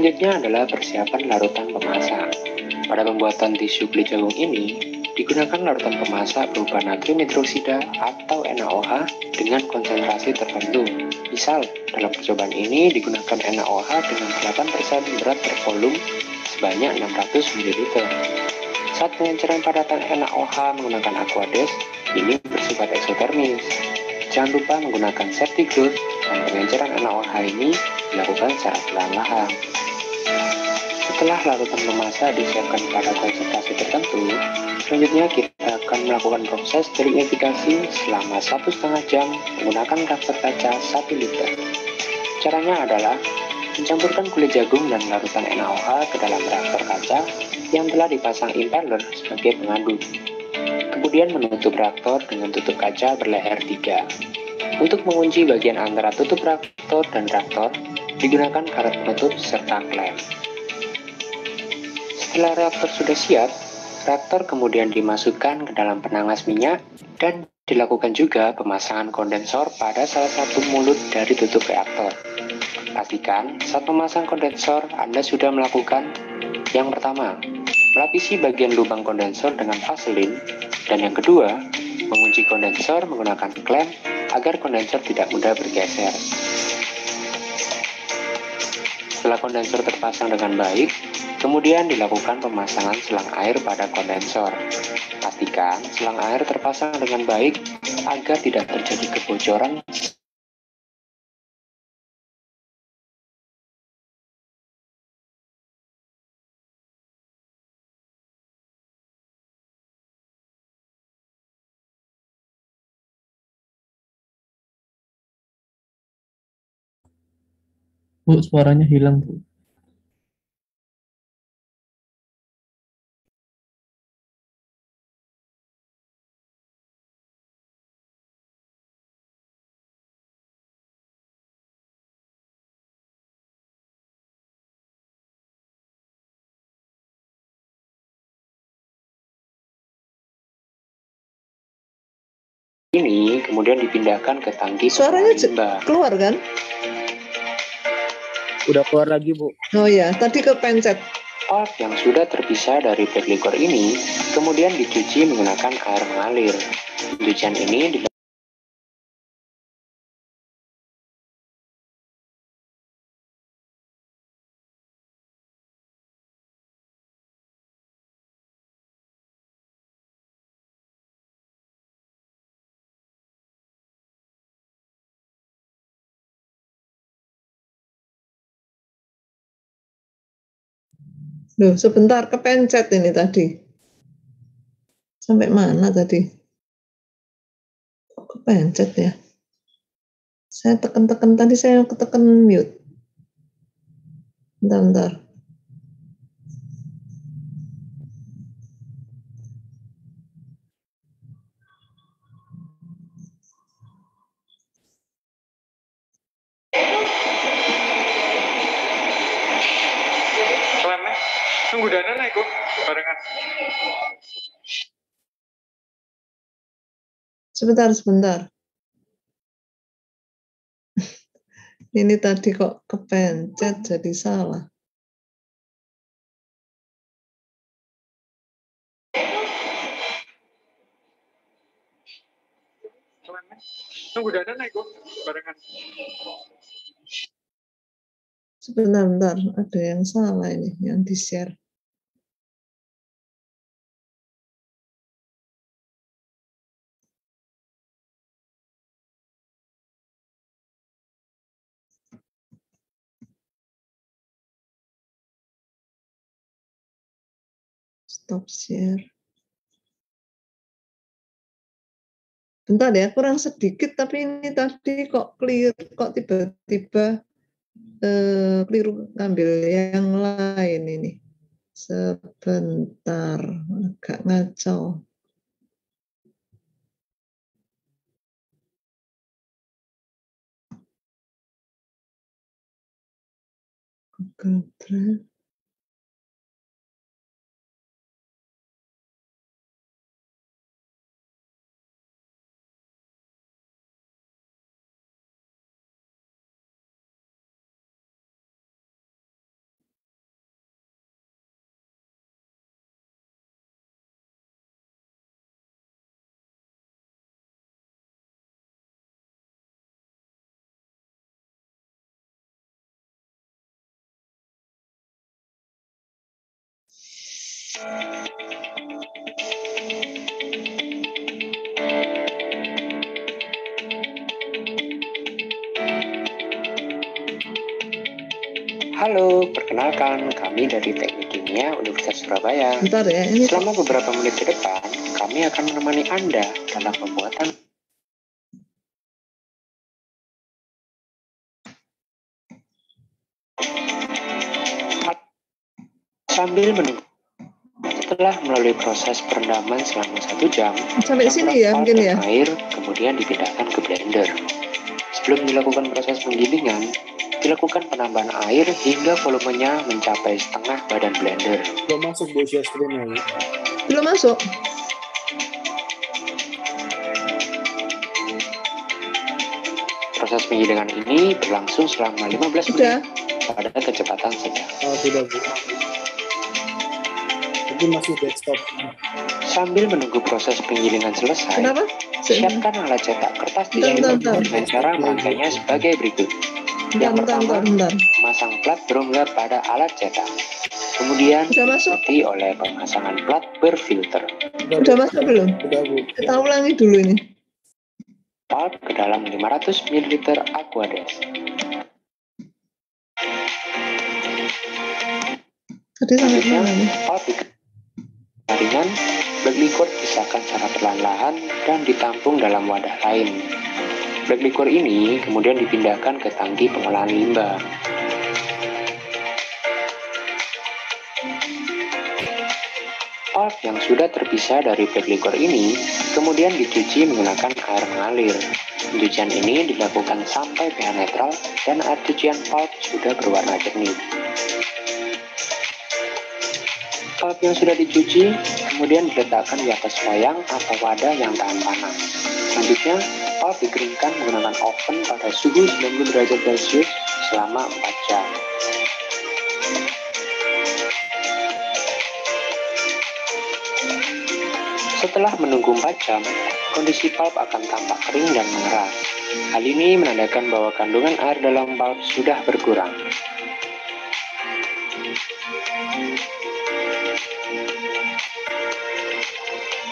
Selanjutnya adalah persiapan larutan pemasak. Pada pembuatan tisu beli jagung ini, digunakan larutan pemasak berupa natrium hidroksida atau NaOH dengan konsentrasi tertentu. Misal, dalam percobaan ini digunakan NaOH dengan 8% berat per volume sebanyak 600 ml. Saat pengenceran padatan NaOH menggunakan aquades, ini bersifat eksotermis. Jangan lupa menggunakan safety glove dan pengenceran NaOH ini dilakukan secara perlahan-lahan. Setelah larutan memasak disiapkan pada konsentrasi tertentu, selanjutnya kita akan melakukan proses verifikasi selama satu setengah jam menggunakan raksasa kaca 1 liter. Caranya adalah mencampurkan kulit jagung dan larutan NaOH ke dalam reaktor kaca yang telah dipasang impeller sebagai pengaduk. Kemudian menutup reaktor dengan tutup kaca berleher 3. Untuk mengunci bagian antara tutup reaktor dan reaktor, digunakan karet penutup serta klem. Setelah reaktor sudah siap, reaktor kemudian dimasukkan ke dalam penangas minyak dan dilakukan juga pemasangan kondensor pada salah satu mulut dari tutup reaktor. Pastikan saat memasang kondensor Anda sudah melakukan yang pertama, melapisi bagian lubang kondensor dengan vaselin dan yang kedua, mengunci kondensor menggunakan klem agar kondensor tidak mudah bergeser. Setelah kondensor terpasang dengan baik, kemudian dilakukan pemasangan selang air pada kondensor. Pastikan selang air terpasang dengan baik agar tidak terjadi kebocoran Bu, suaranya hilang, Bu. ini kemudian dipindahkan ke tangki suaranya keluar kan Udah keluar lagi, Bu. Oh ya tadi ke pencet. Oat yang sudah terpisah dari pet ini kemudian dicuci menggunakan air mengalir. Cucian ini Loh, sebentar kepencet ini tadi. Sampai mana tadi? Kok kepencet ya? Saya tekan-tekan tadi saya ketekan mute. Bentar, bentar. Sebentar, sebentar. Ini tadi kok kepencet jadi salah. Tunggu Sebentar, bentar. Ada yang salah ini, yang di-share. stop share. Bentar ya, kurang sedikit tapi ini tadi kok clear, kok tiba-tiba eh, keliru ngambil yang lain ini. Sebentar, agak ngaco Google Drive. Perkenalkan, kami dari Teknik Kimia Universitas Surabaya. Bentar ya, ini... Selama beberapa menit ke depan, kami akan menemani Anda dalam pembuatan sambil menunggu setelah melalui proses perendaman selama satu jam sampai sini ya mungkin ya air kemudian dipindahkan ke blender sebelum dilakukan proses penggilingan Dilakukan penambahan air hingga volumenya mencapai setengah badan blender. Belum masuk Bu Justrin ya? Belum masuk. Proses penggilingan ini berlangsung selama 15 Udah. menit pada kecepatan sedang. Oh, tidak, Bu. Jadi masih desktop. Sambil menunggu proses penggilingan selesai, Kenapa? siapkan alat cetak kertas di dengan cara merangkainya sebagai berikut yang pertama masang plat berongga pada alat cetak kemudian diikuti oleh pemasangan plat berfilter sudah masuk belum? sudah kita ulangi dulu ini Pulp ke dalam 500 ml Aquades tadi sampai mana nih? Pulp ringan, berlikut pisahkan secara perlahan-lahan dan ditampung dalam wadah lain Black liquor ini kemudian dipindahkan ke tangki pengolahan limbah. Pulp yang sudah terpisah dari black liquor ini kemudian dicuci menggunakan air mengalir. Pencucian ini dilakukan sampai pH netral dan air cucian pulp sudah berwarna jernih. Pulp yang sudah dicuci kemudian diletakkan di atas wayang atau wadah yang tahan panas. Selanjutnya, Kelapa dikeringkan menggunakan oven pada suhu 90 derajat Celcius selama 4 jam. Setelah menunggu 4 jam, kondisi pulp akan tampak kering dan mengeras. Hal ini menandakan bahwa kandungan air dalam pulp sudah berkurang.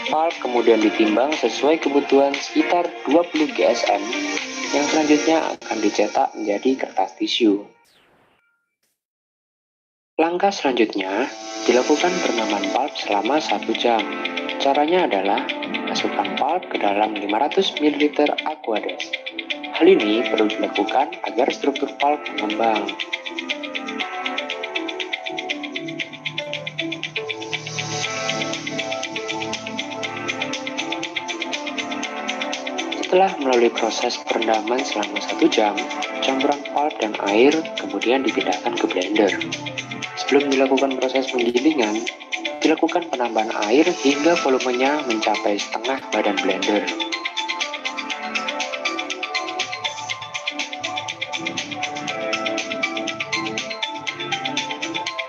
Valve kemudian ditimbang sesuai kebutuhan sekitar 20 GSM yang selanjutnya akan dicetak menjadi kertas tisu. Langkah selanjutnya, dilakukan perenaman pulp selama 1 jam. Caranya adalah masukkan pulp ke dalam 500 ml aquades. Hal ini perlu dilakukan agar struktur pulp mengembang. Setelah melalui proses perendaman selama satu jam, campuran pulp dan air kemudian dipindahkan ke blender. Sebelum dilakukan proses penggilingan, dilakukan penambahan air hingga volumenya mencapai setengah badan blender.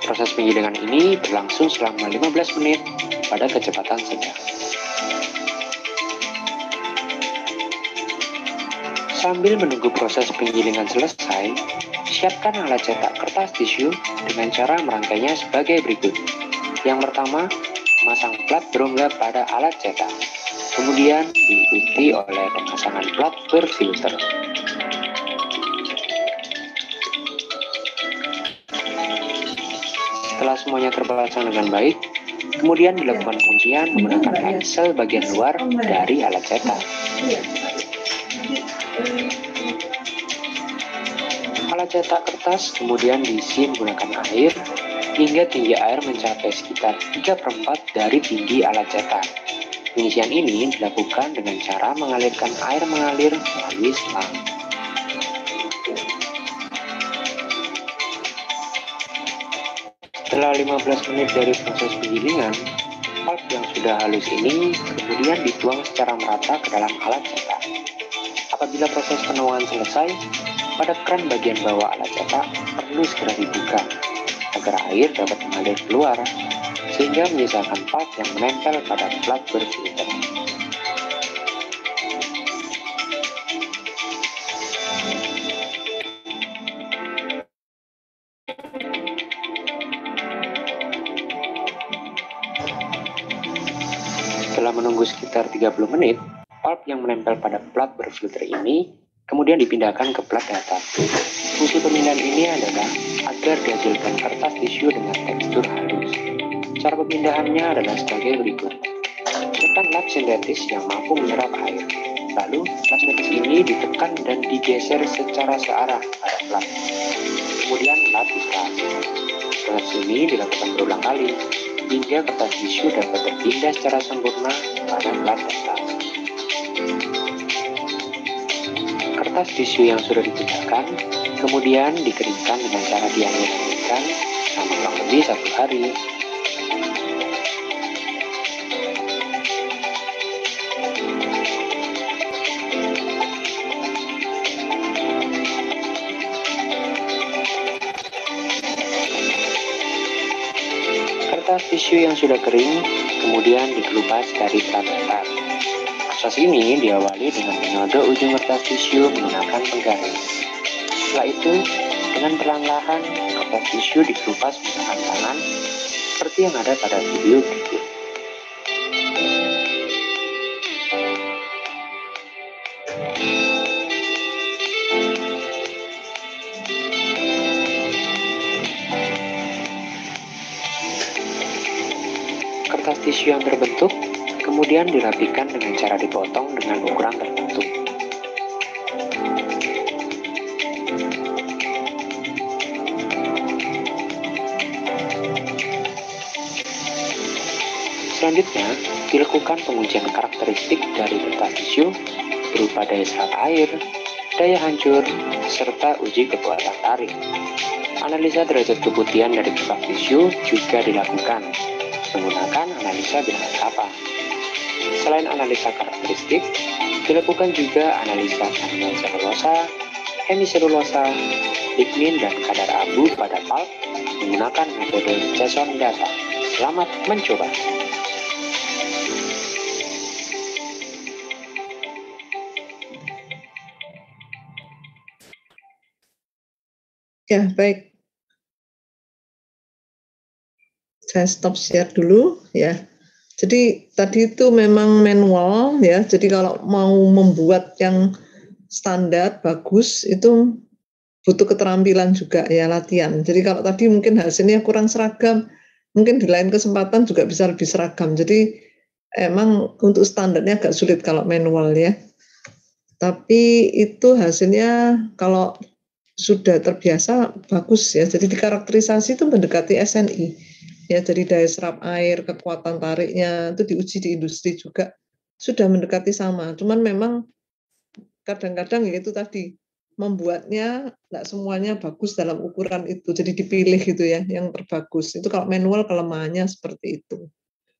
Proses penggilingan ini berlangsung selama 15 menit pada kecepatan sedang. Sambil menunggu proses penggilingan selesai, siapkan alat cetak kertas tisu dengan cara merangkainya sebagai berikut. Yang pertama, masang plat berongga pada alat cetak. Kemudian diikuti oleh pemasangan plat berfilter. Setelah semuanya terpasang dengan baik, kemudian dilakukan kuncian menggunakan ransel bagian luar dari alat cetak. Cetak kertas, kemudian diisi menggunakan air, hingga tinggi air mencapai sekitar 3 per 4 dari tinggi alat cetak. Pengisian ini dilakukan dengan cara mengalirkan air mengalir melalui selang. Setelah 15 menit dari proses penggilingan, pulp yang sudah halus ini kemudian dituang secara merata ke dalam alat cetak. Apabila proses penuangan selesai, pada kran bagian bawah alat cetak perlu segera dibuka agar air dapat mengalir keluar sehingga menyisakan plat yang menempel pada plat berfilter. Setelah menunggu sekitar 30 menit, pulp yang menempel pada plat berfilter ini kemudian dipindahkan ke plat data. Fungsi pemindahan ini adalah agar dihasilkan kertas tisu dengan tekstur halus. Cara pemindahannya adalah sebagai berikut. Tekan lap sintetis yang mampu menyerap air. Lalu, lap sintetis ini ditekan dan digeser secara searah pada plat. Kemudian lap ditahan. Proses ini dilakukan berulang kali hingga kertas tisu dapat berpindah secara sempurna pada plat data. Alas tisu yang sudah digunakan, kemudian dikeringkan dengan cara dianggurkan selama kurang lebih satu hari. kertas tisu yang sudah kering, kemudian dikelupas dari kerat-kerat. Proses ini diawali dengan menodok ujung kertas tisu menggunakan penggaris. Setelah itu, dengan perlahan-lahan, kertas tisu dikupas menggunakan tangan seperti yang ada pada video berikut. Kertas tisu yang terbentuk kemudian dirapikan dengan cara dipotong dengan ukuran tertentu. Selanjutnya, dilakukan pengujian karakteristik dari peta tisu berupa daya serap air, daya hancur, serta uji kekuatan tarik. Analisa derajat keputihan dari kertas tisu juga dilakukan menggunakan analisa bilangan kapal. Selain analisa karakteristik, dilakukan juga analisa kandungan selulosa, hemiselulosa, lignin, dan kadar abu pada pulp menggunakan metode Jason Data. Selamat mencoba! Ya, baik. Saya stop share dulu ya. Jadi tadi itu memang manual ya. Jadi kalau mau membuat yang standar bagus itu butuh keterampilan juga ya latihan. Jadi kalau tadi mungkin hasilnya kurang seragam, mungkin di lain kesempatan juga bisa lebih seragam. Jadi emang untuk standarnya agak sulit kalau manual ya. Tapi itu hasilnya kalau sudah terbiasa bagus ya. Jadi dikarakterisasi itu mendekati SNI ya jadi daya serap air, kekuatan tariknya itu diuji di industri juga sudah mendekati sama. Cuman memang kadang-kadang ya itu tadi membuatnya tidak semuanya bagus dalam ukuran itu. Jadi dipilih gitu ya yang terbagus. Itu kalau manual kelemahannya seperti itu.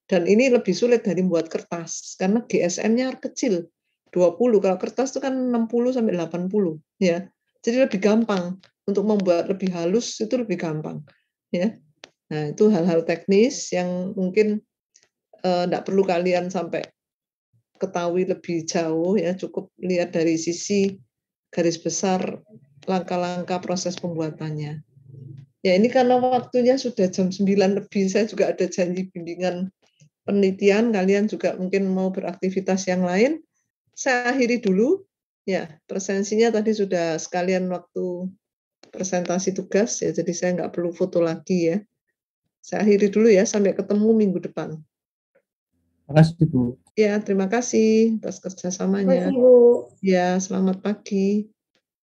Dan ini lebih sulit dari membuat kertas karena GSM-nya kecil. 20 kalau kertas itu kan 60 sampai 80 ya. Jadi lebih gampang untuk membuat lebih halus itu lebih gampang ya. Nah, itu hal-hal teknis yang mungkin tidak eh, uh, perlu kalian sampai ketahui lebih jauh ya, cukup lihat dari sisi garis besar langkah-langkah proses pembuatannya. Ya ini karena waktunya sudah jam 9 lebih, saya juga ada janji bimbingan penelitian, kalian juga mungkin mau beraktivitas yang lain. Saya akhiri dulu, ya presensinya tadi sudah sekalian waktu presentasi tugas, ya jadi saya nggak perlu foto lagi ya. Saya akhiri dulu ya, sampai ketemu minggu depan. Terima kasih, Bu. Ya, terima kasih atas kerjasamanya. Terima kasih, Bu. Ya, selamat pagi.